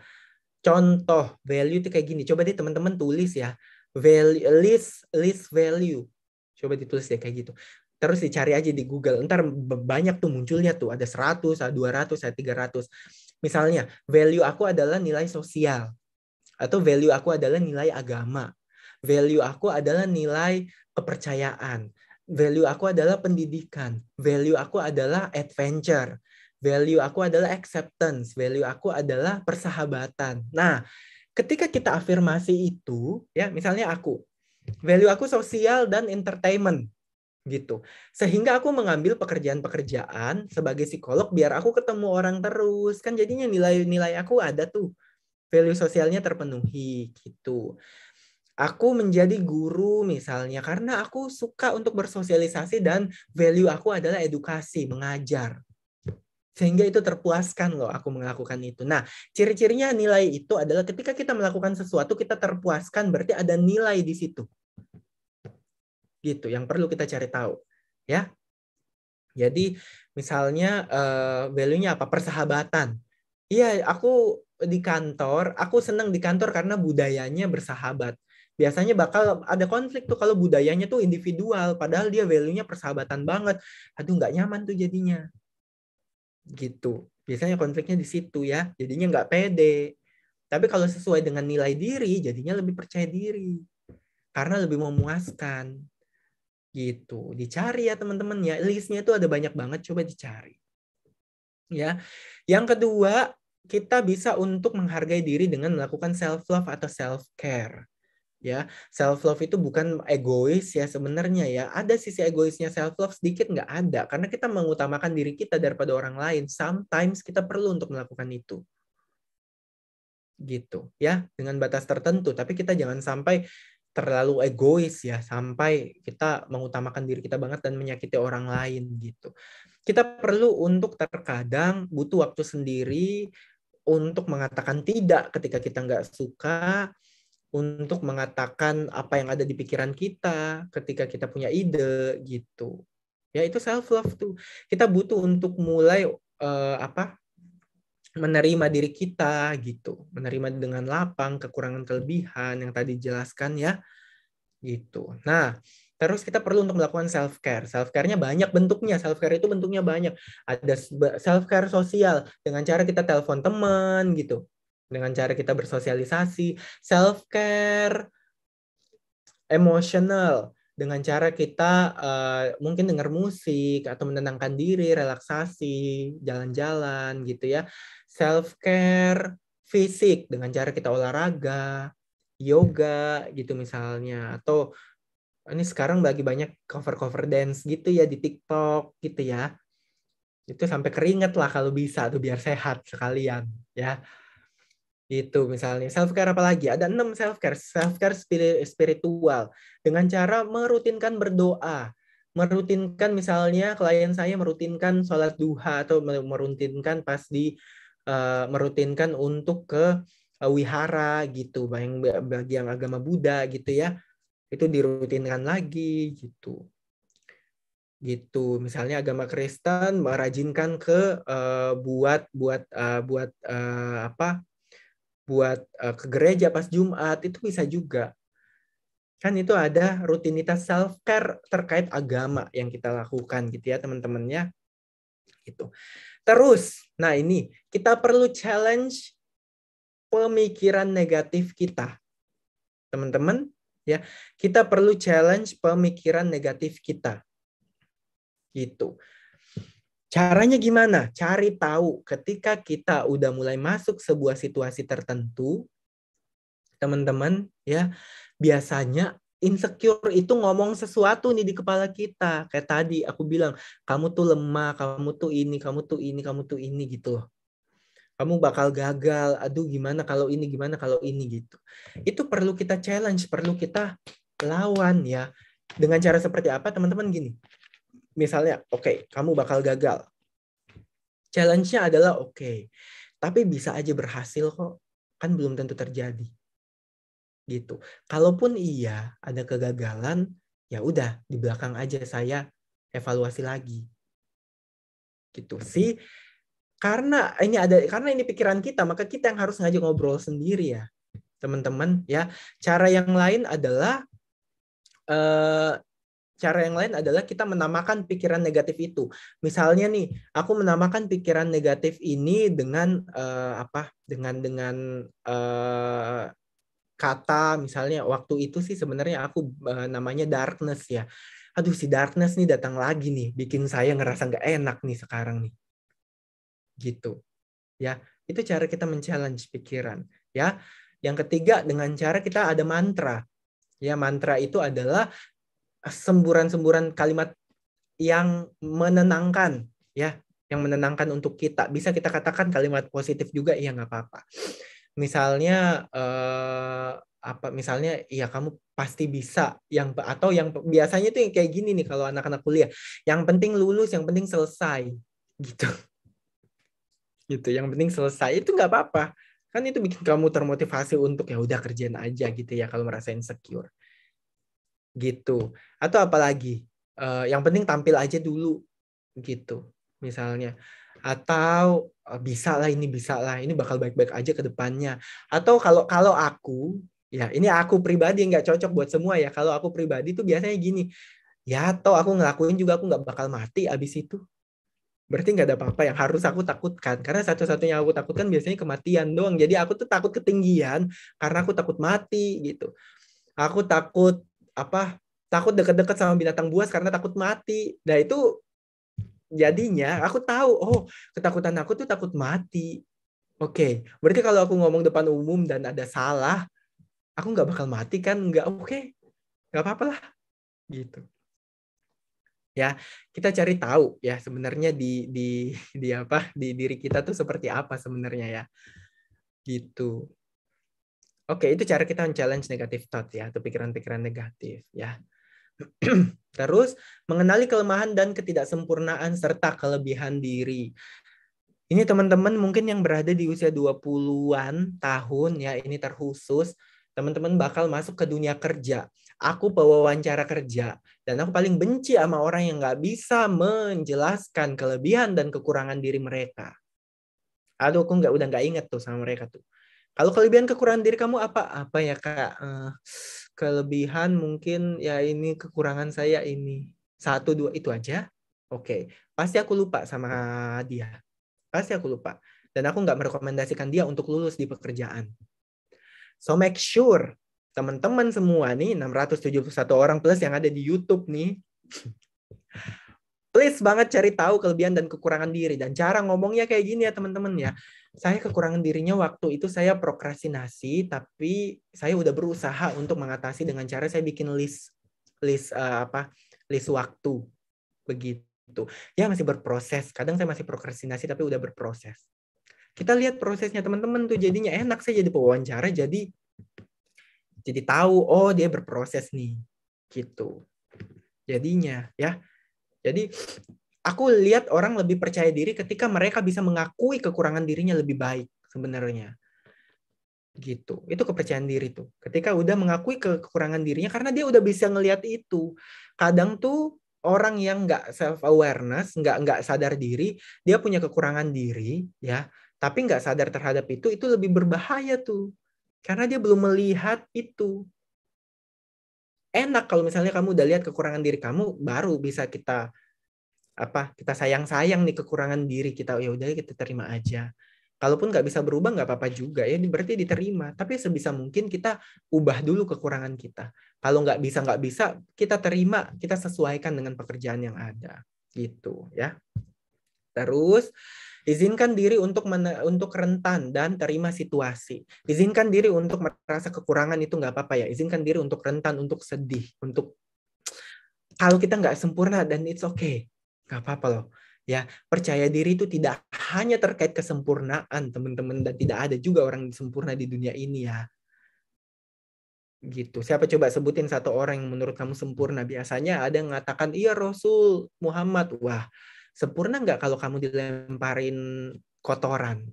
Contoh value itu kayak gini. Coba deh teman-teman tulis ya value list list value coba ditulis ya kayak gitu terus dicari aja di Google ntar banyak tuh munculnya tuh ada 100 ada 200 ada 300 misalnya value aku adalah nilai sosial atau value aku adalah nilai agama value aku adalah nilai kepercayaan value aku adalah pendidikan value aku adalah adventure value aku adalah acceptance value aku adalah persahabatan nah Ketika kita afirmasi itu, ya misalnya aku, value aku sosial dan entertainment gitu. Sehingga aku mengambil pekerjaan-pekerjaan sebagai psikolog biar aku ketemu orang terus. Kan jadinya nilai-nilai aku ada tuh. Value sosialnya terpenuhi gitu. Aku menjadi guru misalnya karena aku suka untuk bersosialisasi dan value aku adalah edukasi, mengajar sehingga itu terpuaskan loh aku melakukan itu. Nah, ciri-cirinya nilai itu adalah ketika kita melakukan sesuatu kita terpuaskan berarti ada nilai di situ. Gitu yang perlu kita cari tahu, ya. Jadi misalnya uh, value-nya apa? Persahabatan. Iya, aku di kantor, aku senang di kantor karena budayanya bersahabat. Biasanya bakal ada konflik tuh kalau budayanya tuh individual, padahal dia value-nya persahabatan banget. Aduh, nggak nyaman tuh jadinya gitu biasanya konfliknya di situ ya jadinya nggak pede tapi kalau sesuai dengan nilai diri jadinya lebih percaya diri karena lebih memuaskan gitu dicari ya teman-teman ya listnya itu ada banyak banget coba dicari ya yang kedua kita bisa untuk menghargai diri dengan melakukan self love atau self care ya self love itu bukan egois ya sebenarnya ya ada sisi egoisnya self love sedikit nggak ada karena kita mengutamakan diri kita daripada orang lain sometimes kita perlu untuk melakukan itu gitu ya dengan batas tertentu tapi kita jangan sampai terlalu egois ya sampai kita mengutamakan diri kita banget dan menyakiti orang lain gitu kita perlu untuk terkadang butuh waktu sendiri untuk mengatakan tidak ketika kita nggak suka untuk mengatakan apa yang ada di pikiran kita ketika kita punya ide gitu. Ya itu self love tuh. Kita butuh untuk mulai uh, apa? menerima diri kita gitu, menerima dengan lapang kekurangan kelebihan yang tadi jelaskan ya. Gitu. Nah, Terus kita perlu untuk melakukan self care. Self care-nya banyak bentuknya. Self care itu bentuknya banyak. Ada self care sosial dengan cara kita telepon teman gitu dengan cara kita bersosialisasi, self care, emotional dengan cara kita uh, mungkin dengar musik atau menenangkan diri, relaksasi, jalan-jalan gitu ya. Self care fisik dengan cara kita olahraga, yoga gitu misalnya atau ini sekarang bagi banyak cover-cover dance gitu ya di TikTok gitu ya. Itu sampai keringet lah kalau bisa tuh biar sehat sekalian ya itu misalnya self care apa lagi ada enam self care self care spiritual dengan cara merutinkan berdoa merutinkan misalnya klien saya merutinkan sholat duha atau merutinkan pas di uh, merutinkan untuk ke uh, wihara gitu yang bagi yang agama Buddha gitu ya itu dirutinkan lagi gitu gitu misalnya agama Kristen merajinkan ke uh, buat buat uh, buat uh, apa buat uh, ke gereja pas Jumat itu bisa juga. Kan itu ada rutinitas self care terkait agama yang kita lakukan gitu ya teman-temannya. Gitu. Terus, nah ini kita perlu challenge pemikiran negatif kita. Teman-teman, ya. Kita perlu challenge pemikiran negatif kita. Gitu. Caranya gimana? Cari tahu ketika kita udah mulai masuk sebuah situasi tertentu, teman-teman ya, biasanya insecure itu ngomong sesuatu nih di kepala kita. Kayak tadi aku bilang, kamu tuh lemah, kamu tuh ini, kamu tuh ini, kamu tuh ini gitu loh. Kamu bakal gagal, aduh gimana kalau ini, gimana kalau ini gitu. Itu perlu kita challenge, perlu kita lawan ya. Dengan cara seperti apa teman-teman gini, misalnya oke okay, kamu bakal gagal challenge-nya adalah oke okay, tapi bisa aja berhasil kok kan belum tentu terjadi gitu kalaupun iya ada kegagalan ya udah di belakang aja saya evaluasi lagi gitu sih karena ini ada karena ini pikiran kita maka kita yang harus ngajak ngobrol sendiri ya teman-teman ya cara yang lain adalah eh, Cara yang lain adalah kita menamakan pikiran negatif itu. Misalnya nih, aku menamakan pikiran negatif ini dengan uh, apa? Dengan dengan uh, kata misalnya waktu itu sih sebenarnya aku uh, namanya darkness ya. Aduh si darkness nih datang lagi nih, bikin saya ngerasa nggak enak nih sekarang nih. Gitu. Ya, itu cara kita men-challenge pikiran, ya. Yang ketiga dengan cara kita ada mantra. Ya, mantra itu adalah semburan-semburan kalimat yang menenangkan ya yang menenangkan untuk kita bisa kita katakan kalimat positif juga ya nggak apa-apa misalnya eh, apa misalnya ya kamu pasti bisa yang atau yang biasanya tuh kayak gini nih kalau anak-anak kuliah yang penting lulus yang penting selesai gitu gitu yang penting selesai itu nggak apa-apa kan itu bikin kamu termotivasi untuk ya udah kerjaan aja gitu ya kalau merasa insecure gitu atau apalagi uh, yang penting tampil aja dulu gitu misalnya atau uh, bisa lah ini bisa lah ini bakal baik-baik aja ke depannya atau kalau kalau aku ya ini aku pribadi nggak cocok buat semua ya kalau aku pribadi tuh biasanya gini ya atau aku ngelakuin juga aku nggak bakal mati abis itu berarti nggak ada apa-apa yang harus aku takutkan karena satu-satunya aku takutkan biasanya kematian doang jadi aku tuh takut ketinggian karena aku takut mati gitu aku takut apa takut deket-deket sama binatang buas karena takut mati. Nah itu jadinya aku tahu oh ketakutan aku tuh takut mati. Oke, okay. berarti kalau aku ngomong depan umum dan ada salah, aku nggak bakal mati kan? Nggak oke, okay. nggak apa-apa lah, gitu. Ya, kita cari tahu ya sebenarnya di di di apa di diri kita tuh seperti apa sebenarnya ya, gitu. Oke, itu cara kita men-challenge negatif thought ya, atau pikiran-pikiran negatif ya. [clears throat] Terus mengenali kelemahan dan ketidaksempurnaan serta kelebihan diri. Ini teman-teman mungkin yang berada di usia 20-an tahun ya, ini terkhusus teman-teman bakal masuk ke dunia kerja. Aku pewawancara kerja dan aku paling benci sama orang yang nggak bisa menjelaskan kelebihan dan kekurangan diri mereka. Aduh, aku nggak udah nggak inget tuh sama mereka tuh. Kalau kelebihan kekurangan diri kamu apa? Apa ya kak? Eh, kelebihan mungkin ya ini kekurangan saya ini satu dua itu aja. Oke, okay. pasti aku lupa sama dia. Pasti aku lupa. Dan aku nggak merekomendasikan dia untuk lulus di pekerjaan. So make sure teman-teman semua nih 671 orang plus yang ada di YouTube nih. Please banget cari tahu kelebihan dan kekurangan diri dan cara ngomongnya kayak gini ya teman-teman ya saya kekurangan dirinya waktu itu saya prokrastinasi tapi saya udah berusaha untuk mengatasi dengan cara saya bikin list list uh, apa list waktu begitu ya masih berproses kadang saya masih prokrastinasi tapi udah berproses kita lihat prosesnya teman-teman tuh jadinya enak saya jadi pewawancara jadi jadi tahu oh dia berproses nih gitu jadinya ya jadi aku lihat orang lebih percaya diri ketika mereka bisa mengakui kekurangan dirinya lebih baik sebenarnya gitu itu kepercayaan diri tuh ketika udah mengakui kekurangan dirinya karena dia udah bisa ngelihat itu kadang tuh orang yang nggak self awareness nggak nggak sadar diri dia punya kekurangan diri ya tapi nggak sadar terhadap itu itu lebih berbahaya tuh karena dia belum melihat itu enak kalau misalnya kamu udah lihat kekurangan diri kamu baru bisa kita apa kita sayang-sayang nih kekurangan diri kita oh, ya udah kita terima aja kalaupun nggak bisa berubah nggak apa-apa juga ya berarti diterima tapi sebisa mungkin kita ubah dulu kekurangan kita kalau nggak bisa nggak bisa kita terima kita sesuaikan dengan pekerjaan yang ada gitu ya terus izinkan diri untuk men- untuk rentan dan terima situasi izinkan diri untuk merasa kekurangan itu nggak apa-apa ya izinkan diri untuk rentan untuk sedih untuk kalau kita nggak sempurna dan it's okay Gak apa-apa loh. Ya, percaya diri itu tidak hanya terkait kesempurnaan, teman-teman, dan tidak ada juga orang sempurna di dunia ini ya. Gitu. Siapa coba sebutin satu orang yang menurut kamu sempurna? Biasanya ada yang mengatakan, iya Rasul Muhammad. Wah, sempurna nggak kalau kamu dilemparin kotoran?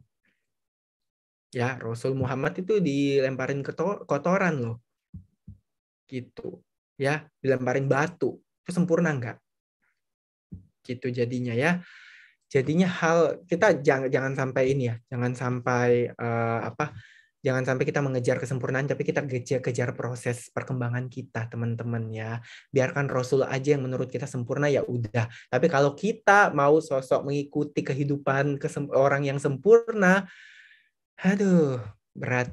Ya, Rasul Muhammad itu dilemparin kotoran loh. Gitu. Ya, dilemparin batu. Itu sempurna nggak? gitu jadinya ya jadinya hal kita jangan jangan sampai ini ya jangan sampai uh, apa jangan sampai kita mengejar kesempurnaan tapi kita kejar, kejar proses perkembangan kita teman-teman ya biarkan Rasul aja yang menurut kita sempurna ya udah tapi kalau kita mau sosok mengikuti kehidupan orang yang sempurna aduh berat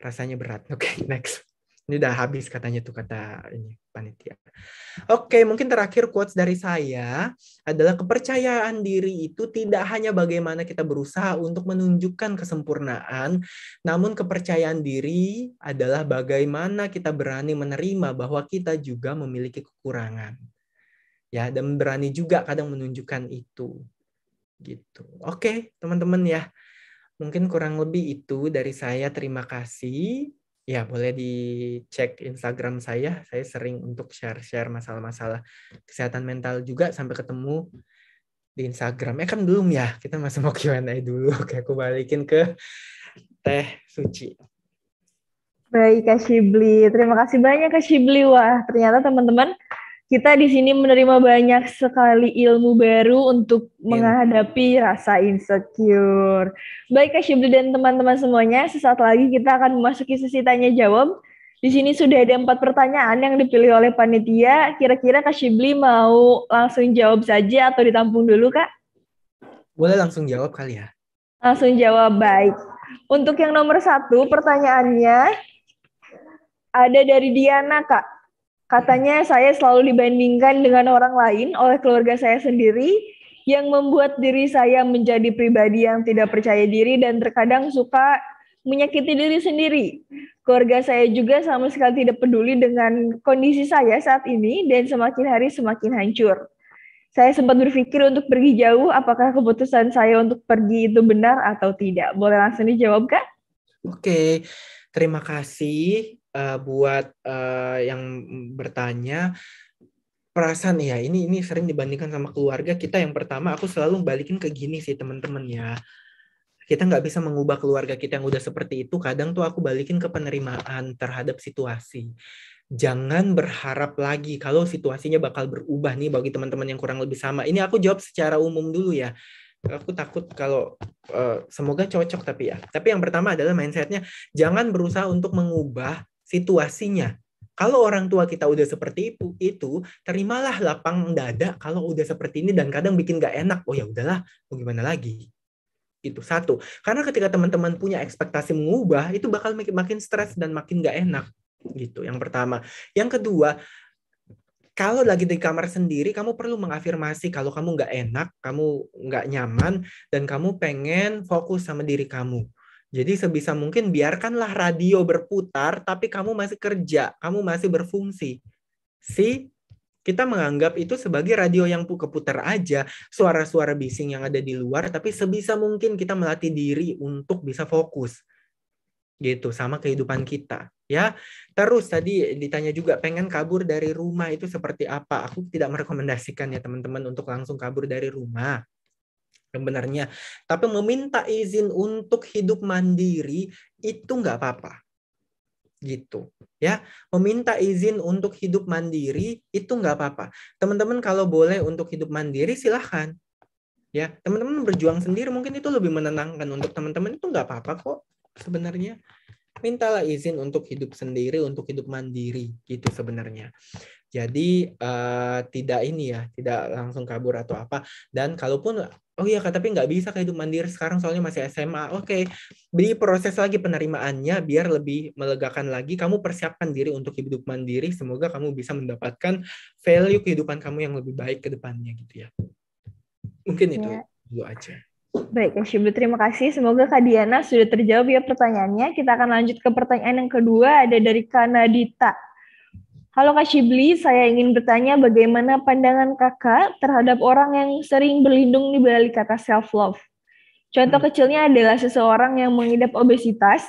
rasanya berat oke okay, [laughs] next ini udah habis katanya tuh kata ini panitia. Oke, mungkin terakhir quotes dari saya adalah kepercayaan diri itu tidak hanya bagaimana kita berusaha untuk menunjukkan kesempurnaan, namun kepercayaan diri adalah bagaimana kita berani menerima bahwa kita juga memiliki kekurangan. Ya, dan berani juga kadang menunjukkan itu. Gitu. Oke, teman-teman ya. Mungkin kurang lebih itu dari saya. Terima kasih ya boleh dicek Instagram saya. Saya sering untuk share-share masalah-masalah kesehatan mental juga sampai ketemu di Instagram. Eh kan belum ya, kita masih mau Q&A dulu. [laughs] Oke, aku balikin ke Teh Suci. Baik, Kak Shibli. Terima kasih banyak, Kak Shibli. Wah, ternyata teman-teman kita di sini menerima banyak sekali ilmu baru untuk yeah. menghadapi rasa insecure. Baik Kak dan teman-teman semuanya, sesaat lagi kita akan memasuki sesi tanya jawab. Di sini sudah ada empat pertanyaan yang dipilih oleh panitia. Kira-kira Kak Shibli mau langsung jawab saja atau ditampung dulu Kak? Boleh langsung jawab kali ya. Langsung jawab, baik. Untuk yang nomor satu pertanyaannya ada dari Diana Kak Katanya saya selalu dibandingkan dengan orang lain oleh keluarga saya sendiri yang membuat diri saya menjadi pribadi yang tidak percaya diri dan terkadang suka menyakiti diri sendiri. Keluarga saya juga sama sekali tidak peduli dengan kondisi saya saat ini dan semakin hari semakin hancur. Saya sempat berpikir untuk pergi jauh, apakah keputusan saya untuk pergi itu benar atau tidak? Boleh langsung dijawab, Kak? Oke, terima kasih uh, buat uh, yang bertanya perasaan ya ini ini sering dibandingkan sama keluarga kita yang pertama aku selalu balikin ke gini sih teman-teman ya kita nggak bisa mengubah keluarga kita yang udah seperti itu kadang tuh aku balikin ke penerimaan terhadap situasi jangan berharap lagi kalau situasinya bakal berubah nih bagi teman-teman yang kurang lebih sama ini aku jawab secara umum dulu ya aku takut kalau uh, semoga cocok tapi ya tapi yang pertama adalah mindsetnya jangan berusaha untuk mengubah situasinya. Kalau orang tua kita udah seperti itu, itu terimalah lapang dada kalau udah seperti ini dan kadang bikin gak enak. Oh ya udahlah, mau gimana lagi? Itu satu. Karena ketika teman-teman punya ekspektasi mengubah, itu bakal makin, makin stres dan makin gak enak. Gitu. Yang pertama. Yang kedua, kalau lagi di kamar sendiri, kamu perlu mengafirmasi kalau kamu nggak enak, kamu nggak nyaman, dan kamu pengen fokus sama diri kamu. Jadi sebisa mungkin biarkanlah radio berputar, tapi kamu masih kerja, kamu masih berfungsi. Si kita menganggap itu sebagai radio yang keputar aja, suara-suara bising yang ada di luar, tapi sebisa mungkin kita melatih diri untuk bisa fokus. Gitu, sama kehidupan kita. ya Terus tadi ditanya juga, pengen kabur dari rumah itu seperti apa? Aku tidak merekomendasikan ya teman-teman untuk langsung kabur dari rumah sebenarnya. Tapi meminta izin untuk hidup mandiri itu nggak apa-apa. Gitu ya, meminta izin untuk hidup mandiri itu nggak apa-apa. Teman-teman, kalau boleh untuk hidup mandiri, silahkan ya. Teman-teman berjuang sendiri, mungkin itu lebih menenangkan untuk teman-teman. Itu nggak apa-apa kok, sebenarnya mintalah izin untuk hidup sendiri, untuk hidup mandiri gitu sebenarnya. Jadi uh, tidak ini ya, tidak langsung kabur atau apa. Dan kalaupun oh iya tapi nggak bisa kayak hidup mandiri sekarang soalnya masih SMA. Oke, okay. proses lagi penerimaannya biar lebih melegakan lagi. Kamu persiapkan diri untuk hidup mandiri. Semoga kamu bisa mendapatkan value kehidupan kamu yang lebih baik ke depannya gitu ya. Mungkin itu ya. dulu aja. Baik, Syiblu, terima kasih. Semoga Kak Diana sudah terjawab ya pertanyaannya. Kita akan lanjut ke pertanyaan yang kedua, ada dari Kanadita. Halo Kak Shibli, saya ingin bertanya bagaimana pandangan kakak terhadap orang yang sering berlindung di balik kata self-love. Contoh kecilnya adalah seseorang yang mengidap obesitas,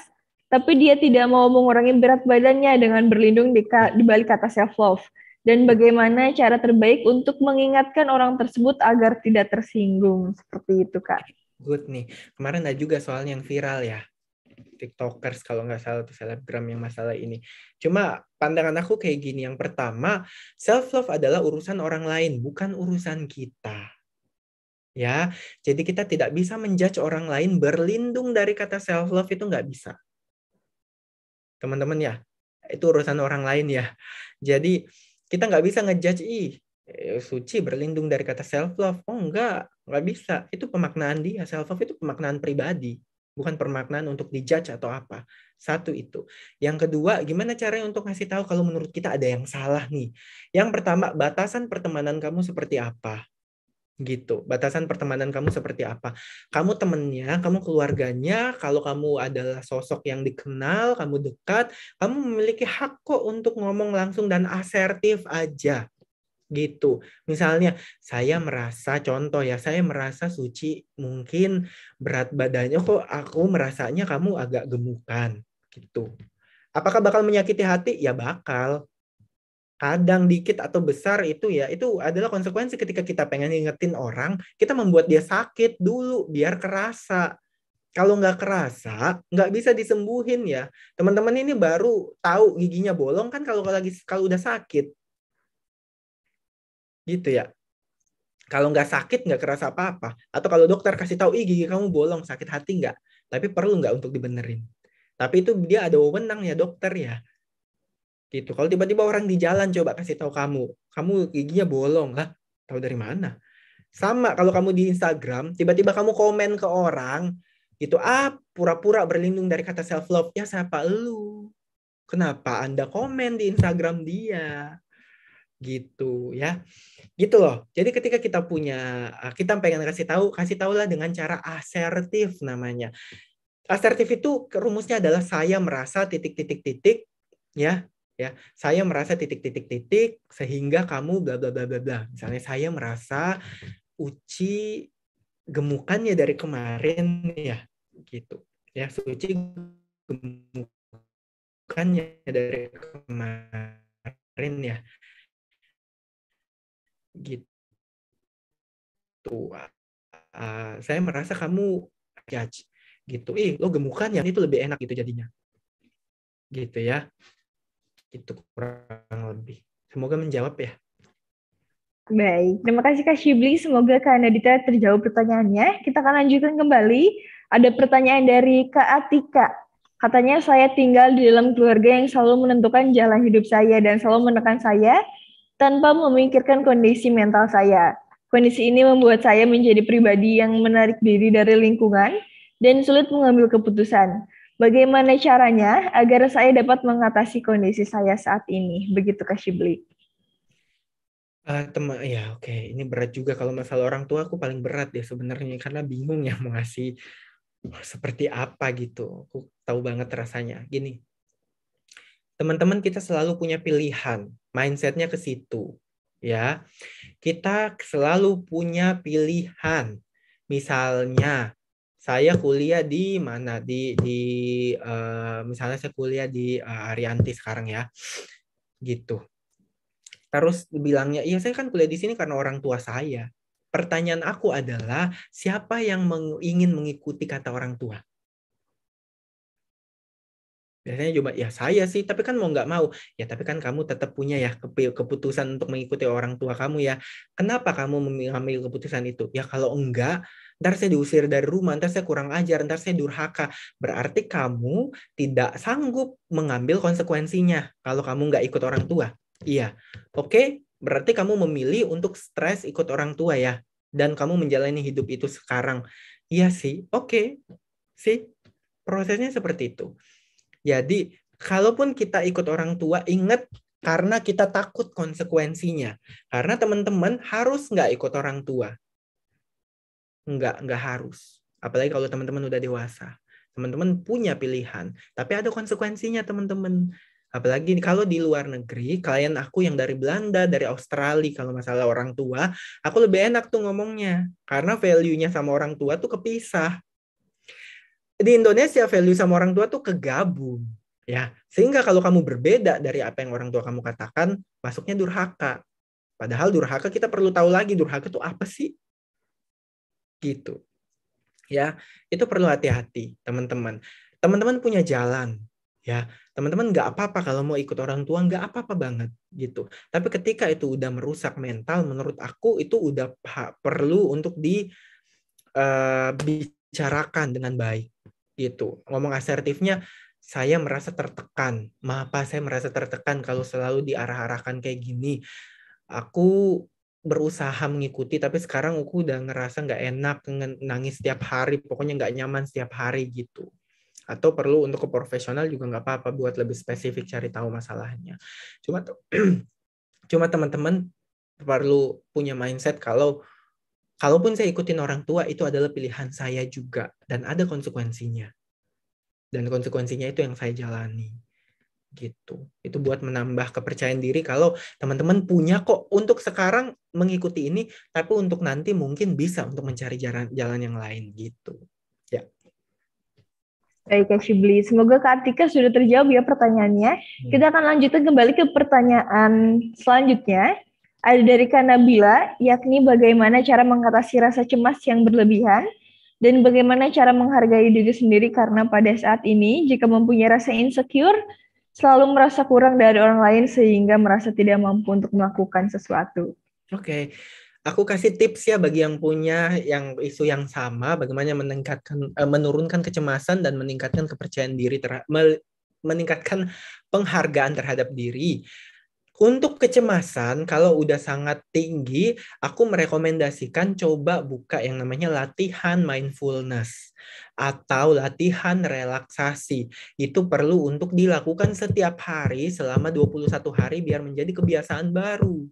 tapi dia tidak mau mengurangi berat badannya dengan berlindung di, di balik kata self-love dan bagaimana cara terbaik untuk mengingatkan orang tersebut agar tidak tersinggung seperti itu kak. Good nih. Kemarin ada juga soal yang viral ya. TikTokers kalau nggak salah atau selebgram yang masalah ini. Cuma pandangan aku kayak gini. Yang pertama, self love adalah urusan orang lain, bukan urusan kita. Ya, jadi kita tidak bisa menjudge orang lain berlindung dari kata self love itu nggak bisa. Teman-teman ya, itu urusan orang lain ya. Jadi kita nggak bisa ngejudge ih eh, suci berlindung dari kata self love oh enggak nggak bisa itu pemaknaan dia self love itu pemaknaan pribadi bukan pemaknaan untuk dijudge atau apa satu itu yang kedua gimana caranya untuk ngasih tahu kalau menurut kita ada yang salah nih yang pertama batasan pertemanan kamu seperti apa gitu. Batasan pertemanan kamu seperti apa? Kamu temennya, kamu keluarganya, kalau kamu adalah sosok yang dikenal, kamu dekat, kamu memiliki hak kok untuk ngomong langsung dan asertif aja. Gitu. Misalnya, saya merasa contoh ya, saya merasa suci mungkin berat badannya kok aku merasanya kamu agak gemukan gitu. Apakah bakal menyakiti hati? Ya bakal kadang dikit atau besar itu ya itu adalah konsekuensi ketika kita pengen ngingetin orang kita membuat dia sakit dulu biar kerasa kalau nggak kerasa nggak bisa disembuhin ya teman-teman ini baru tahu giginya bolong kan kalau lagi kalau udah sakit gitu ya kalau nggak sakit nggak kerasa apa-apa atau kalau dokter kasih tahu ih gigi kamu bolong sakit hati nggak tapi perlu nggak untuk dibenerin tapi itu dia ada wewenang ya dokter ya gitu kalau tiba-tiba orang di jalan coba kasih tahu kamu kamu giginya bolong lah tahu dari mana sama kalau kamu di Instagram tiba-tiba kamu komen ke orang gitu ah pura-pura berlindung dari kata self love ya siapa lu kenapa anda komen di Instagram dia gitu ya gitu loh jadi ketika kita punya ah, kita pengen kasih tahu kasih lah dengan cara asertif namanya asertif itu rumusnya adalah saya merasa titik titik titik ya ya saya merasa titik-titik-titik sehingga kamu bla bla bla bla bla misalnya saya merasa uci gemukannya dari kemarin ya gitu ya suci gemukannya dari kemarin ya gitu uh, saya merasa kamu judge gitu ih lo gemukan ya itu lebih enak gitu jadinya gitu ya itu kurang lebih semoga menjawab ya Baik, terima kasih Kak Shibli. Semoga Kak Nadita terjawab pertanyaannya. Kita akan lanjutkan kembali. Ada pertanyaan dari Kak Atika. Katanya saya tinggal di dalam keluarga yang selalu menentukan jalan hidup saya dan selalu menekan saya tanpa memikirkan kondisi mental saya. Kondisi ini membuat saya menjadi pribadi yang menarik diri dari lingkungan dan sulit mengambil keputusan. Bagaimana caranya agar saya dapat mengatasi kondisi saya saat ini? Begitu Kak Shibli. Uh, eh, teman ya oke okay. ini berat juga kalau masalah orang tua aku paling berat ya sebenarnya karena bingung ya mau ngasih seperti apa gitu aku tahu banget rasanya gini teman-teman kita selalu punya pilihan mindsetnya ke situ ya kita selalu punya pilihan misalnya saya kuliah di mana di di uh, misalnya saya kuliah di uh, Arianti sekarang ya gitu terus bilangnya iya saya kan kuliah di sini karena orang tua saya pertanyaan aku adalah siapa yang meng ingin mengikuti kata orang tua biasanya cuma ya saya sih tapi kan mau nggak mau ya tapi kan kamu tetap punya ya keputusan untuk mengikuti orang tua kamu ya kenapa kamu mengambil keputusan itu ya kalau enggak ntar saya diusir dari rumah, ntar saya kurang ajar, ntar saya durhaka. Berarti kamu tidak sanggup mengambil konsekuensinya kalau kamu nggak ikut orang tua. Iya, oke. Berarti kamu memilih untuk stres ikut orang tua ya, dan kamu menjalani hidup itu sekarang. Iya sih, oke okay. sih. Prosesnya seperti itu. Jadi, kalaupun kita ikut orang tua, ingat karena kita takut konsekuensinya. Karena teman-teman harus nggak ikut orang tua nggak nggak harus. Apalagi kalau teman-teman udah dewasa, teman-teman punya pilihan, tapi ada konsekuensinya teman-teman. Apalagi kalau di luar negeri, kalian aku yang dari Belanda, dari Australia, kalau masalah orang tua, aku lebih enak tuh ngomongnya. Karena value-nya sama orang tua tuh kepisah. Di Indonesia, value sama orang tua tuh kegabung. ya Sehingga kalau kamu berbeda dari apa yang orang tua kamu katakan, masuknya durhaka. Padahal durhaka kita perlu tahu lagi, durhaka tuh apa sih? gitu. Ya, itu perlu hati-hati, teman-teman. Teman-teman punya jalan, ya. Teman-teman nggak apa-apa kalau mau ikut orang tua, nggak apa-apa banget gitu. Tapi ketika itu udah merusak mental, menurut aku itu udah perlu untuk dibicarakan eh, uh, dengan baik gitu. Ngomong asertifnya, saya merasa tertekan. Maaf, saya merasa tertekan kalau selalu diarah-arahkan kayak gini. Aku berusaha mengikuti tapi sekarang aku udah ngerasa nggak enak nangis setiap hari pokoknya nggak nyaman setiap hari gitu atau perlu untuk ke profesional juga nggak apa-apa buat lebih spesifik cari tahu masalahnya cuma [clears throat] cuma teman-teman perlu punya mindset kalau kalaupun saya ikutin orang tua itu adalah pilihan saya juga dan ada konsekuensinya dan konsekuensinya itu yang saya jalani gitu. Itu buat menambah kepercayaan diri kalau teman-teman punya kok untuk sekarang mengikuti ini, tapi untuk nanti mungkin bisa untuk mencari jalan jalan yang lain gitu. Ya. Baik, Kak Shibli. Semoga Kak Artika sudah terjawab ya pertanyaannya. Hmm. Kita akan lanjutkan kembali ke pertanyaan selanjutnya. Ada dari Kak Nabila, yakni bagaimana cara mengatasi rasa cemas yang berlebihan dan bagaimana cara menghargai diri sendiri karena pada saat ini jika mempunyai rasa insecure, selalu merasa kurang dari orang lain sehingga merasa tidak mampu untuk melakukan sesuatu. Oke. Okay. Aku kasih tips ya bagi yang punya yang isu yang sama bagaimana meningkatkan eh, menurunkan kecemasan dan meningkatkan kepercayaan diri meningkatkan penghargaan terhadap diri. Untuk kecemasan, kalau udah sangat tinggi, aku merekomendasikan coba buka yang namanya latihan mindfulness atau latihan relaksasi. Itu perlu untuk dilakukan setiap hari selama 21 hari biar menjadi kebiasaan baru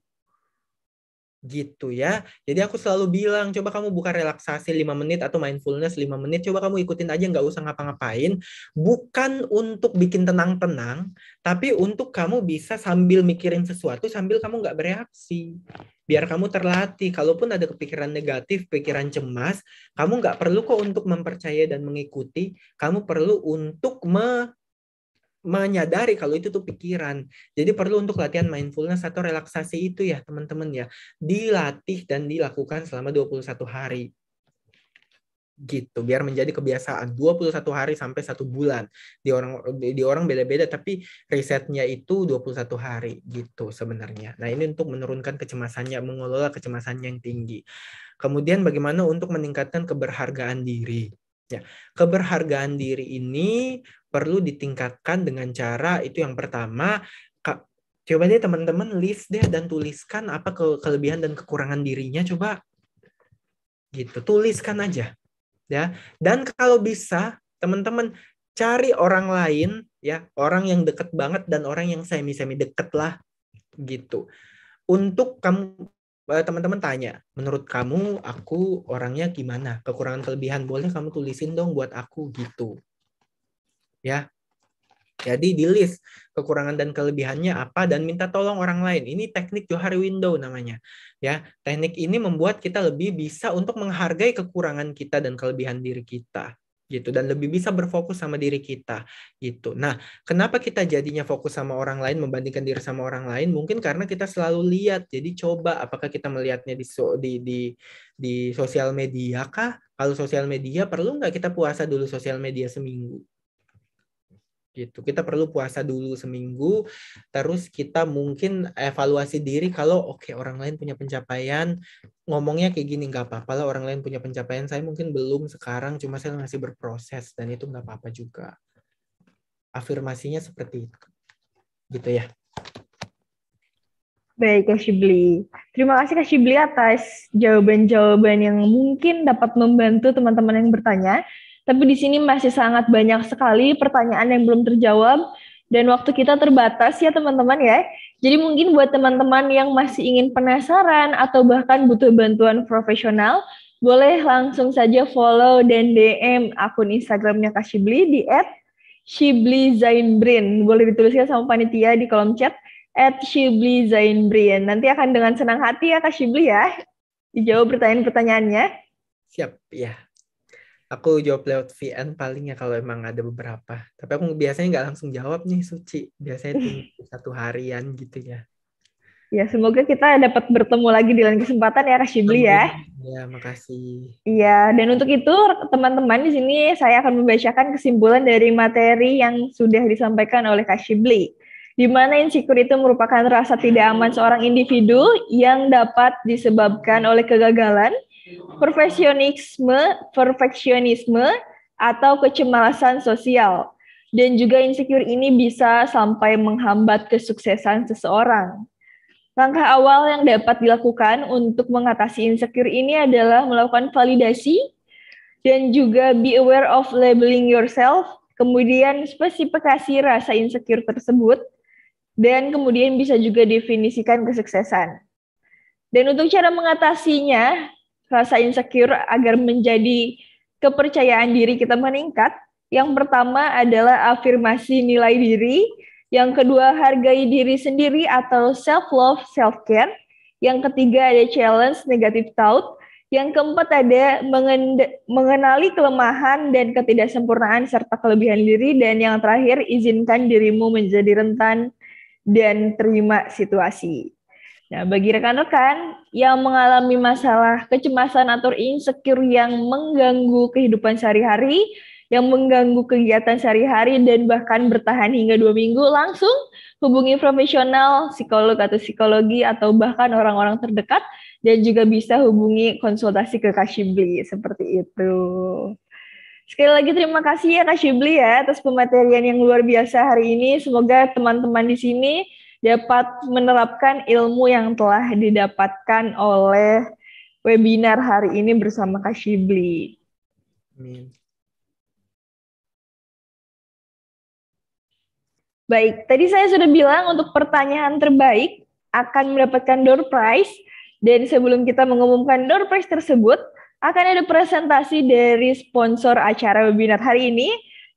gitu ya. Jadi aku selalu bilang, coba kamu buka relaksasi 5 menit atau mindfulness 5 menit, coba kamu ikutin aja nggak usah ngapa-ngapain. Bukan untuk bikin tenang-tenang, tapi untuk kamu bisa sambil mikirin sesuatu sambil kamu nggak bereaksi. Biar kamu terlatih, kalaupun ada kepikiran negatif, pikiran cemas, kamu nggak perlu kok untuk mempercaya dan mengikuti, kamu perlu untuk me menyadari kalau itu tuh pikiran. Jadi perlu untuk latihan mindfulness atau relaksasi itu ya teman-teman ya. Dilatih dan dilakukan selama 21 hari. Gitu, biar menjadi kebiasaan. 21 hari sampai satu bulan. Di orang di orang beda-beda tapi risetnya itu 21 hari gitu sebenarnya. Nah, ini untuk menurunkan kecemasannya, mengelola kecemasannya yang tinggi. Kemudian bagaimana untuk meningkatkan keberhargaan diri? Ya, keberhargaan diri ini perlu ditingkatkan dengan cara itu yang pertama coba deh teman-teman list deh dan tuliskan apa ke kelebihan dan kekurangan dirinya coba gitu tuliskan aja ya dan kalau bisa teman-teman cari orang lain ya orang yang deket banget dan orang yang semi semi deket lah gitu untuk kamu Eh, teman-teman tanya, menurut kamu aku orangnya gimana? Kekurangan kelebihan boleh kamu tulisin dong buat aku gitu. Ya. Jadi di list kekurangan dan kelebihannya apa dan minta tolong orang lain. Ini teknik Johari Window namanya. Ya, teknik ini membuat kita lebih bisa untuk menghargai kekurangan kita dan kelebihan diri kita gitu dan lebih bisa berfokus sama diri kita gitu. Nah, kenapa kita jadinya fokus sama orang lain membandingkan diri sama orang lain? Mungkin karena kita selalu lihat. Jadi coba apakah kita melihatnya di so, di di di sosial media kah? Kalau sosial media perlu nggak kita puasa dulu sosial media seminggu? gitu. Kita perlu puasa dulu seminggu, terus kita mungkin evaluasi diri kalau oke okay, orang lain punya pencapaian, ngomongnya kayak gini nggak apa-apa lah orang lain punya pencapaian, saya mungkin belum sekarang, cuma saya masih berproses dan itu nggak apa-apa juga. Afirmasinya seperti itu, gitu ya. Baik Kak Terima kasih Kak Shibli atas jawaban-jawaban yang mungkin dapat membantu teman-teman yang bertanya. Tapi di sini masih sangat banyak sekali pertanyaan yang belum terjawab dan waktu kita terbatas ya teman-teman ya. Jadi mungkin buat teman-teman yang masih ingin penasaran atau bahkan butuh bantuan profesional, boleh langsung saja follow dan DM akun Instagramnya Kak Shibli di at Shibli Zainbrin. Boleh dituliskan ya sama panitia di kolom chat at Shibli Zainbrin. Nanti akan dengan senang hati ya Kak Shibli ya. Dijawab pertanyaan-pertanyaannya. Siap, ya aku jawab lewat VN paling ya kalau emang ada beberapa. Tapi aku biasanya nggak langsung jawab nih Suci. Biasanya itu [laughs] satu harian gitu ya. Ya, semoga kita dapat bertemu lagi di lain kesempatan ya Rashibli ya. Ya, makasih. Iya, dan untuk itu teman-teman di sini saya akan membacakan kesimpulan dari materi yang sudah disampaikan oleh Kak dimana Di mana insecure itu merupakan rasa tidak aman seorang individu yang dapat disebabkan oleh kegagalan, perfeksionisme, perfeksionisme atau kecemasan sosial. Dan juga insecure ini bisa sampai menghambat kesuksesan seseorang. Langkah awal yang dapat dilakukan untuk mengatasi insecure ini adalah melakukan validasi dan juga be aware of labeling yourself, kemudian spesifikasi rasa insecure tersebut, dan kemudian bisa juga definisikan kesuksesan. Dan untuk cara mengatasinya, rasa insecure agar menjadi kepercayaan diri kita meningkat, yang pertama adalah afirmasi nilai diri, yang kedua hargai diri sendiri atau self love, self care, yang ketiga ada challenge negative thought, yang keempat ada mengenali kelemahan dan ketidaksempurnaan serta kelebihan diri dan yang terakhir izinkan dirimu menjadi rentan dan terima situasi. Nah, bagi rekan-rekan kan, yang mengalami masalah kecemasan atau insecure yang mengganggu kehidupan sehari-hari, yang mengganggu kegiatan sehari-hari dan bahkan bertahan hingga dua minggu, langsung hubungi profesional, psikolog atau psikologi, atau bahkan orang-orang terdekat, dan juga bisa hubungi konsultasi ke Kashibli seperti itu. Sekali lagi terima kasih ya Kak ya atas pematerian yang luar biasa hari ini. Semoga teman-teman di sini dapat menerapkan ilmu yang telah didapatkan oleh webinar hari ini bersama Kak Shibli. Amin. Baik, tadi saya sudah bilang untuk pertanyaan terbaik akan mendapatkan door prize. Dan sebelum kita mengumumkan door prize tersebut, akan ada presentasi dari sponsor acara webinar hari ini,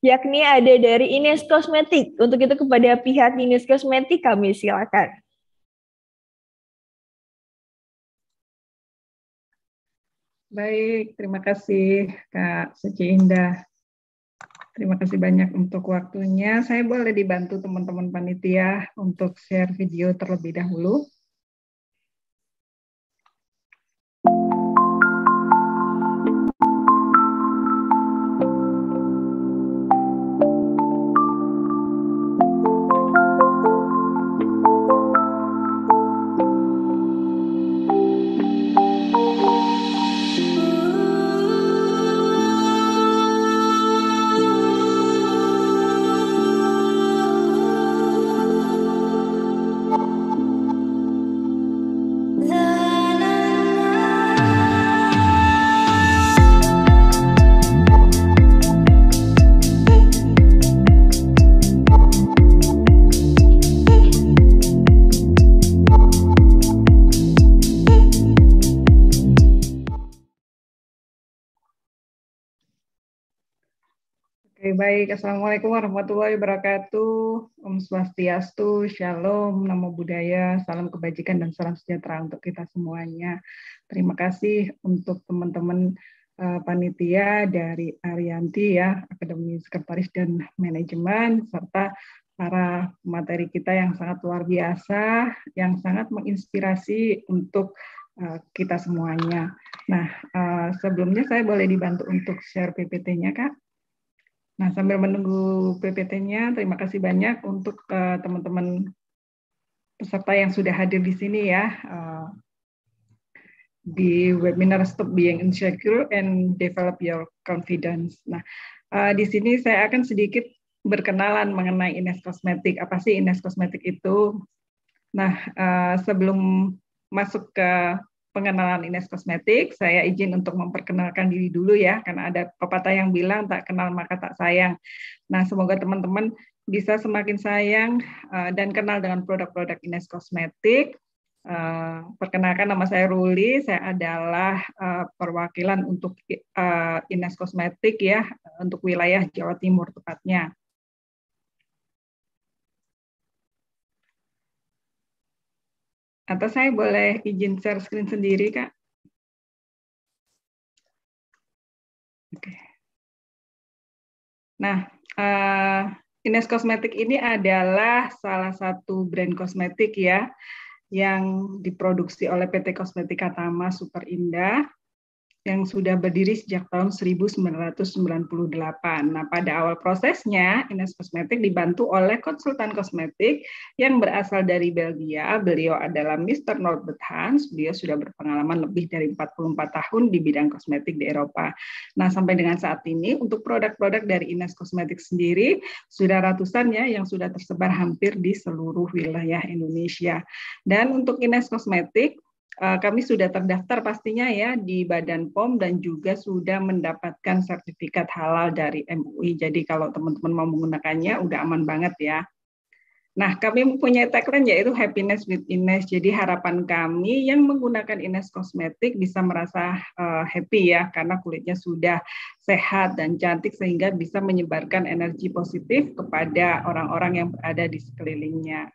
yakni ada dari Ines Kosmetik. Untuk itu kepada pihak Ines Kosmetik kami silakan. Baik, terima kasih Kak Suci Indah. Terima kasih banyak untuk waktunya. Saya boleh dibantu teman-teman panitia untuk share video terlebih dahulu. baik. Assalamualaikum warahmatullahi wabarakatuh. Om Swastiastu, Shalom, Namo Buddhaya, salam kebajikan dan salam sejahtera untuk kita semuanya. Terima kasih untuk teman-teman eh, panitia dari Arianti ya, Akademi Sekretaris dan Manajemen serta para materi kita yang sangat luar biasa, yang sangat menginspirasi untuk eh, kita semuanya. Nah, eh, sebelumnya saya boleh dibantu untuk share PPT-nya, Kak? Nah, sambil menunggu PPT-nya, terima kasih banyak untuk teman eh, teman-teman peserta yang sudah hadir di sini ya. Uh, di webinar Stop Being Insecure and Develop Your Confidence. Nah, uh, di sini saya akan sedikit berkenalan mengenai Ines Kosmetik. Apa sih Ines Kosmetik itu? Nah, uh, sebelum masuk ke pengenalan Ines Kosmetik. Saya izin untuk memperkenalkan diri dulu ya, karena ada pepatah yang bilang tak kenal maka tak sayang. Nah, semoga teman-teman bisa semakin sayang uh, dan kenal dengan produk-produk Ines Kosmetik. Uh, perkenalkan nama saya Ruli, saya adalah uh, perwakilan untuk uh, Ines Kosmetik ya, untuk wilayah Jawa Timur tepatnya. Atau saya boleh izin share screen sendiri, Kak? Oke. Nah, uh, Ines Kosmetik ini adalah salah satu brand kosmetik ya yang diproduksi oleh PT Kosmetika Tama Super Indah yang sudah berdiri sejak tahun 1998. Nah, pada awal prosesnya, Ines Kosmetik dibantu oleh konsultan kosmetik yang berasal dari Belgia. Beliau adalah Mr. Norbert Hans. Beliau sudah berpengalaman lebih dari 44 tahun di bidang kosmetik di Eropa. Nah, sampai dengan saat ini, untuk produk-produk dari Ines Kosmetik sendiri, sudah ratusan ya yang sudah tersebar hampir di seluruh wilayah Indonesia. Dan untuk Ines Kosmetik, Eh, kami sudah terdaftar pastinya ya di Badan POM dan juga sudah mendapatkan sertifikat halal dari MUI. Jadi kalau teman-teman mau menggunakannya udah aman banget ya. Nah, kami mempunyai tagline yaitu happiness with Ines. Jadi harapan kami yang menggunakan Ines kosmetik bisa merasa uh, happy ya karena kulitnya sudah sehat dan cantik sehingga bisa menyebarkan energi positif kepada orang-orang yang berada di sekelilingnya.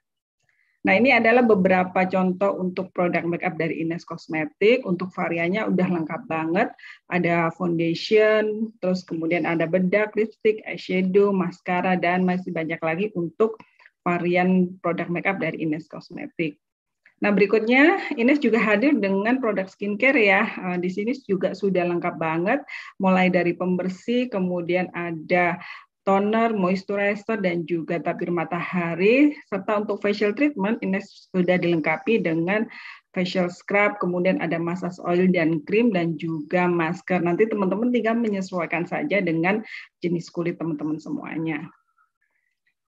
Nah, ini adalah beberapa contoh untuk produk makeup dari Ines Kosmetik. Untuk variannya udah lengkap banget. Ada foundation, terus kemudian ada bedak, lipstick, eyeshadow, mascara dan masih banyak lagi untuk varian produk makeup dari Ines Kosmetik. Nah, berikutnya Ines juga hadir dengan produk skincare ya. Eh, di sini juga sudah lengkap banget, mulai dari pembersih, kemudian ada toner, moisturizer, dan juga tabir matahari. Serta untuk facial treatment, ini sudah dilengkapi dengan facial scrub, kemudian ada massage oil dan krim, dan juga masker. Nanti teman-teman tinggal menyesuaikan saja dengan jenis kulit teman-teman semuanya.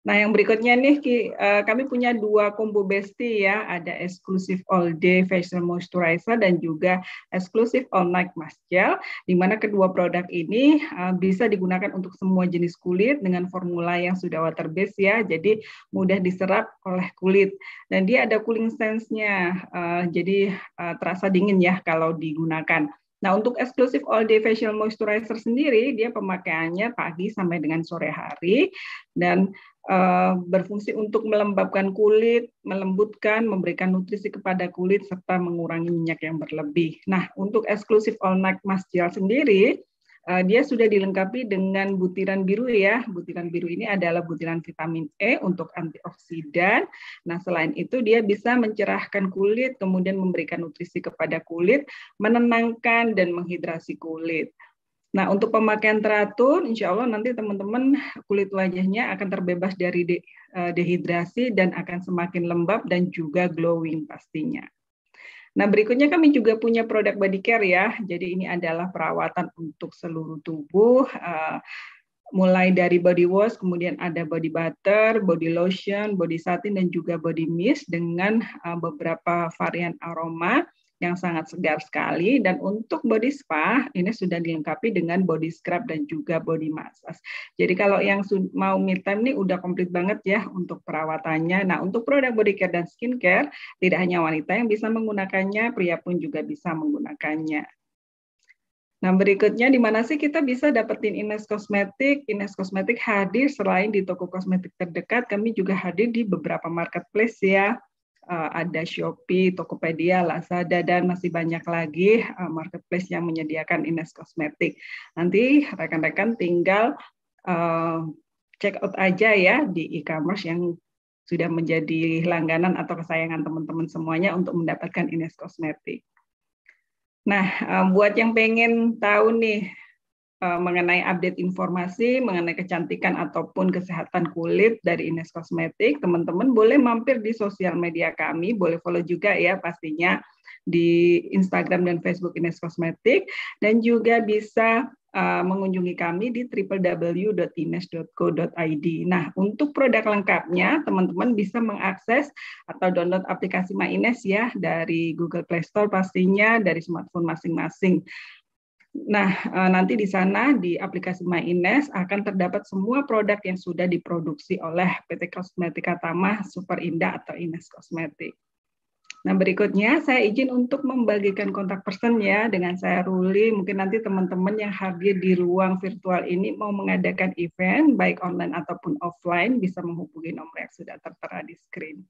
Nah, yang berikutnya nih, eh, kami punya dua combo besti ya, ada eksklusif all day facial moisturizer dan juga eksklusif all night mask gel, di mana kedua produk ini eh, bisa digunakan untuk semua jenis kulit dengan formula yang sudah water based ya, jadi mudah diserap oleh kulit. Dan dia ada cooling sense-nya, eh, jadi terasa dingin ya kalau digunakan. Nah, untuk eksklusif all day facial moisturizer sendiri, dia pemakaiannya pagi sampai dengan sore hari dan Eh, berfungsi untuk melembabkan kulit, melembutkan, memberikan nutrisi kepada kulit, serta mengurangi minyak yang berlebih. Nah, untuk eksklusif All Night Mask Gel sendiri, eh, dia sudah dilengkapi dengan butiran biru ya. Butiran biru ini adalah butiran vitamin E untuk antioksidan. Nah, selain itu dia bisa mencerahkan kulit, kemudian memberikan nutrisi kepada kulit, menenangkan dan menghidrasi kulit. Nah, untuk pemakaian teratur, insya Allah nanti teman-teman kulit wajahnya akan terbebas dari eh, dehidrasi dan akan semakin lembab dan juga glowing pastinya. Nah, berikutnya kami juga punya produk body care ya. Jadi ini adalah perawatan untuk seluruh tubuh, eh, mulai dari body wash, kemudian ada body butter, body lotion, body satin, dan juga body mist dengan eh, beberapa varian aroma yang sangat segar sekali dan untuk body spa ini sudah dilengkapi dengan body scrub dan juga body massage. Jadi kalau yang mau me time ini udah komplit banget ya untuk perawatannya. Nah, untuk produk body care dan skincare tidak hanya wanita yang bisa menggunakannya, pria pun juga bisa menggunakannya. Nah, berikutnya di mana sih kita bisa dapetin Ines Kosmetik? Ines Kosmetik hadir selain di toko kosmetik terdekat, kami juga hadir di beberapa marketplace ya uh, ada Shopee, Tokopedia, Lazada, dan masih banyak lagi uh, marketplace yang menyediakan Ines Kosmetik. Nanti rekan-rekan tinggal uh, check out aja ya di e-commerce yang sudah menjadi langganan atau kesayangan teman-teman semuanya untuk mendapatkan Ines Kosmetik. Nah, buat yang pengen tahu nih Eh, mengenai update informasi mengenai kecantikan ataupun kesehatan kulit dari Ines Kosmetik, teman-teman boleh mampir di sosial media kami, boleh follow juga ya pastinya di Instagram dan Facebook Ines Kosmetik dan juga bisa uh, mengunjungi kami di www.ines.co.id. Nah, untuk produk lengkapnya teman-teman bisa mengakses atau download aplikasi My Ines ya dari Google Play Store pastinya dari smartphone masing-masing. Nah, eh, nanti di sana di aplikasi My Ines akan terdapat semua produk yang sudah diproduksi oleh PT Kosmetika Tama Super Indah atau Ines Kosmetik. Nah, berikutnya saya izin untuk membagikan kontak person ya dengan saya Ruli. Mungkin nanti teman-teman yang hadir di ruang virtual ini mau mengadakan event baik online ataupun offline bisa menghubungi nomor yang sudah tertera di screen.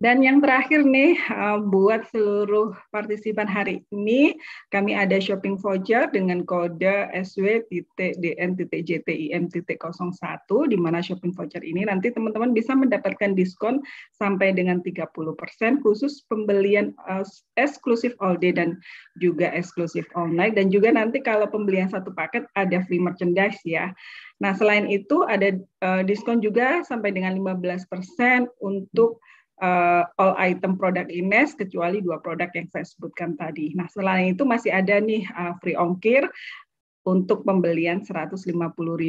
Dan yang terakhir nih, eh, buat seluruh partisipan hari ini, kami ada shopping voucher dengan kode sw.dn.jtim.01, di mana shopping voucher ini nanti teman-teman bisa mendapatkan diskon sampai dengan 30% khusus pembelian eh, eksklusif all day dan juga eksklusif all night. Dan juga nanti kalau pembelian satu paket ada free merchandise ya. Nah, selain itu ada eh, diskon juga sampai dengan 15% untuk uh, all item produk INES kecuali dua produk yang saya sebutkan tadi. Nah, selain itu masih ada nih uh, free ongkir untuk pembelian 150.000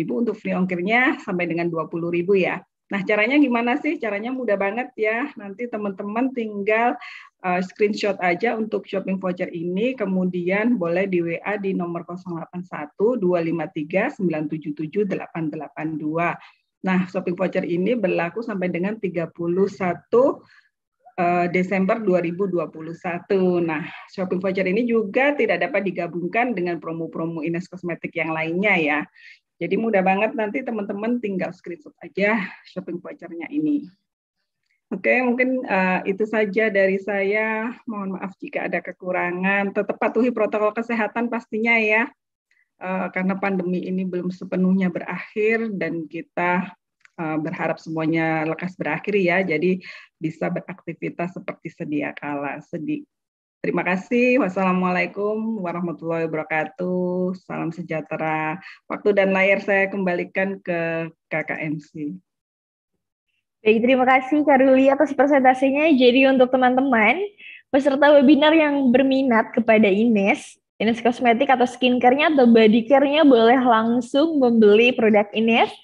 untuk free ongkirnya sampai dengan 20.000 ya. Nah, caranya gimana sih? Caranya mudah banget ya. Nanti teman-teman tinggal uh, screenshot aja untuk shopping voucher ini, kemudian boleh di WA di nomor 081 253 977 882. Nah, shopping voucher ini berlaku sampai dengan 31 eh, Desember 2021. Nah, shopping voucher ini juga tidak dapat digabungkan dengan promo-promo Ines Kosmetik yang lainnya ya. Jadi mudah banget nanti teman-teman tinggal screenshot aja shopping vouchernya ini. Oke, mungkin uh, itu saja dari saya. Mohon maaf jika ada kekurangan. Tetap patuhi protokol kesehatan pastinya ya. Eh, karena pandemi ini belum sepenuhnya berakhir dan kita eh, berharap semuanya lekas berakhir ya, jadi bisa beraktivitas seperti sedia kala. Sedih. Terima kasih. Wassalamualaikum warahmatullahi wabarakatuh. Salam sejahtera. Waktu dan layar saya kembalikan ke KKMC. Baik, terima kasih Karuli atas presentasinya. Jadi untuk teman-teman peserta webinar yang berminat kepada Ines, Ines Kosmetik atau skincare-nya atau body care-nya boleh langsung membeli produk Ines ya.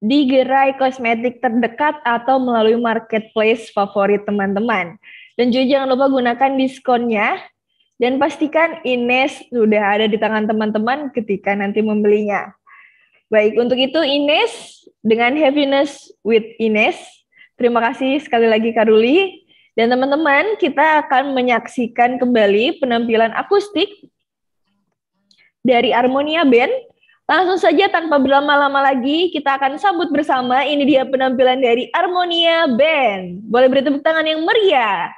di gerai kosmetik terdekat atau melalui marketplace favorit teman-teman. Dan juga jangan lupa gunakan diskonnya dan pastikan Ines sudah ada di tangan teman-teman ketika nanti membelinya. Baik, untuk itu Ines dengan Happiness with Ines. Terima kasih sekali lagi Karuli. Dan teman-teman, kita akan menyaksikan kembali penampilan akustik dari Armonia Band. Langsung saja tanpa berlama-lama lagi, kita akan sambut bersama ini dia penampilan dari Armonia Band. Boleh beri tepuk tangan yang meriah.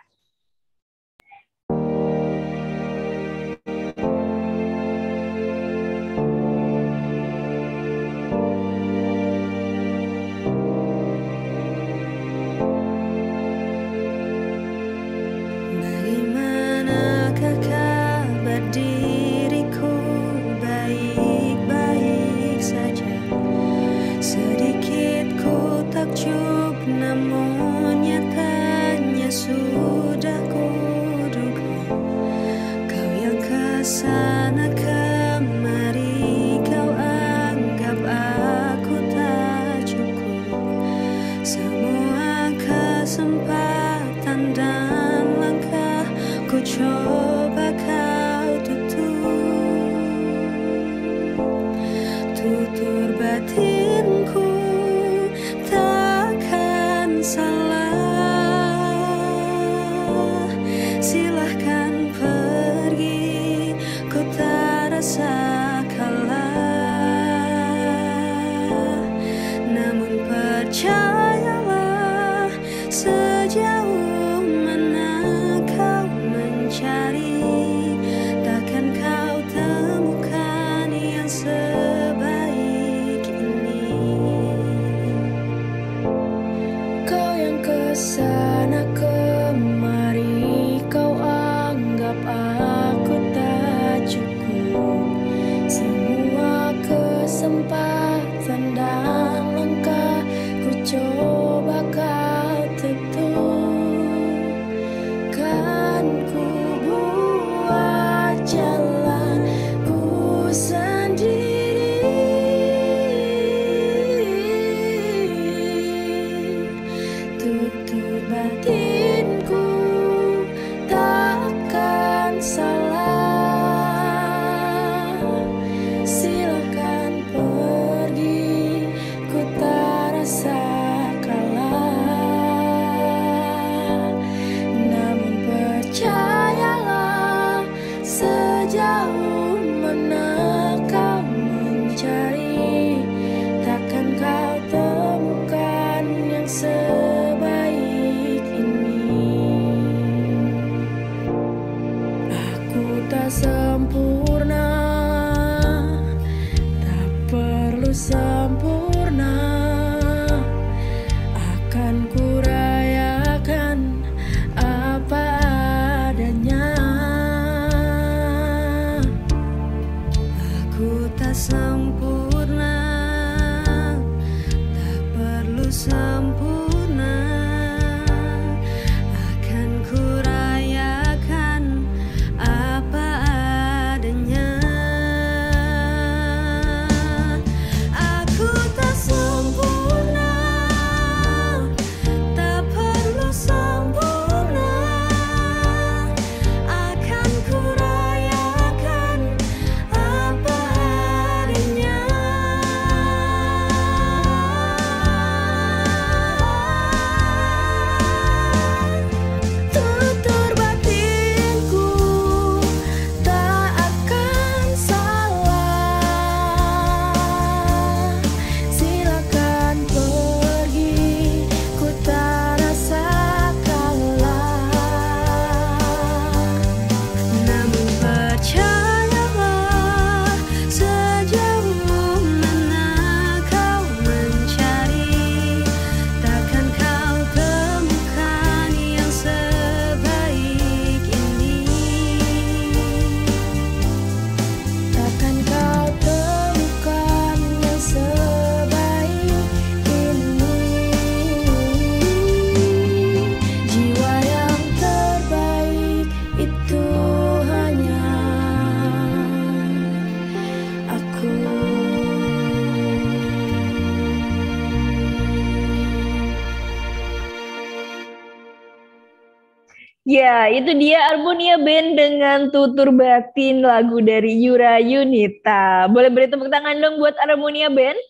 Iya, itu dia Armonia Band dengan tutur batin lagu dari Yura Yunita. Boleh beri tepuk tangan dong buat Armonia Band?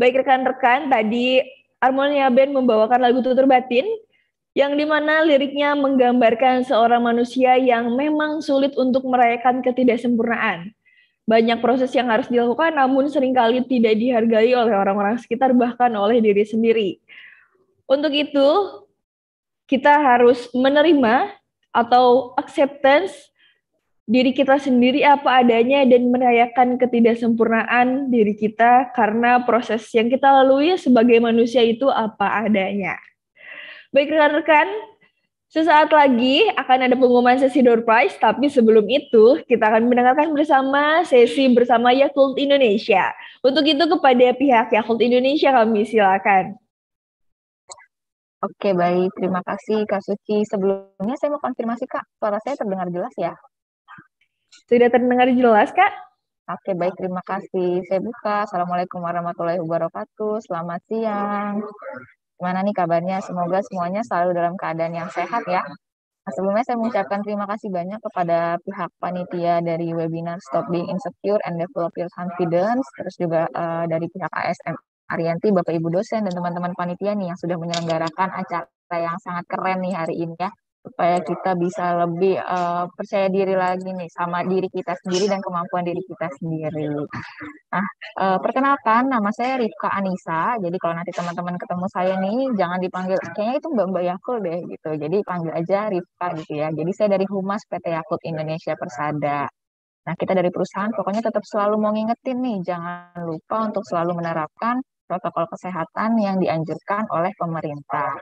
Baik rekan-rekan, tadi Armonia Band membawakan lagu tutur batin yang dimana liriknya menggambarkan seorang manusia yang memang sulit untuk merayakan ketidaksempurnaan. Banyak proses yang harus dilakukan namun seringkali tidak dihargai oleh orang-orang sekitar bahkan oleh diri sendiri. Untuk itu, kita harus menerima atau acceptance diri kita sendiri apa adanya dan merayakan ketidaksempurnaan diri kita karena proses yang kita lalui sebagai manusia itu apa adanya. Baik rekan-rekan, Sesaat lagi akan ada pengumuman sesi door prize, tapi sebelum itu kita akan mendengarkan bersama sesi bersama Yakult Indonesia. Untuk itu kepada pihak Yakult Indonesia kami silakan. Oke, baik. Terima kasih, Kak Suci. Sebelumnya saya mau konfirmasi, Kak. Suara saya terdengar jelas ya? Sudah terdengar jelas, Kak? Oke, baik. Terima kasih. Saya buka. Assalamualaikum warahmatullahi wabarakatuh. Selamat siang. Gimana nih kabarnya? Semoga semuanya selalu dalam keadaan yang sehat ya. Nah, sebelumnya saya mengucapkan terima kasih banyak kepada pihak panitia dari webinar Stop Being Insecure and Develop Your Confidence, terus juga uh, dari pihak ASM Arianti, Bapak Ibu dosen dan teman-teman panitia nih yang sudah menyelenggarakan acara yang sangat keren nih hari ini ya supaya kita bisa lebih uh, percaya diri lagi nih sama diri kita sendiri dan kemampuan diri kita sendiri. Nah, uh, perkenalkan nama saya Rifka Anisa. Jadi kalau nanti teman-teman ketemu saya nih jangan dipanggil kayaknya itu Mbak-mbak Yakul deh gitu. Jadi panggil aja Rifka gitu ya. Jadi saya dari Humas PT Yakult Indonesia Persada. Nah, kita dari perusahaan pokoknya tetap selalu mau ngingetin nih jangan lupa untuk selalu menerapkan protokol kesehatan yang dianjurkan oleh pemerintah.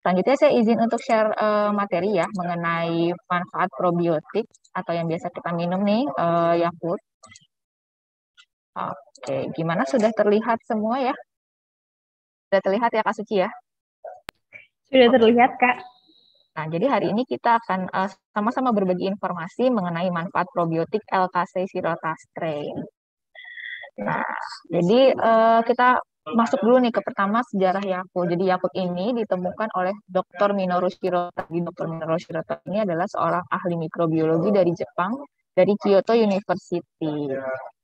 Selanjutnya saya izin untuk share uh, materi ya mengenai manfaat probiotik atau yang biasa kita minum nih uh, eh, Yakult. Oke, gimana sudah terlihat semua ya? Sudah terlihat ya Kak Suci ya? Sudah terlihat Kak. Nah, jadi hari ini kita akan sama eh, sama-sama berbagi informasi mengenai manfaat probiotik LKC strain. Nah, jadi uh, kita masuk dulu nih ke pertama sejarah Yakult. Jadi Yakult ini ditemukan oleh Dr. Minoru Shirota. Dr. Minoru Shirota ini adalah seorang ahli mikrobiologi dari Jepang dari Kyoto University.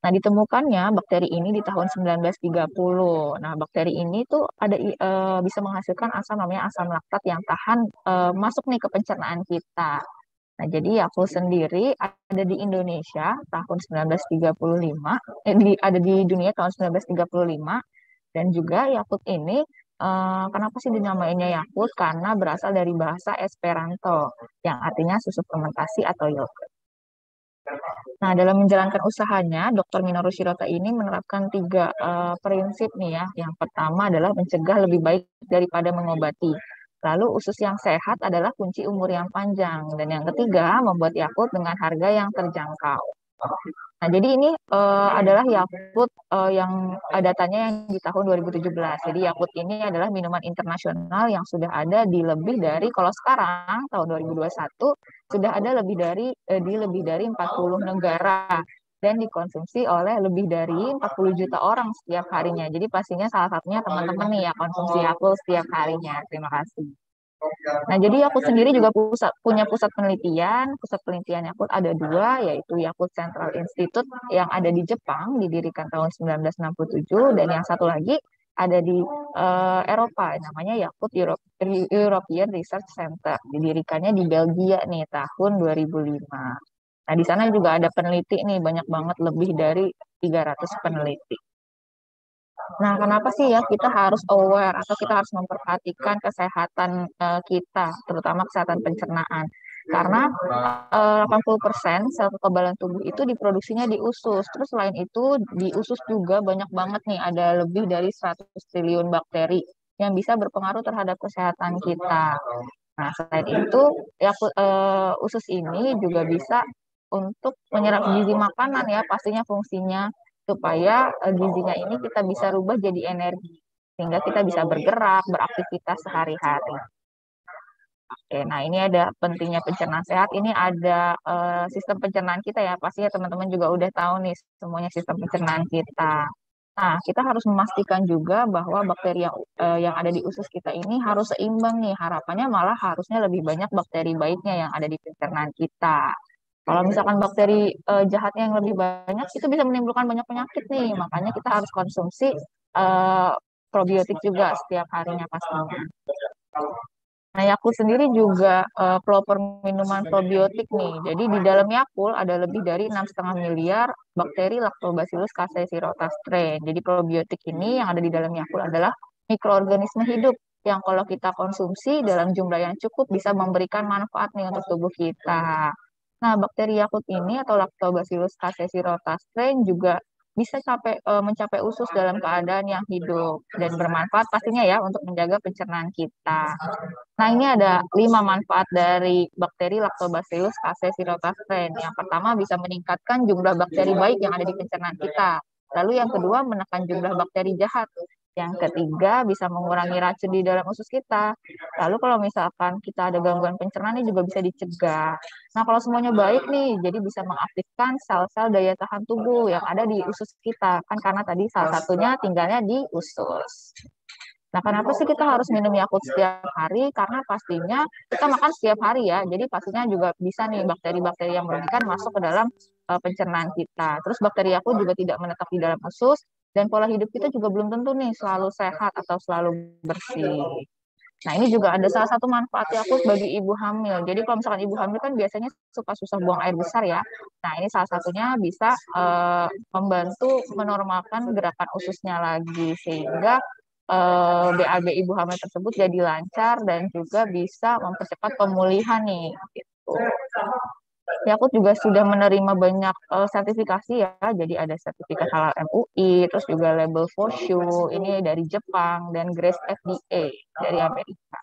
Nah, ditemukannya bakteri ini di tahun 1930. Nah, bakteri ini tuh ada e, bisa menghasilkan asam namanya asam laktat yang tahan e, masuk nih ke pencernaan kita. Nah, jadi aku sendiri ada di Indonesia tahun 1935, eh, di, ada di dunia tahun 1935 dan juga Yakut ini Uh, kenapa sih dinamainya Yakut? Karena berasal dari bahasa Esperanto, yang artinya susu fermentasi atau yogurt. Nah, dalam menjalankan usahanya, Dr. Minoru Shirota ini menerapkan tiga uh, prinsip nih ya. Yang pertama adalah mencegah lebih baik daripada mengobati. Lalu usus yang sehat adalah kunci umur yang panjang. Dan yang ketiga, membuat yakut dengan harga yang terjangkau. Nah, jadi ini uh, adalah Yakult uh, eh, yang uh, datanya yang di tahun 2017. Jadi Yakult ini adalah minuman internasional yang sudah ada di lebih dari kalau sekarang tahun 2021 sudah ada lebih dari uh, di lebih dari 40 negara dan dikonsumsi oleh lebih dari 40 juta orang setiap harinya. Jadi pastinya salah satunya teman-teman nih ya konsumsi Yakult setiap harinya. Terima kasih. Nah, jadi aku sendiri juga pusat, punya pusat penelitian. Pusat penelitian aku ada dua, yaitu Yakult Central Institute yang ada di Jepang, didirikan tahun 1967, dan yang satu lagi ada di uh, Eropa, namanya Yakult Europe, European Research Center. Didirikannya di Belgia nih, tahun 2005. Nah, di sana juga ada peneliti nih, banyak banget, lebih dari 300 peneliti. Nah, kenapa sih ya kita harus aware atau kita harus memperhatikan kesehatan uh, kita, terutama kesehatan pencernaan? Karena eh, uh, 80% sel kekebalan tubuh itu diproduksinya di usus. Terus selain itu di usus juga banyak banget nih ada lebih dari 100 triliun bakteri yang bisa berpengaruh terhadap kesehatan kita. Nah, selain itu ya, uh, usus ini juga bisa untuk menyerap gizi makanan ya pastinya fungsinya supaya eh, gizinya ini kita bisa rubah jadi energi sehingga kita bisa bergerak, beraktivitas sehari-hari. Oke, nah ini ada pentingnya pencernaan sehat. Ini ada uh, sistem pencernaan kita ya, pasti ya teman-teman juga udah tahu nih semuanya sistem pencernaan kita. Nah, kita harus memastikan juga bahwa bakteri yang, uh, yang ada di usus kita ini harus seimbang nih. Harapannya malah harusnya lebih banyak bakteri baiknya yang ada di pencernaan kita. Kalau iya. misalkan bakteri uh, jahatnya yang lebih banyak, itu bisa menimbulkan banyak penyakit nih. Makanya kita harus konsumsi uh, probiotik juga setiap harinya pastinya. Nah, Yakult ya, sendiri juga uh, minuman probiotik nih. Jadi di dalam Yakult ada lebih dari 6,5 miliar bakteri Lactobacillus casei sirota strain. Jadi probiotik ini yang ada di dalam Yakult adalah mikroorganisme hidup yang kalau kita konsumsi dalam jumlah yang cukup bisa memberikan manfaat nih untuk tubuh kita. Nah, bakteri yakut ini atau Lactobacillus casei strain juga bisa capai e, mencapai usus dalam keadaan yang hidup dan bermanfaat pastinya ya untuk menjaga pencernaan kita. Nah ini ada lima manfaat dari bakteri Lactobacillus casei strain. Yang pertama bisa meningkatkan jumlah bakteri baik yang ada di pencernaan kita. Lalu yang kedua menekan jumlah bakteri jahat yang ketiga bisa mengurangi racun di dalam usus kita. Lalu kalau misalkan kita ada gangguan pencernaan ini juga bisa dicegah. Nah kalau semuanya baik nih, jadi bisa mengaktifkan sel-sel daya tahan tubuh yang ada di usus kita. Kan karena tadi salah satunya tinggalnya di usus. Nah, kenapa sih kita harus minum Yakult setiap hari? Karena pastinya kita makan setiap hari ya. Jadi pastinya juga bisa nih bakteri-bakteri yang merugikan masuk ke dalam e, pencernaan kita. Terus bakteri aku juga tidak menetap di dalam usus, dan pola hidup kita iya. juga belum tentu nih selalu sehat atau selalu bersih. Iya. Nah, ini juga ada salah satu manfaatnya aku bagi ibu hamil. Jadi kalau misalkan ibu hamil kan biasanya suka susah buang air besar ya. Nah, ini salah satunya bisa uh, membantu menormalkan gerakan ususnya lagi sehingga uh, eh, BAB ibu hamil tersebut jadi lancar dan juga bisa mempercepat pemulihan nih gitu. Yakut ya, juga sudah menerima banyak uh, sertifikasi ya, jadi ada sertifikat halal MUI, terus juga label for ini dari Jepang, dan Grace FDA dari Amerika.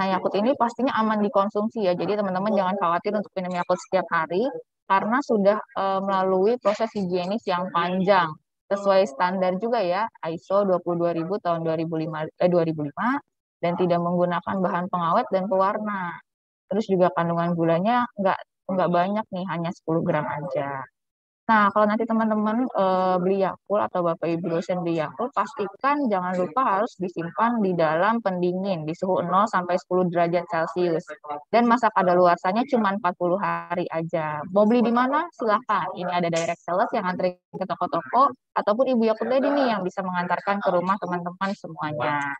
Nah, Yakut ini pastinya aman dikonsumsi ya, jadi teman-teman jangan khawatir untuk minum Yakut setiap hari, karena sudah uh, melalui proses higienis yang panjang, sesuai standar juga ya, ISO 22000 tahun 2005, eh, 2005 dan tidak menggunakan bahan pengawet dan pewarna terus juga kandungan gulanya nggak nggak banyak nih hanya 10 gram aja Nah, kalau nanti teman-teman e, beli Yakult atau Bapak Ibu dosen beli Yakult, pastikan jangan lupa harus disimpan di dalam pendingin di suhu 0 sampai 10 derajat Celcius. Dan masa luasannya cuma 40 hari aja. Mau beli di mana? Silahkan. Ini ada direct sales yang antri ke toko-toko ataupun Ibu Yakult tadi nih yang bisa mengantarkan ke rumah teman-teman semuanya.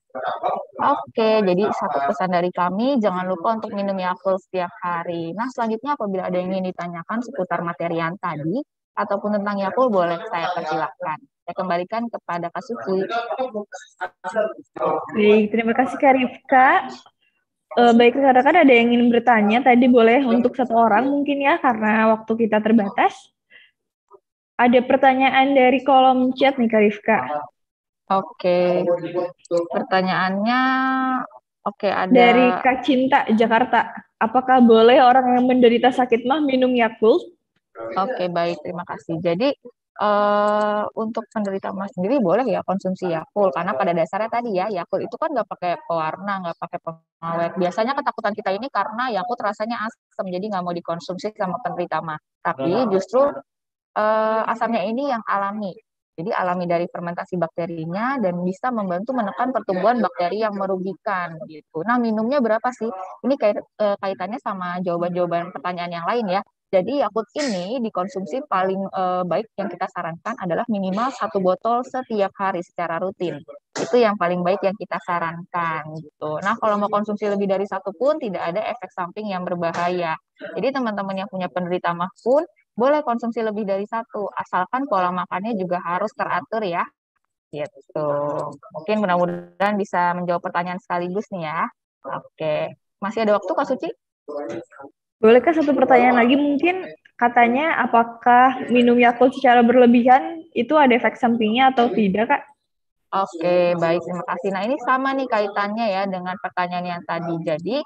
Oke, jadi satu pesan dari kami, jangan lupa untuk minum Yakult setiap hari. Nah, selanjutnya apabila ada yang ingin ditanyakan seputar materi yang tadi, ataupun tentang Yakul boleh saya persilahkan. Saya kembalikan kepada Kak Suci. Baik, terima kasih Kak Rifka. E, baik rekan-rekan ada yang ingin bertanya tadi boleh untuk satu orang mungkin ya karena waktu kita terbatas. Ada pertanyaan dari kolom chat nih Kak Rifka. Oke, pertanyaannya oke ada dari Kak Cinta Jakarta. Apakah boleh orang yang menderita sakit mah minum Yakult? Oke, okay, iya. baik. Terima kasih. Jadi uh, untuk penderita emas sendiri boleh ya konsumsi Yakult karena pada dasarnya tadi ya Yakult itu kan nggak pakai pewarna, nggak pakai pengawet. Biasanya ketakutan kita ini karena Yakult rasanya asam, jadi nggak mau dikonsumsi sama penderita emas. Tapi justru uh, asamnya ini yang alami. Jadi alami dari fermentasi bakterinya dan bisa membantu menekan pertumbuhan iya, iya. bakteri yang merugikan gitu. Nah minumnya berapa sih? Ini kait, eh, kaitannya sama jawaban-jawaban pertanyaan yang lain ya. Jadi Yakult ini dikonsumsi paling uh, baik yang kita sarankan adalah minimal satu botol setiap hari secara rutin. Itu yang paling baik yang kita sarankan gitu. Nah kalau mau konsumsi lebih dari satu pun tidak ada efek samping yang berbahaya. Jadi teman-teman yang punya penderita pun boleh konsumsi lebih dari satu asalkan pola makannya juga harus teratur ya. Gitu. Mungkin mudah-mudahan bisa menjawab pertanyaan sekaligus nih ya. Oke. Masih ada waktu Kak Suci? Bolehkah satu pertanyaan lagi mungkin katanya apakah minum Yakult secara berlebihan itu ada efek sampingnya atau tidak kak? Oke baik terima kasih. Nah ini sama nih kaitannya ya dengan pertanyaan yang tadi. Jadi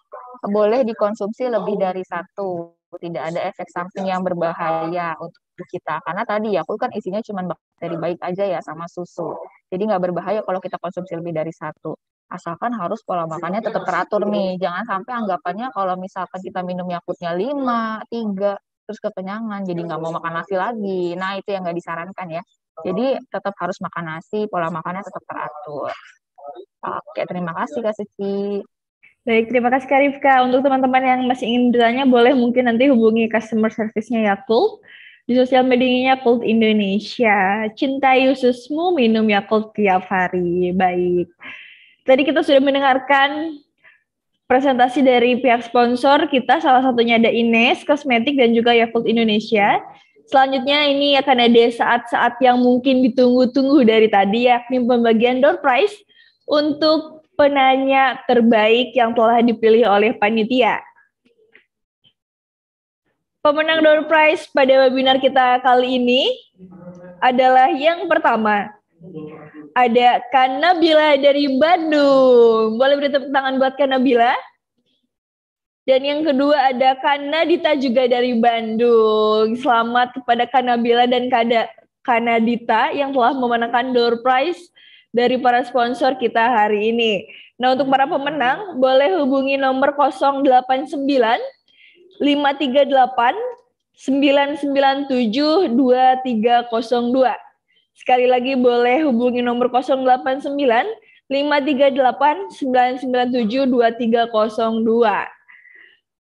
boleh dikonsumsi lebih dari satu, tidak ada efek samping yang berbahaya untuk kita. Karena tadi ya aku kan isinya cuma bakteri baik aja ya sama susu. Jadi nggak berbahaya kalau kita konsumsi lebih dari satu asalkan harus pola iya, makannya tetap teratur gitu. nih. Jangan sampai anggapannya gitu. kalau misalkan kita minum yakutnya 5, 3, terus kekenyangan, jadi iya, nggak mau makan nasi lagi. Nah, itu yang nggak disarankan ya. Oh. Jadi tetap harus makan nasi, pola makannya tetap teratur. Oke, terima kasih Kak Suci. Baik, terima kasih Kak Rifka. Untuk teman-teman yang masih ingin bertanya, boleh mungkin nanti hubungi customer service-nya Yakult di sosial medianya Kult Indonesia. Cintai ususmu, minum Yakult tiap hari. Baik. Tadi kita sudah mendengarkan presentasi dari pihak sponsor kita, salah satunya ada Ines Kosmetik dan juga Yakult Indonesia. Selanjutnya ini akan ada saat-saat yang mungkin ditunggu-tunggu dari tadi, yakni pembagian door prize untuk penanya terbaik yang telah dipilih oleh panitia. Pemenang door prize pada webinar kita kali ini adalah yang pertama, ada Kanabila dari Bandung. Boleh beri tepuk tangan buat Kanabila? Dan yang kedua ada Kanadita juga dari Bandung. Selamat kepada Kanabila dan Kada Kanadita yang telah memenangkan door prize dari para sponsor kita hari ini. Nah, untuk para pemenang boleh hubungi nomor 089 538 997 2302. Sekali lagi boleh hubungi nomor 089 538 997 2302.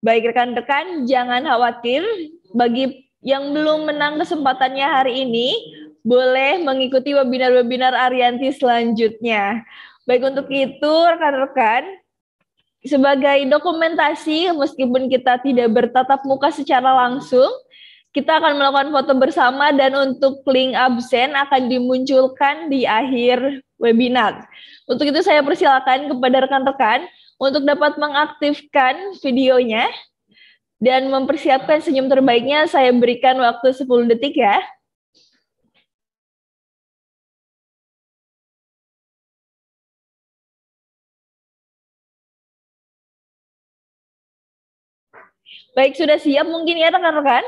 Baik rekan-rekan, jangan khawatir. Bagi yang belum menang kesempatannya hari ini, boleh mengikuti webinar-webinar Arianti selanjutnya. Baik untuk itu, rekan-rekan, sebagai dokumentasi, meskipun kita tidak bertatap muka secara langsung, kita akan melakukan foto bersama dan untuk link absen akan dimunculkan di akhir webinar. Untuk itu saya persilakan kepada rekan-rekan untuk dapat mengaktifkan videonya dan mempersiapkan senyum terbaiknya. Saya berikan waktu 10 detik ya. Baik, sudah siap mungkin ya rekan-rekan?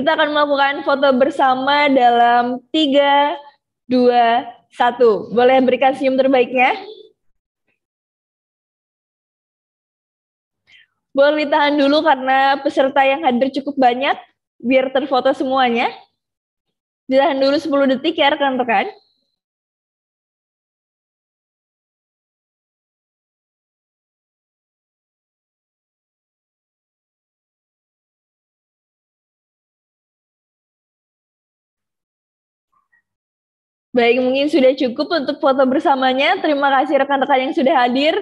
Kita akan melakukan foto bersama dalam 3, 2, 1. Boleh berikan senyum terbaiknya? Boleh ditahan dulu karena peserta yang hadir cukup banyak, biar terfoto semuanya. Ditahan dulu 10 detik ya rekan-rekan. Baik, mungkin sudah cukup untuk foto bersamanya. Terima kasih rekan-rekan yang sudah hadir.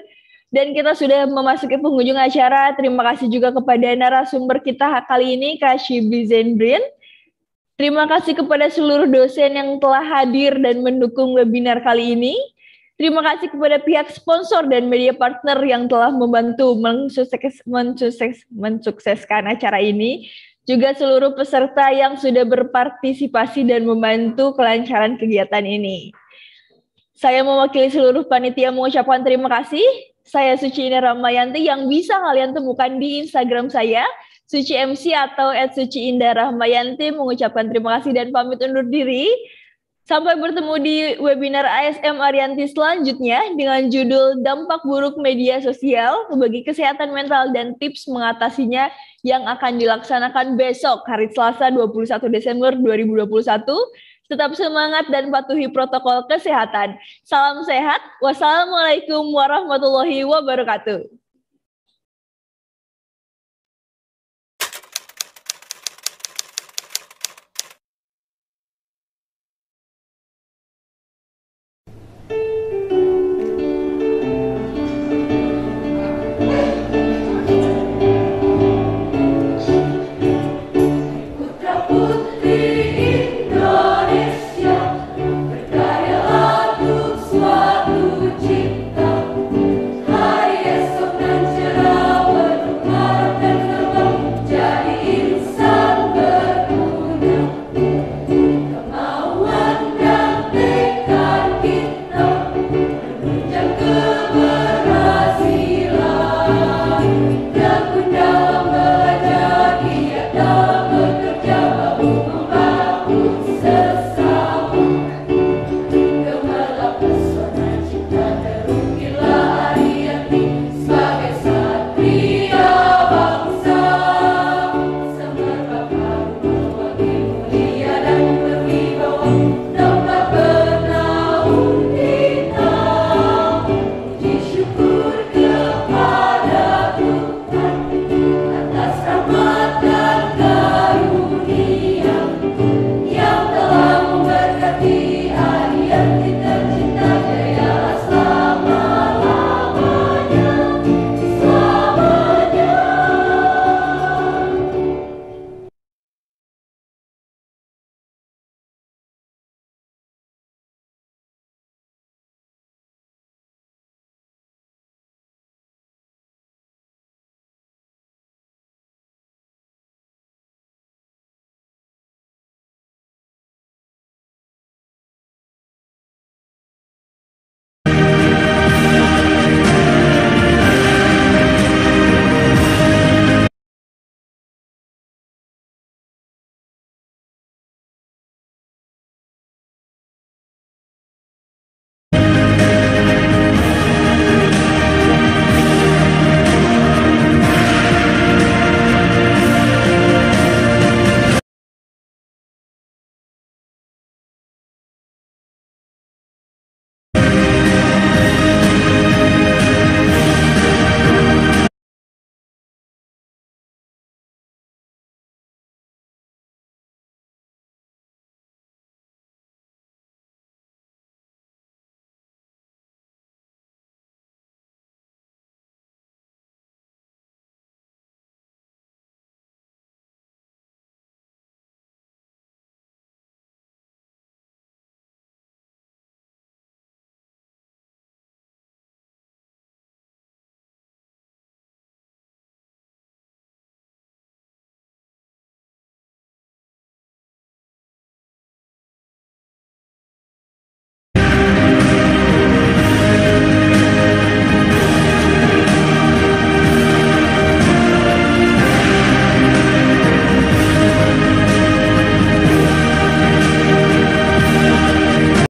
Dan kita sudah memasuki penghujung acara. Terima kasih juga kepada narasumber kita kali ini, Kak Shibi Zendrin. Terima kasih kepada seluruh dosen yang telah hadir dan mendukung webinar kali ini. Terima kasih kepada pihak sponsor dan media partner yang telah membantu mensukses, mensukses, mensukseskan acara ini juga seluruh peserta yang sudah berpartisipasi dan membantu kelancaran kegiatan ini. Saya mewakili seluruh panitia mengucapkan terima kasih. Saya Suci Ina Ramayanti yang bisa kalian temukan di Instagram saya, Suci MC atau @suciindarahmayanti mengucapkan terima kasih dan pamit undur diri. Sampai bertemu di webinar ASM Arianti selanjutnya dengan judul Dampak Buruk Media Sosial bagi Kesehatan Mental dan Tips Mengatasinya yang akan dilaksanakan besok hari Selasa 21 Desember 2021. Tetap semangat dan patuhi protokol kesehatan. Salam sehat. Wassalamualaikum warahmatullahi wabarakatuh.